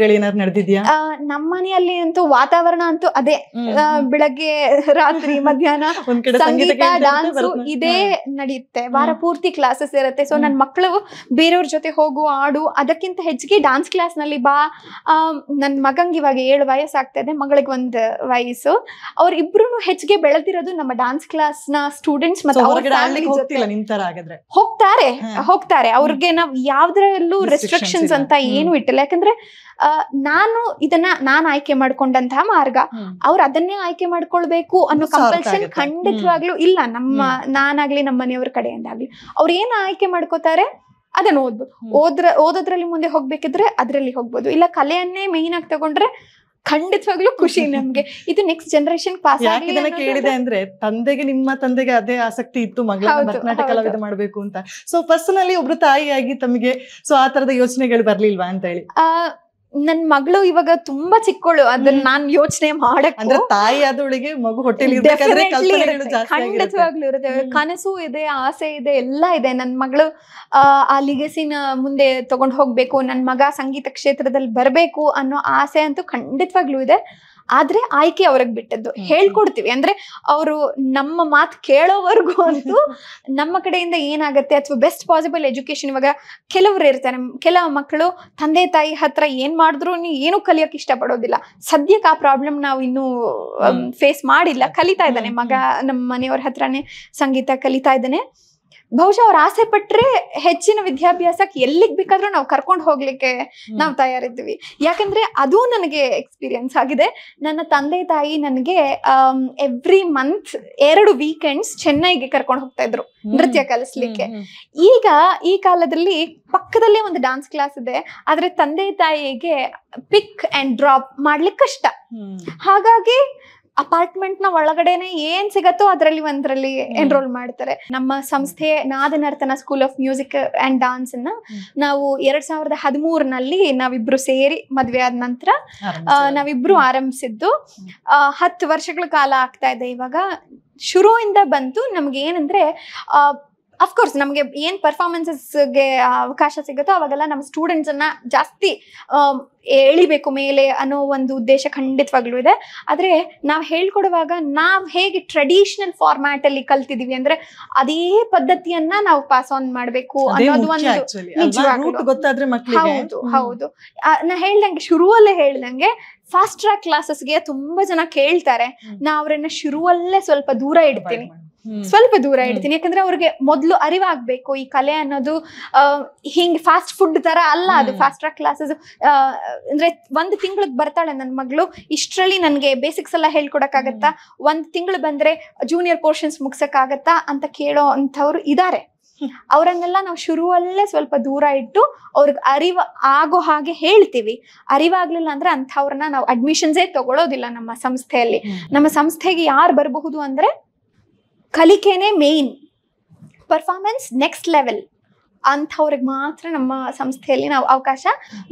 ಗಳೇನಾದ್ರು ನಡೆದಿದ್ಯಾ ನಮ್ಮ ಮನೆಯಲ್ಲಿ ಅಂತೂ ವಾತಾವರಣ ಅಂತೂ ಅದೇ ಬೆಳಗ್ಗೆ ರಾತ್ರಿ ಮಧ್ಯಾಹ್ನ [laughs] ಸಂಗೀತ ಡಾನ್ಸ್ ಇದೇ ನಡೆಯುತ್ತೆ ವಾರ ಪೂರ್ತಿ ಕ್ಲಾಸಸ್ ಇರುತ್ತೆ ಸೊ ನನ್ನ ಮಕ್ಕಳು ಬೇರೆಯವ್ರ ಜೊತೆ ಹೋಗು ಆಡು ಅದಕ್ಕಿಂತ ಹೆಚ್ಚಿಗೆ ಡಾನ್ಸ್ ಕ್ಲಾಸ್ ನಲ್ಲಿ ಬಾ ನನ್ನ ಮಗಂಗ್ ಇವಾಗ ಏಳು ವಯಸ್ಸಾಗ್ತಾ ಇದೆ ಮಗಳಿಗೆ ಒಂದು ವಯ ವೈಸ್ ಅವ್ರಿಬ್ರು ಹೆಚ್ಚಿಗೆ ಬೆಳೆದಿರೋದು ನಮ್ಮ ಡಾನ್ಸ್ ಕ್ಲಾಸ್ ನ ಸ್ಟೂಡೆಂಟ್ಸ್ ಮತ್ತೆ ಹೋಗ್ತಾರೆ ಹೋಗ್ತಾರೆ ಅವ್ರಿಗೆ ನಾವ್ ಯಾವ್ದ್ರಲ್ಲೂ ರೆಸ್ಟ್ರಿಕ್ಷನ್ಸ್ ಅಂತ ಏನು ಇಟ್ಟಿಲ್ಲ ಯಾಕಂದ್ರೆ ನಾನು ಇದನ್ನ ನಾನು ಆಯ್ಕೆ ಮಾಡ್ಕೊಂಡಂತಹ ಮಾರ್ಗ ಅವ್ರು ಅದನ್ನೇ ಆಯ್ಕೆ ಮಾಡ್ಕೊಳ್ಬೇಕು ಅನ್ನೋ ಕಂಪಲ್ಸನ್ ಖಂಡಿತವಾಗ್ಲೂ ಇಲ್ಲ ನಮ್ಮ ನಾನಾಗ್ಲಿ ನಮ್ಮ ಮನೆಯವ್ರ ಕಡೆಯಿಂದಾಗ್ಲಿ ಅವ್ರು ಏನ್ ಆಯ್ಕೆ ಮಾಡ್ಕೋತಾರೆ ಅದನ್ನ ಓದ್ಬೋದು ಓದ್ರ ಓದೋದ್ರಲ್ಲಿ ಮುಂದೆ ಹೋಗ್ಬೇಕಿದ್ರೆ ಅದ್ರಲ್ಲಿ ಹೋಗ್ಬೋದು ಇಲ್ಲ ಕಲೆಯನ್ನೇ ಮೇನ್ ಆಗಿ ತಗೊಂಡ್ರೆ ಖಂಡಿತವಾಗ್ಲೂ ಖುಷಿ [laughs] ನಮ್ಗೆ ಇದು ನೆಕ್ಸ್ಟ್ ಜನರೇಷನ್ ಪಾಸ್ ಇದನ್ನ ಕೇಳಿದೆ ಅಂದ್ರೆ ತಂದೆಗೆ ನಿಮ್ಮ ತಂದೆಗೆ ಅದೇ ಆಸಕ್ತಿ ಇತ್ತು ಮಗಳ ಕರ್ನಾಟಕ ಕಲಾವಿದ ಮಾಡಬೇಕು ಅಂತ ಸೊ ಪರ್ಸನಲಿ ಒಬ್ರು ತಾಯಿಯಾಗಿ ತಮಗೆ ಸೊ ಆ ತರದ ಯೋಚನೆಗಳು ಬರ್ಲಿಲ್ವಾ ಅಂತ ಹೇಳಿ ನನ್ ಮಗಳು ಇವಾಗ ತುಂಬಾ ಚಿಕ್ಕಳು ಅದನ್ನ ನಾನ್ ಯೋಚನೆ ಮಾಡಕ್ ಅಂದ್ರೆ ತಾಯಿ ಅದೊಳಗೆ ಮಗು ಹೊಟ್ಟೆ ಖಂಡಿತವಾಗ್ಲೂ ಇರುತ್ತೆ ಕನಸು ಇದೆ ಆಸೆ ಇದೆ ಎಲ್ಲಾ ಇದೆ ನನ್ ಮಗಳು ಆ ಲಿಗಸಿನ ಮುಂದೆ ತಗೊಂಡ್ ಹೋಗ್ಬೇಕು ನನ್ ಮಗ ಸಂಗೀತ ಕ್ಷೇತ್ರದಲ್ಲಿ ಬರ್ಬೇಕು ಅನ್ನೋ ಆಸೆ ಅಂತೂ ಖಂಡಿತವಾಗ್ಲೂ ಇದೆ ಆದ್ರೆ ಆಯ್ಕೆ ಅವ್ರಿಗೆ ಬಿಟ್ಟದ್ದು ಹೇಳ್ಕೊಡ್ತೀವಿ ಅಂದ್ರೆ ಅವರು ನಮ್ಮ ಮಾತು ಕೇಳೋವರೆಗೂ ಅಂತೂ [laughs] ನಮ್ಮ ಕಡೆಯಿಂದ ಏನಾಗುತ್ತೆ ಅಥವಾ ಬೆಸ್ಟ್ ಪಾಸಿಬಲ್ ಎಜುಕೇಶನ್ ಇವಾಗ ಕೆಲವರು ಇರ್ತಾರೆ ಕೆಲವ ಮಕ್ಕಳು ತಂದೆ ತಾಯಿ ಹತ್ರ ಏನ್ ಮಾಡಿದ್ರು ಏನು ಕಲಿಯೋಕೆ ಇಷ್ಟಪಡೋದಿಲ್ಲ ಸದ್ಯಕ್ಕೆ ಆ ಪ್ರಾಬ್ಲಮ್ ನಾವು ಇನ್ನೂ ಫೇಸ್ ಮಾಡಿಲ್ಲ ಕಲಿತಾ ಇದ್ದಾನೆ ಮಗ ನಮ್ಮ ಮನೆಯವ್ರ ಹತ್ರನೇ ಸಂಗೀತ ಕಲಿತಾ ಇದ್ದಾನೆ ಬಹುಶಃ ಅವ್ರ ಆಸೆ ಪಟ್ರೆ ಹೆಚ್ಚಿನ ವಿದ್ಯಾಭ್ಯಾಸಕ್ಕೆ ಎಲ್ಲಿಗ್ ಬೇಕಾದ್ರೂ ನಾವು ಕರ್ಕೊಂಡು ಹೋಗ್ಲಿಕ್ಕೆ ನಾವು ತಯಾರಿದ್ವಿ ಯಾಕಂದ್ರೆ ಅದು ನನಗೆ ಎಕ್ಸ್ಪೀರಿಯನ್ಸ್ ಆಗಿದೆ ನನ್ನ ತಂದೆ ತಾಯಿ ನನಗೆ ಎವ್ರಿ ಮಂತ್ ಎರಡು ವೀಕೆಂಡ್ಸ್ ಚೆನ್ನೈಗೆ ಕರ್ಕೊಂಡು ಹೋಗ್ತಾ ಇದ್ರು ನೃತ್ಯ ಕಲಿಸ್ಲಿಕ್ಕೆ ಈಗ ಈ ಕಾಲದಲ್ಲಿ ಪಕ್ಕದಲ್ಲೇ ಒಂದು ಡಾನ್ಸ್ ಕ್ಲಾಸ್ ಇದೆ ಆದ್ರೆ ತಂದೆ ತಾಯಿಗೆ ಪಿಕ್ ಅಂಡ್ ಡ್ರಾಪ್ ಮಾಡ್ಲಿಕ್ಕೆ ಕಷ್ಟ ಹಾಗಾಗಿ ಅಪಾರ್ಟ್ಮೆಂಟ್ ನ ಒಳಗಡೆನೆ ಏನ್ ಸಿಗತ್ತೋ ಅದರಲ್ಲಿ ಒಂದರಲ್ಲಿ ಎನ್ರೋಲ್ ಮಾಡ್ತಾರೆ ನಮ್ಮ ಸಂಸ್ಥೆ Nadanartana school of music and dance ಅನ್ನ ನಾವು ಎರಡ್ ಸಾವಿರದ ಹದಿಮೂರನಲ್ಲಿ ನಾವಿಬ್ರು ಸೇರಿ ಮದ್ವೆ ಆದ ನಂತರ ನಾವಿಬ್ರು ಆರಂಭಿಸಿದ್ದು ಹತ್ತು ವರ್ಷಗಳ ಕಾಲ ಆಗ್ತಾ ಇದೆ ಇವಾಗ ಶುರುವಿಂದ ಬಂತು ನಮ್ಗೆ ಏನಂದ್ರೆ ಅಫ್ಕೋರ್ಸ್ ನಮಗೆ ಏನ್ ಗೆ ಅವಕಾಶ ಸಿಗುತ್ತೋ ಅವಾಗೆಲ್ಲ ನಮ್ಮ ಸ್ಟೂಡೆಂಟ್ಸ್ ಅನ್ನ ಜಾಸ್ತಿ ಎಳಿಬೇಕು ಮೇಲೆ ಅನ್ನೋ ಒಂದು ಉದ್ದೇಶ ಖಂಡಿತವಾಗ್ಲೂ ಇದೆ ಆದ್ರೆ ನಾವು ಹೇಳ್ಕೊಡುವಾಗ ನಾವು ಹೇಗೆ ಟ್ರೆಡಿಷನಲ್ ಫಾರ್ಮ್ಯಾಟ್ ಅಲ್ಲಿ ಕಲ್ತಿದೀವಿ ಅಂದ್ರೆ ಅದೇ ಪದ್ಧತಿಯನ್ನ ನಾವು ಪಾಸ್ ಆನ್ ಮಾಡಬೇಕು ಅನ್ನೋದು ಒಂದು ಹೌದು ಹೌದು ನಾ ಹೇಳ್ದಂಗೆ ಶುರುವಲ್ಲೇ ಹೇಳ್ದಂಗೆ ಫಾಸ್ಟ್ ಟ್ರ್ಯಾಕ್ ಕ್ಲಾಸಸ್ಗೆ ತುಂಬಾ ಜನ ಕೇಳ್ತಾರೆ ನಾ ಅವ್ರನ್ನ ಶುರುವಲ್ಲೇ ಸ್ವಲ್ಪ ದೂರ ಇಡ್ತೀನಿ ಸ್ವಲ್ಪ ದೂರ ಇಡ್ತೀನಿ ಯಾಕಂದ್ರೆ ಅವ್ರಿಗೆ ಮೊದಲು ಅರಿವಾಗಬೇಕು ಈ ಕಲೆ ಅನ್ನೋದು ಹಿಂಗೆ ಫಾಸ್ಟ್ ಫುಡ್ ತರ ಅಲ್ಲ ಅದು ಫಾಸ್ಟ್ ಟ್ರಾಕ್ ಕ್ಲಾಸಸ್ ಅಂದ್ರೆ ಒಂದ್ ತಿಂಗಳು ಬರ್ತಾಳೆ ನನ್ನ ಮಗಳು ಇಷ್ಟರಲ್ಲಿ ನನಗೆ ಬೇಸಿಕ್ಸ್ ಎಲ್ಲ ಹೇಳ್ಕೊಡಕ್ಕಾಗತ್ತಾ ಒಂದ್ ತಿಂಗಳು ಬಂದ್ರೆ ಜೂನಿಯರ್ ಪೋರ್ಷನ್ಸ್ ಮುಗ್ಸಕ್ಕಾಗತ್ತಾ ಅಂತ ಕೇಳೋ ಅಂತವ್ರು ಇದಾರೆ ಅವರನ್ನೆಲ್ಲ ನಾವು ಶುರುವಲ್ಲೇ ಸ್ವಲ್ಪ ದೂರ ಇಟ್ಟು ಅವ್ರಿಗೆ ಅರಿವು ಆಗೋ ಹಾಗೆ ಹೇಳ್ತೀವಿ ಅರಿವಾಗ್ಲಿಲ್ಲ ಅಂದ್ರೆ ಅಂಥವ್ರನ್ನ ನಾವು ಅಡ್ಮಿಷನ್ಸೇ ತಗೊಳ್ಳೋದಿಲ್ಲ ನಮ್ಮ ಸಂಸ್ಥೆಯಲ್ಲಿ ನಮ್ಮ ಸಂಸ್ಥೆಗೆ ಯಾರು ಬರಬಹುದು ಅಂದ್ರೆ ಕಲಿಕೆನೇ ಮೇನ್ ಪರ್ಫಾರ್ಮೆನ್ಸ್ ನೆಕ್ಸ್ಟ್ ಲೆವೆಲ್ ಅಂಥವ್ರಿಗೆ ಮಾತ್ರ ನಮ್ಮ ಸಂಸ್ಥೆಯಲ್ಲಿ ನಾವು ಅವಕಾಶ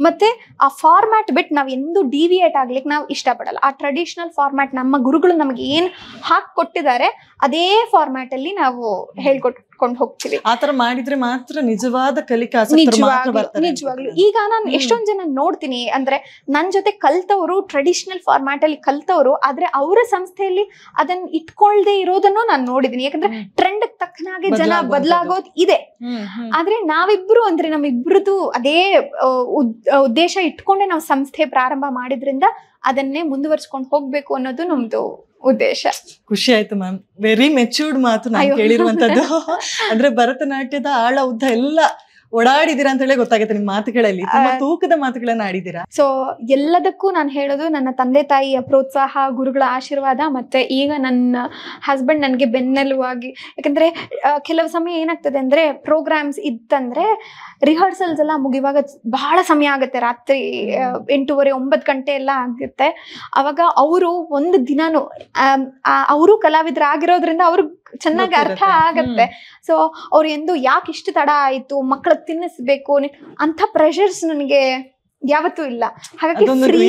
ಮತ್ತೆ ಆ ಫಾರ್ಮ್ಯಾಟ್ ಬಿಟ್ಟು ನಾವು ಎಂದೂ ಡಿವಿಯೇಟ್ ಆಗ್ಲಿಕ್ಕೆ ನಾವು ಇಷ್ಟಪಡಲ್ಲ ಆ ಟ್ರೆಡಿಷನಲ್ ಫಾರ್ಮ್ಯಾಟ್ ನಮ್ಮ ಗುರುಗಳು ನಮಗೆ ಏನು ಹಾಕಿ ಕೊಟ್ಟಿದ್ದಾರೆ ಅದೇ ಫಾರ್ಮ್ಯಾಟಲ್ಲಿ ನಾವು ಹೇಳ್ಕೊಟ್ಟು ಇಟ್ಕೊಂಡು ಹೋಗ್ತೀವಿ ಆತರ ಮಾಡಿದ್ರೆ ಮಾತ್ರ ನಿಜವಾದ ಕಲಿಕಾ ನಿಜವಾಗ್ಲು ಈಗ ನಾನು ಎಷ್ಟೊಂದ್ ಜನ ನೋಡ್ತೀನಿ ಅಂದ್ರೆ ನನ್ ಜೊತೆ ಕಲ್ತವ್ರು ಟ್ರೆಡಿಷನಲ್ ಫಾರ್ಮ್ಯಾಟ್ ಅಲ್ಲಿ ಕಲ್ತವ್ರು ಆದ್ರೆ ಅವರ ಸಂಸ್ಥೆಯಲ್ಲಿ ಅದನ್ನ ಇಟ್ಕೊಳ್ದೆ ಇರೋದನ್ನು ನಾನು ನೋಡಿದೀನಿ ಯಾಕಂದ್ರೆ ಟ್ರೆಂಡ್ ತಕ್ಕನಾಗೆ ಜನ ಬದಲಾಗೋದ್ ಇದೆ ಆದ್ರೆ ನಾವಿಬ್ರು ಅಂದ್ರೆ ನಮ್ಮಿಬ್ರದ್ದು ಅದೇ ಉದ್ದೇಶ ಇಟ್ಕೊಂಡೆ ನಾವು ಸಂಸ್ಥೆ ಪ್ರಾರಂಭ ಮಾಡಿದ್ರಿಂದ ಅದನ್ನೇ ಮುಂದುವರ್ಸ್ಕೊಂಡು ಹೋಗ್ಬೇಕು ಅನ್ನೋದು ನಮ್ದು ಉದ್ದೇಶ ಖುಷಿ ಆಯ್ತು ಮ್ಯಾಮ್ ವೆರಿ ಮೆಚೂರ್ಡ್ ಮಾತು ನಾನು ಕೇಳಿರುವಂತದ್ದು [laughs] ಅಂದ್ರೆ ಭರತನಾಟ್ಯದ ಆಳ ಉದ್ದ ಎಲ್ಲ ಓಡಾಡಿದೀರ ಅಂತ ಹೇಳಿ ಗೊತ್ತಾಗುತ್ತೆ ನಿಮ್ ಮಾತುಗಳಲ್ಲಿ ತೂಕದ ಮಾತುಗಳನ್ನ ಆಡಿದೀರಾ ಸೊ ಎಲ್ಲದಕ್ಕೂ ನಾನು ಹೇಳೋದು ನನ್ನ ತಂದೆ ತಾಯಿಯ ಪ್ರೋತ್ಸಾಹ ಗುರುಗಳ ಆಶೀರ್ವಾದ ಮತ್ತೆ ಈಗ ನನ್ನ ಹಸ್ಬೆಂಡ್ ನನಗೆ ಬೆನ್ನೆಲುವಾಗಿ ಯಾಕಂದ್ರೆ ಕೆಲವು ಸಮಯ ಏನಾಗ್ತದೆ ಅಂದ್ರೆ ಪ್ರೋಗ್ರಾಮ್ಸ್ ಇತ್ತಂದ್ರೆ ರಿಹರ್ಸಲ್ಸ್ ಎಲ್ಲ ಮುಗಿವಾಗ ಬಹಳ ಸಮಯ ಆಗುತ್ತೆ ರಾತ್ರಿ ಎಂಟೂವರೆ ಒಂಬತ್ತು ಗಂಟೆ ಎಲ್ಲ ಆಗುತ್ತೆ ಅವಾಗ ಅವರು ಒಂದು ದಿನಾನು ಅವರು ಕಲಾವಿದರಾಗಿರೋದ್ರಿಂದ ಅವ್ರು ಚೆನ್ನಾಗಿ ಅರ್ಥ ಆಗತ್ತೆ ಸೊ ಅವ್ರು ಎಂದು ಯಾಕೆ ಇಷ್ಟು ತಡ ಆಯ್ತು ಮಕ್ಕಳ ತಿನ್ನಿಸ್ಬೇಕು ಅಂತ ಪ್ರೆಷರ್ಸ್ ನನಗೆ ಯಾವತ್ತೂ ಇಲ್ಲ ಹಾಗಾಗಿ ಫ್ರೀ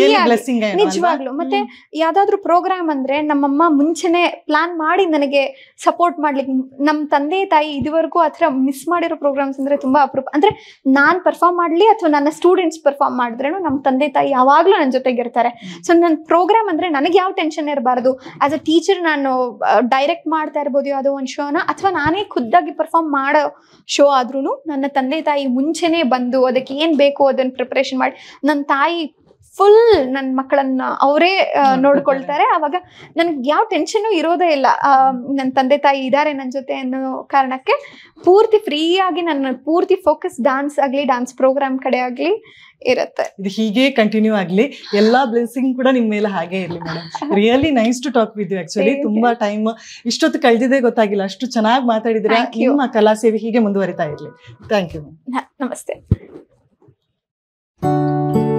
ನಿಜವಾಗ್ಲು ಮತ್ತೆ ಯಾವ್ದಾದ್ರು ಪ್ರೋಗ್ರಾಮ್ ಅಂದ್ರೆ ನಮ್ಮಮ್ಮ ಮುಂಚೆನೆ ಪ್ಲಾನ್ ಮಾಡಿ ನನಗೆ ಸಪೋರ್ಟ್ ಮಾಡ್ಲಿಕ್ಕೆ ನಮ್ಮ ತಂದೆ ತಾಯಿ ಇದುವರೆಗೂ ಆತರ ಮಿಸ್ ಮಾಡಿರೋ ಪ್ರೋಗ್ರಾಮ್ಸ್ ಅಂದ್ರೆ ತುಂಬಾ ಅಪರೂಪ ಅಂದ್ರೆ ನಾನ್ ಪರ್ಫಾರ್ಮ್ ಮಾಡ್ಲಿ ಅಥವಾ ನನ್ನ ಸ್ಟೂಡೆಂಟ್ಸ್ ಪರ್ಫಾರ್ಮ್ ಮಾಡಿದ್ರೇನು ನಮ್ಮ ತಂದೆ ತಾಯಿ ಯಾವಾಗ್ಲೂ ನನ್ನ ಜೊತೆಗಿರ್ತಾರೆ ಸೊ ನನ್ನ ಪ್ರೋಗ್ರಾಮ್ ಅಂದ್ರೆ ನನಗೆ ಯಾವ ಟೆನ್ಷನ್ ಇರಬಾರ್ದು ಆಸ್ ಅ ಟೀಚರ್ ನಾನು ಡೈರೆಕ್ಟ್ ಮಾಡ್ತಾ ಇರ್ಬೋದು ಯಾವುದೋ ಒಂದು ಶೋನ ಅಥವಾ ನಾನೇ ಖುದ್ದಾಗಿ ಪರ್ಫಾರ್ಮ್ ಮಾಡೋ ಶೋ ಆದ್ರೂ ನನ್ನ ತಂದೆ ತಾಯಿ ಮುಂಚೆನೆ ಬಂದು ಅದಕ್ಕೆ ಏನ್ ಬೇಕು ಅದನ್ನ ಪ್ರಿಪರೇಷನ್ ಮಾಡಿ ನನ್ನ ತಾಯಿ ಫುಲ್ ನನ್ನ ಮಕ್ಕಳನ್ನ ಅವರೇ ನೋಡ್ಕೊಳ್ತಾರೆ ಅವಾಗ ನನ್ಗೆ ಯಾವ ಟೆನ್ಷನ್ ಇರೋದೇ ಇಲ್ಲ ನನ್ನ ತಂದೆ ತಾಯಿ ಇದ್ದಾರೆ ನನ್ನ ಜೊತೆ ಅನ್ನೋ ಕಾರಣಕ್ಕೆ ಪೂರ್ತಿ ಫ್ರೀಯಾಗಿ ನನ್ನ ಪೂರ್ತಿ ಫೋಕಸ್ ಡಾನ್ಸ್ ಆಗಲಿ ಡಾನ್ಸ್ ಪ್ರೋಗ್ರಾಮ್ ಕಡೆ ಆಗಲಿ ಇರುತ್ತೆ ಇದು ಹೀಗೆ ಕಂಟಿನ್ಯೂ ಆಗಲಿ ಎಲ್ಲಾ ಬ್ಲೆಸ್ಸಿಂಗ್ ಕೂಡ ನಿಮ್ಮ ಮೇಲೆ ಹಾಗೆ ಇರಲಿ madam really nice to talk with you actually ತುಂಬಾ ಟೈಮ್ ಇಷ್ಟೊತ್ತು ಕಳೆದಿದೆ ಗೊತ್ತಾಗಿಲ್ಲ ಅಷ್ಟು ಚೆನ್ನಾಗಿ ಮಾತಾಡಿದ್ರೆ ನಿಮ್ಮ ಕಲಾ ಸೇವೆ ಹೀಗೆ ಮುಂದುವರಿತಾ ಇರಲಿ ಥ್ಯಾಂಕ್ ಯು ನಮಸ್ತೆ Música